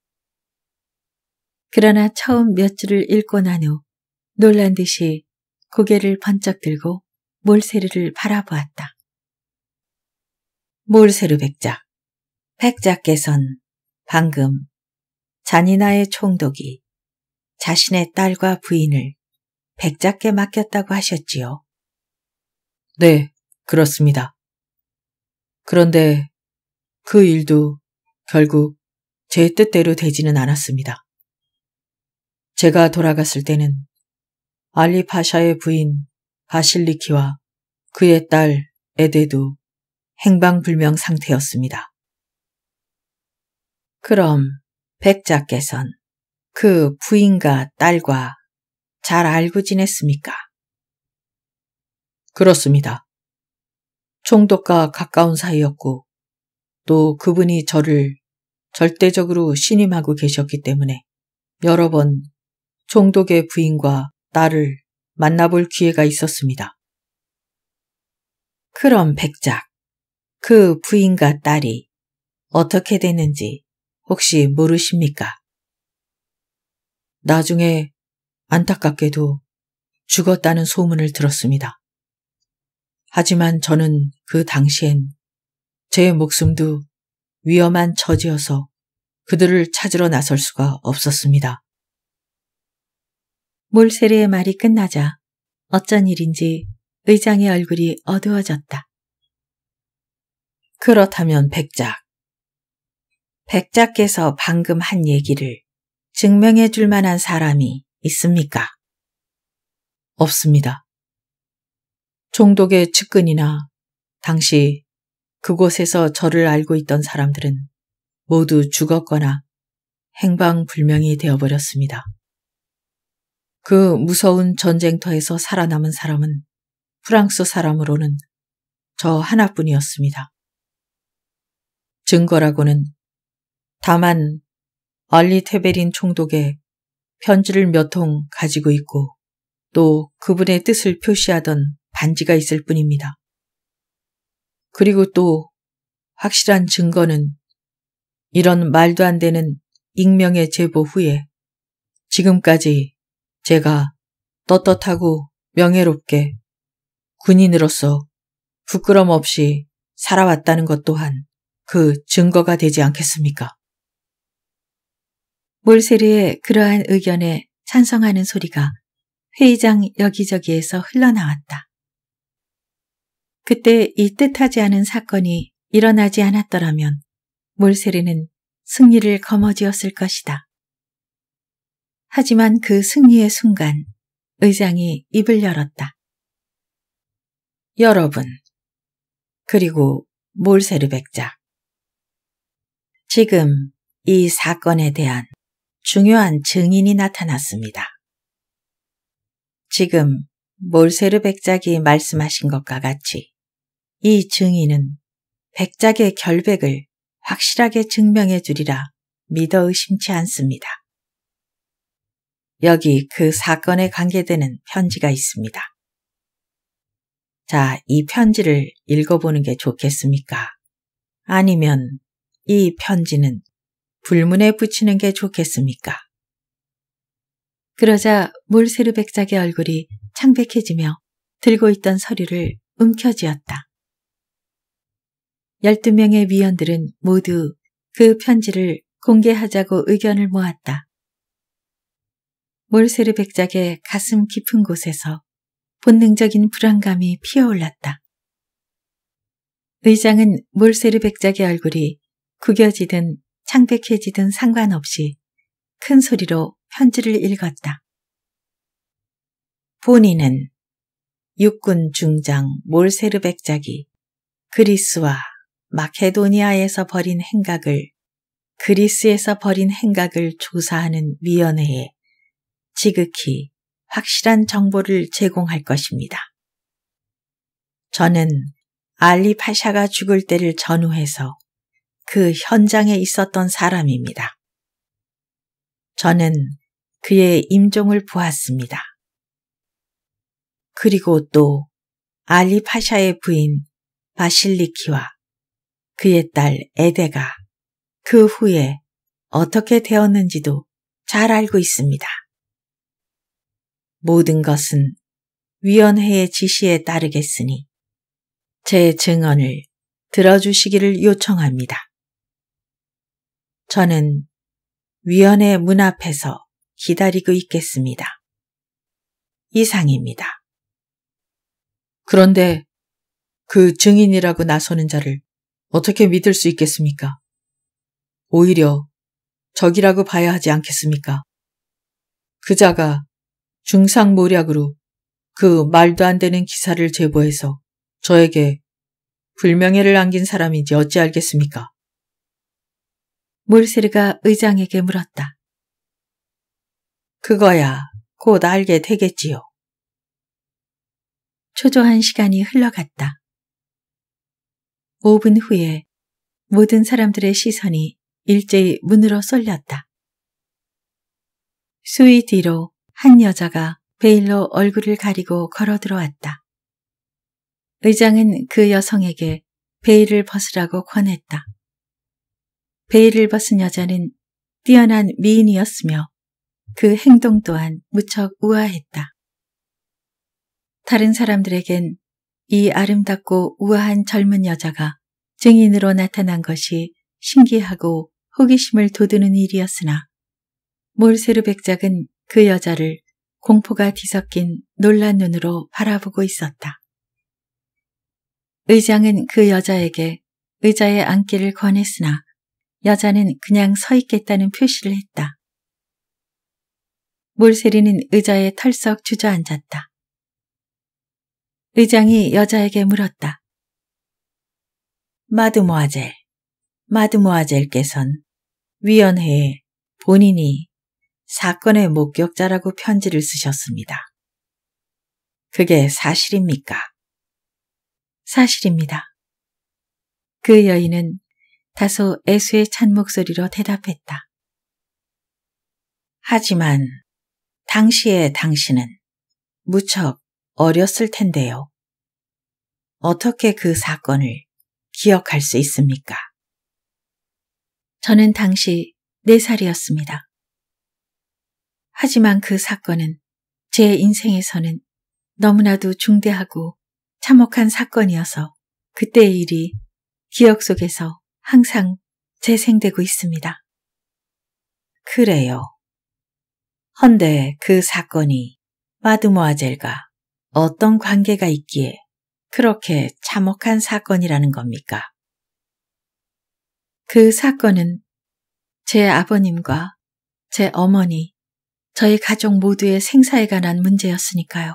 그러나 처음 몇 줄을 읽고 난 후 놀란 듯이 고개를 번쩍 들고 몰세르를 바라보았다. 몰세르 백자백자께선 방금 잔이나의 총독이 자신의 딸과 부인을 백작께 맡겼다고 하셨지요. 네, 그렇습니다. 그런데 그 일도 결국 제 뜻대로 되지는 않았습니다. 제가 돌아갔을 때는 알리파샤의 부인 바실리키와 그의 딸 에데도 행방불명 상태였습니다. 그럼 백자께선 그 부인과 딸과 잘 알고 지냈습니까? 그렇습니다. 총독과 가까운 사이였고 또 그분이 저를 절대적으로 신임하고 계셨기 때문에 여러 번 총독의 부인과 딸을 만나볼 기회가 있었습니다. 그럼 백작, 그 부인과 딸이 어떻게 됐는지 혹시 모르십니까? 나중에 안타깝게도 죽었다는 소문을 들었습니다. 하지만 저는 그 당시엔 제 목숨도 위험한 처지여서 그들을 찾으러 나설 수가 없었습니다. 몰세리의 말이 끝나자 어쩐 일인지 의장의 얼굴이 어두워졌다. 그렇다면 백작. 백작께서 방금 한 얘기를 증명해 줄 만한 사람이 있습니까? 없습니다. 종독의 측근이나 당시 그곳에서 저를 알고 있던 사람들은 모두 죽었거나 행방불명이 되어버렸습니다. 그 무서운 전쟁터에서 살아남은 사람은 프랑스 사람으로는 저 하나뿐이었습니다. 증거라고는 다만 알리 테베린 총독의 편지를 몇 통 가지고 있고 또 그분의 뜻을 표시하던 반지가 있을 뿐입니다. 그리고 또 확실한 증거는 이런 말도 안 되는 익명의 제보 후에 지금까지 제가 떳떳하고 명예롭게 군인으로서 부끄럼 없이 살아왔다는 것 또한 그 증거가 되지 않겠습니까? 몰세리의 그러한 의견에 찬성하는 소리가 회의장 여기저기에서 흘러나왔다. 그때 이 뜻하지 않은 사건이 일어나지 않았더라면 몰세리는 승리를 거머쥐었을 것이다. 하지만 그 승리의 순간 의장이 입을 열었다. 여러분, 그리고 몰세르백 작 지금 이 사건에 대한 중요한 증인이 나타났습니다. 지금 몰세르 백작이 말씀하신 것과 같이 이 증인은 백작의 결백을 확실하게 증명해 주리라 믿어 의심치 않습니다. 여기 그 사건에 관계되는 편지가 있습니다. 자, 이 편지를 읽어보는 게 좋겠습니까? 아니면 이 편지는 불문에 붙이는 게 좋겠습니까? 그러자 몰세르 백작의 얼굴이 창백해지며 들고 있던 서류를 움켜쥐었다. 12명의 위원들은 모두 그 편지를 공개하자고 의견을 모았다. 몰세르 백작의 가슴 깊은 곳에서 본능적인 불안감이 피어올랐다. 의장은 몰세르 백작의 얼굴이 구겨지든 창백해지든 상관없이 큰 소리로 편지를 읽었다. 본인은 육군 중장 몰세르 백작이 그리스와 마케도니아에서 벌인 행각을 그리스에서 벌인 행각을 조사하는 위원회에 지극히 확실한 정보를 제공할 것입니다. 저는 알리 파샤가 죽을 때를 전후해서 그 현장에 있었던 사람입니다. 저는 그의 임종을 보았습니다. 그리고 또 알리 파샤의 부인 바실리키와 그의 딸 에데가 그 후에 어떻게 되었는지도 잘 알고 있습니다. 모든 것은 위원회의 지시에 따르겠으니 제 증언을 들어주시기를 요청합니다. 저는 위원회 문 앞에서 기다리고 있겠습니다. 이상입니다. 그런데 그 증인이라고 나서는 자를 어떻게 믿을 수 있겠습니까? 오히려 적이라고 봐야 하지 않겠습니까? 그자가 중상모략으로 그 말도 안 되는 기사를 제보해서 저에게 불명예를 안긴 사람인지 어찌 알겠습니까? 몰세르가 의장에게 물었다. 그거야 곧 알게 되겠지요. 초조한 시간이 흘러갔다. 5분 후에 모든 사람들의 시선이 일제히 문으로 쏠렸다. 수위 뒤로 한 여자가 베일로 얼굴을 가리고 걸어 들어왔다. 의장은 그 여성에게 베일을 벗으라고 권했다. 베일을 벗은 여자는 뛰어난 미인이었으며 그 행동 또한 무척 우아했다. 다른 사람들에겐 이 아름답고 우아한 젊은 여자가 증인으로 나타난 것이 신기하고 호기심을 돋우는 일이었으나 몰세르 백작은 그 여자를 공포가 뒤섞인 놀란 눈으로 바라보고 있었다. 의장은 그 여자에게 의자에 앉기를 권했으나 여자는 그냥 서 있겠다는 표시를 했다. 몰세리는 의자에 털썩 주저앉았다. 의장이 여자에게 물었다. 마드모아젤, 마드모아젤께선 위원회에 본인이 사건의 목격자라고 편지를 쓰셨습니다. 그게 사실입니까? 사실입니다. 그 여인은 다소 애수의 찬 목소리로 대답했다. 하지만 당시에 당신은 무척 어렸을 텐데요. 어떻게 그 사건을 기억할 수 있습니까? 저는 당시 4살이었습니다. 하지만 그 사건은 제 인생에서는 너무나도 중대하고 참혹한 사건이어서 그때의 일이 기억 속에서 항상 재생되고 있습니다. 그래요. 헌데 그 사건이 마드모아젤과 어떤 관계가 있기에 그렇게 참혹한 사건이라는 겁니까? 그 사건은 제 아버님과 제 어머니, 저희 가족 모두의 생사에 관한 문제였으니까요.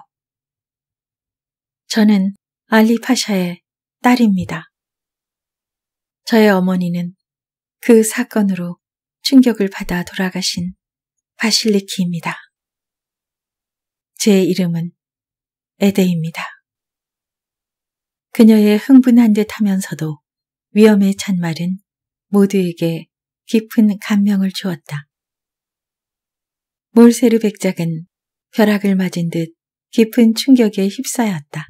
저는 알리파샤의 딸입니다. 저의 어머니는 그 사건으로 충격을 받아 돌아가신 바실리키입니다. 제 이름은 에데입니다. 그녀의 흥분한 듯 하면서도 위험에 찬 말은 모두에게 깊은 감명을 주었다. 몰세르 백작은 벼락을 맞은 듯 깊은 충격에 휩싸였다.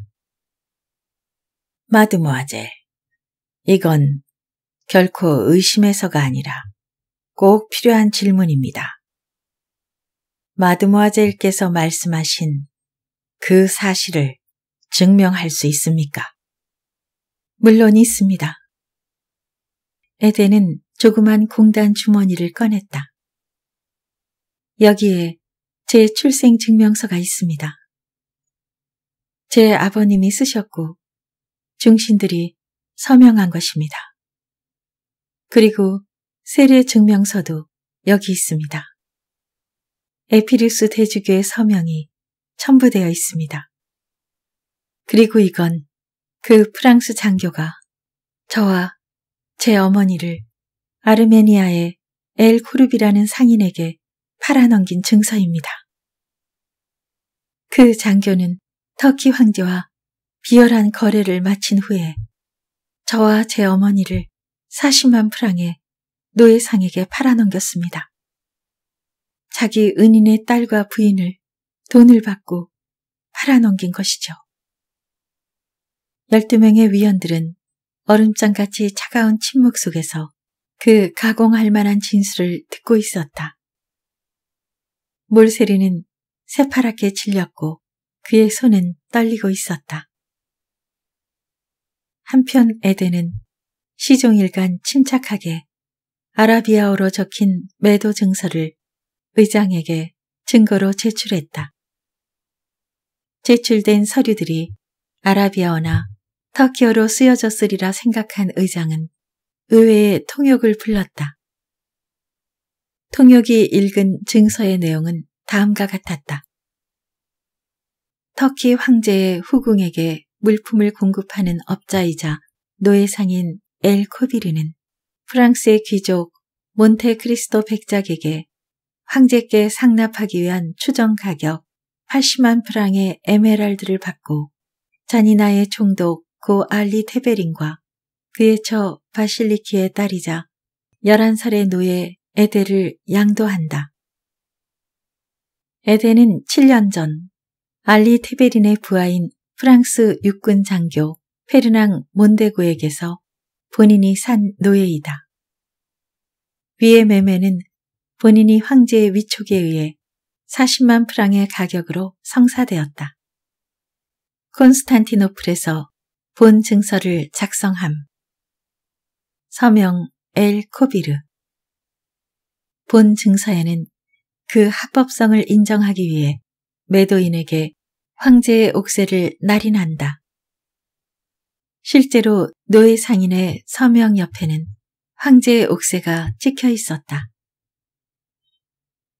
마드모아젤, 이건 결코 의심해서가 아니라 꼭 필요한 질문입니다. 마드모아젤께서 말씀하신 그 사실을 증명할 수 있습니까? 물론 있습니다. 에덴은 조그만 공단 주머니를 꺼냈다. 여기에 제 출생증명서가 있습니다. 제 아버님이 쓰셨고 중신들이 서명한 것입니다. 그리고 세례증명서도 여기 있습니다. 에피루스 대주교의 서명이 첨부되어 있습니다. 그리고 이건 그 프랑스 장교가 저와 제 어머니를 아르메니아의 엘 코르비라는 상인에게 팔아넘긴 증서입니다. 그 장교는 터키 황제와 비열한 거래를 마친 후에 저와 제 어머니를 40만 프랑에 노예상에게 팔아넘겼습니다. 자기 은인의 딸과 부인을 돈을 받고 팔아넘긴 것이죠. 12명의 위원들은 얼음장같이 차가운 침묵 속에서 그 가공할 만한 진술을 듣고 있었다. 몰세리는 새파랗게 질렸고 그의 손은 떨리고 있었다. 한편 에덴은 시종일관 침착하게 아라비아어로 적힌 매도 증서를 의장에게 증거로 제출했다. 제출된 서류들이 아라비아어나 터키어로 쓰여졌으리라 생각한 의장은 의외의 통역을 불렀다. 통역이 읽은 증서의 내용은 다음과 같았다. 터키 황제의 후궁에게 물품을 공급하는 업자이자 노예상인 엘 코비르는 프랑스의 귀족 몬테크리스토 백작에게 황제께 상납하기 위한 추정 가격 80만 프랑의 에메랄드를 받고 자니나의 총독 고 알리 테베린과 그의 처 바실리키의 딸이자 11살의 노예 에데를 양도한다. 에데는 7년 전 알리 테베린의 부하인 프랑스 육군 장교 페르낭 몬데고에게서 본인이 산 노예이다. 위의 매매는 본인이 황제의 위촉에 의해 40만 프랑의 가격으로 성사되었다. 콘스탄티노플에서 본 증서를 작성함. 서명 엘 코비르 본증서에는그 합법성을 인정하기 위해 매도인에게 황제의 옥세를 날인한다. 실제로 노예 상인의 서명 옆에는 황제의 옥세가 찍혀 있었다.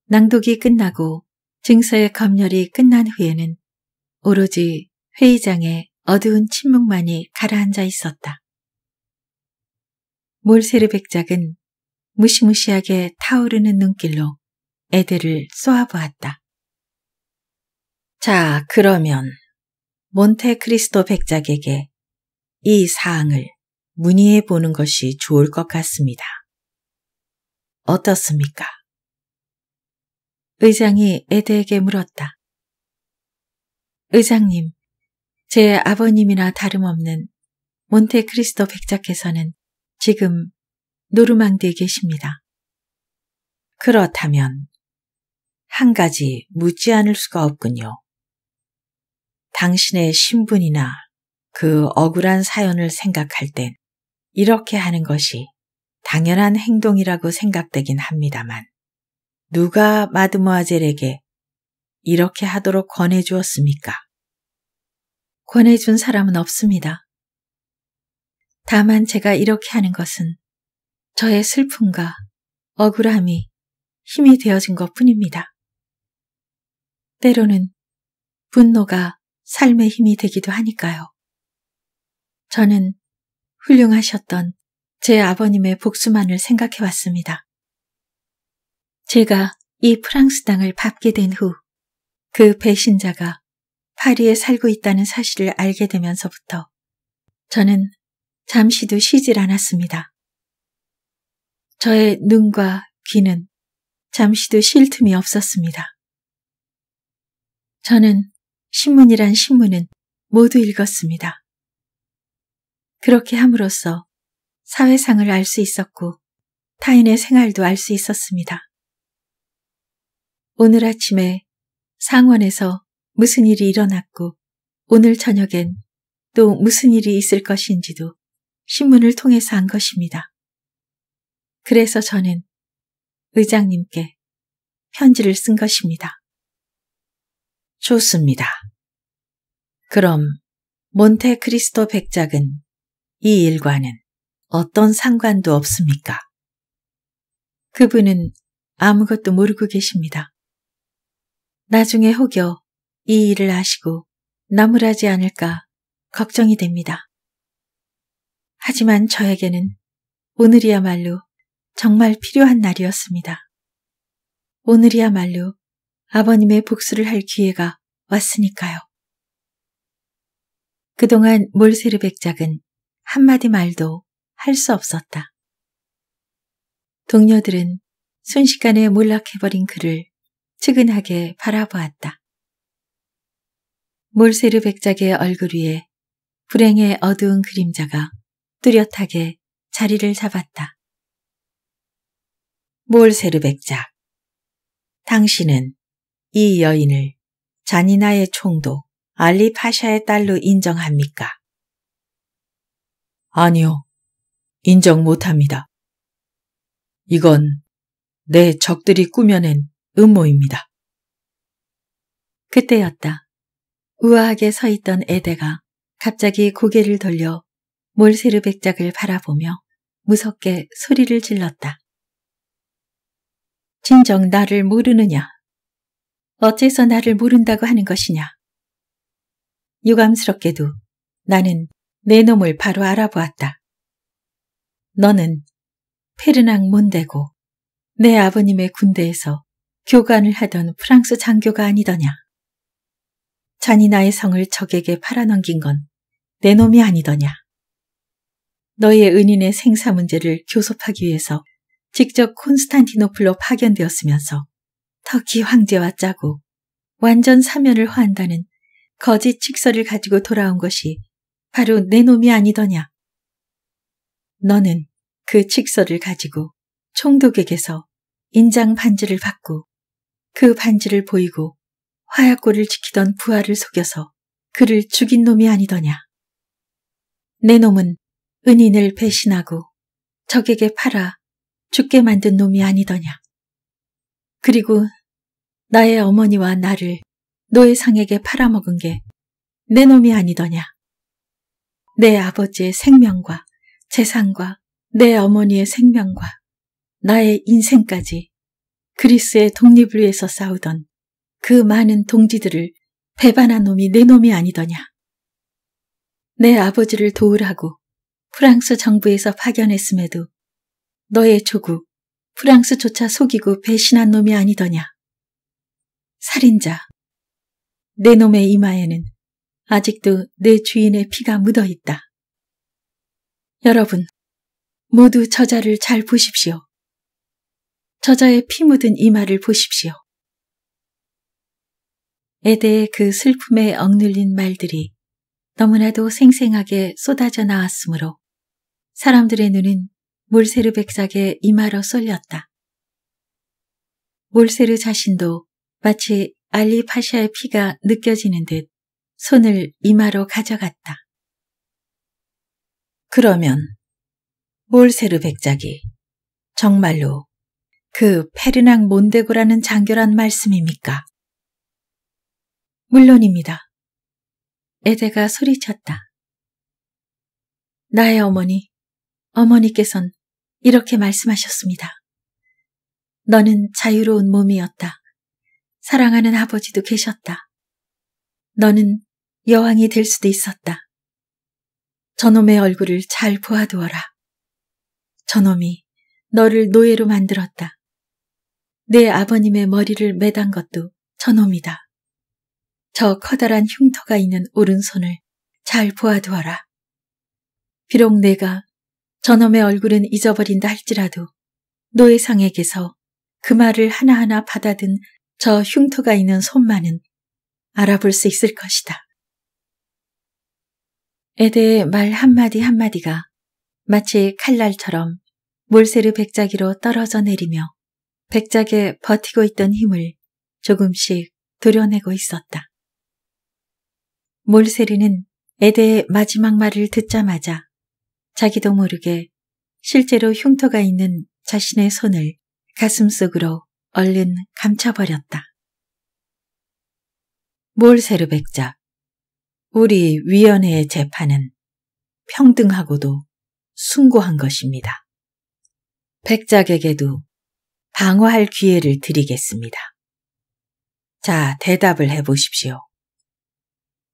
낭독이 끝나고 증서의 검열이 끝난 후에는 오로지 회의장에 어두운 침묵만이 가라앉아 있었다. 몰세르 백작은 무시무시하게 타오르는 눈길로 애들을 쏘아보았다. 자, 그러면 몬테크리스토 백작에게 이 사항을 문의해 보는 것이 좋을 것 같습니다. 어떻습니까? 의장이 애들에게 물었다. 의장님, 제 아버님이나 다름없는 몬테크리스토 백작께서는 지금 노르망디에 계십니다. 그렇다면 한 가지 묻지 않을 수가 없군요. 당신의 신분이나 그 억울한 사연을 생각할 땐 이렇게 하는 것이 당연한 행동이라고 생각되긴 합니다만 누가 마드모아젤에게 이렇게 하도록 권해주었습니까? 권해준 사람은 없습니다. 다만 제가 이렇게 하는 것은 저의 슬픔과 억울함이 힘이 되어진것 뿐입니다. 때로는 분노가 삶의 힘이 되기도 하니까요. 저는 훌륭하셨던 제 아버님의 복수만을 생각해 왔습니다. 제가 이 프랑스 땅을 밟게 된 후 그 배신자가 파리에 살고 있다는 사실을 알게 되면서부터 저는 잠시도 쉬질 않았습니다. 저의 눈과 귀는 잠시도 쉴 틈이 없었습니다. 저는 신문이란 신문은 모두 읽었습니다. 그렇게 함으로써 사회상을 알 수 있었고 타인의 생활도 알 수 있었습니다. 오늘 아침에 상원에서 무슨 일이 일어났고 오늘 저녁엔 또 무슨 일이 있을 것인지도 신문을 통해서 한 것입니다. 그래서 저는 의장님께 편지를 쓴 것입니다. 좋습니다. 그럼 몬테크리스토 백작은 이 일과는 어떤 상관도 없습니까? 그분은 아무것도 모르고 계십니다. 나중에 혹여 이 일을 아시고 나무라지 않을까 걱정이 됩니다. 하지만 저에게는 오늘이야말로 정말 필요한 날이었습니다. 오늘이야말로 아버님의 복수를 할 기회가 왔으니까요. 그동안 몰세르백작은 한마디 말도 할 수 없었다. 동료들은 순식간에 몰락해버린 그를 측은하게 바라보았다. 몰세르 백작의 얼굴 위에 불행의 어두운 그림자가 뚜렷하게 자리를 잡았다. 몰세르백작 당신은 이 여인을 잔니나의 총독 알리 파샤의 딸로 인정합니까? 아니요. 인정 못합니다. 이건 내 적들이 꾸며낸 음모입니다. 그때였다. 우아하게 서 있던 에데가 갑자기 고개를 돌려 몰세르 백작을 바라보며 무섭게 소리를 질렀다. 진정 나를 모르느냐? 어째서 나를 모른다고 하는 것이냐? 유감스럽게도 나는 내 놈을 바로 알아보았다. 너는 페르낭 몬데고 내 아버님의 군대에서 교관을 하던 프랑스 장교가 아니더냐. 잔이나의 성을 적에게 팔아넘긴 건 내 놈이 아니더냐. 너의 은인의 생사 문제를 교섭하기 위해서 직접 콘스탄티노플로 파견되었으면서 터키 황제와 짜고 완전 사면을 화한다는 거짓 직설을 가지고 돌아온 것이 바로 내 놈이 아니더냐. 너는 그 직설을 가지고 총독에게서 인장 반지를 받고 그 반지를 보이고 화약고를 지키던 부하를 속여서 그를 죽인 놈이 아니더냐. 내 놈은 은인을 배신하고 적에게 팔아 죽게 만든 놈이 아니더냐. 그리고 나의 어머니와 나를 노예상에게 팔아먹은 게 내 놈이 아니더냐. 내 아버지의 생명과 재산과 내 어머니의 생명과 나의 인생까지 그리스의 독립을 위해서 싸우던 그 많은 동지들을 배반한 놈이 내 놈이 아니더냐. 내 아버지를 도우라고 프랑스 정부에서 파견했음에도 너의 조국, 프랑스조차 속이고 배신한 놈이 아니더냐. 살인자. 내 놈의 이마에는 아직도 내 주인의 피가 묻어 있다. 여러분, 모두 저자를 잘 보십시오. 저자의 피 묻은 이마를 보십시오. 에대의 그 슬픔에 억눌린 말들이 너무나도 생생하게 쏟아져 나왔으므로 사람들의 눈은 몰세르 백작의 이마로 쏠렸다. 몰세르 자신도 마치 알리 파샤의 피가 느껴지는 듯 손을 이마로 가져갔다. 그러면 몰세르 백작이 정말로 그 페르낭 몬데고라는 장교란 말씀입니까? 물론입니다. 에데가 소리쳤다. 나의 어머니, 어머니께선 이렇게 말씀하셨습니다. 너는 자유로운 몸이었다. 사랑하는 아버지도 계셨다. 너는 여왕이 될 수도 있었다. 저놈의 얼굴을 잘 보아두어라. 저놈이 너를 노예로 만들었다. 내 아버님의 머리를 매단 것도 저놈이다. 저 커다란 흉터가 있는 오른손을 잘 보아두어라. 비록 내가 저놈의 얼굴은 잊어버린다 할지라도 노예상에게서 그 말을 하나하나 받아든 저 흉터가 있는 손만은 알아볼 수 있을 것이다. 에데의말 한마디 한마디가 마치 칼날처럼 몰세르 백작이로 떨어져 내리며 백작에 버티고 있던 힘을 조금씩 도려내고 있었다. 몰세르는 에데의 마지막 말을 듣자마자 자기도 모르게 실제로 흉터가 있는 자신의 손을 가슴 속으로 얼른 감춰버렸다. 몰세르백자 우리 위원회의 재판은 평등하고도 숭고한 것입니다. 백작에게도 방어할 기회를 드리겠습니다. 자, 대답을 해보십시오.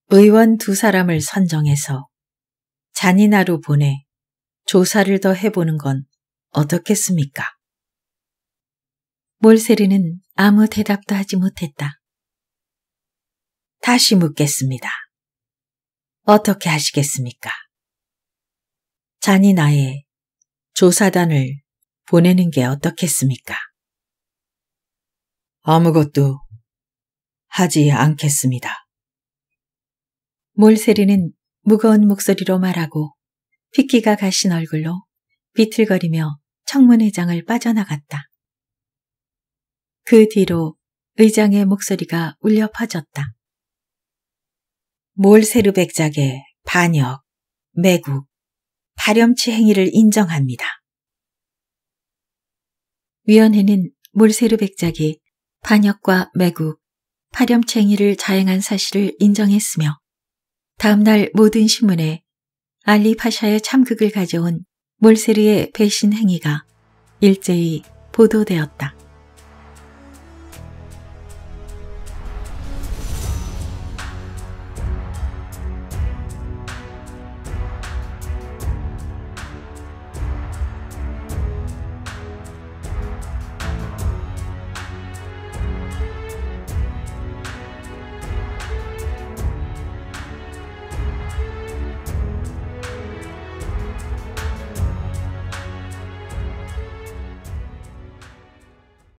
의원 두 사람을 선정해서 잔인하로 보내 조사를 더 해보는 건 어떻겠습니까? 몰세리는 아무 대답도 하지 못했다. 다시 묻겠습니다. 어떻게 하시겠습니까? 잔이 나의 조사단을 보내는 게 어떻겠습니까? 아무것도 하지 않겠습니다. 몰세리는 무거운 목소리로 말하고 피키가 가신 얼굴로 비틀거리며 청문회장을 빠져나갔다. 그 뒤로 의장의 목소리가 울려 퍼졌다. 몰세르백작의 반역, 매국, 파렴치 행위를 인정합니다. 위원회는 몰세르백작이 반역과 매국, 파렴치 행위를 자행한 사실을 인정했으며 다음날 모든 신문에 알리 파샤의 참극을 가져온 몰세르의 배신 행위가 일제히 보도되었다.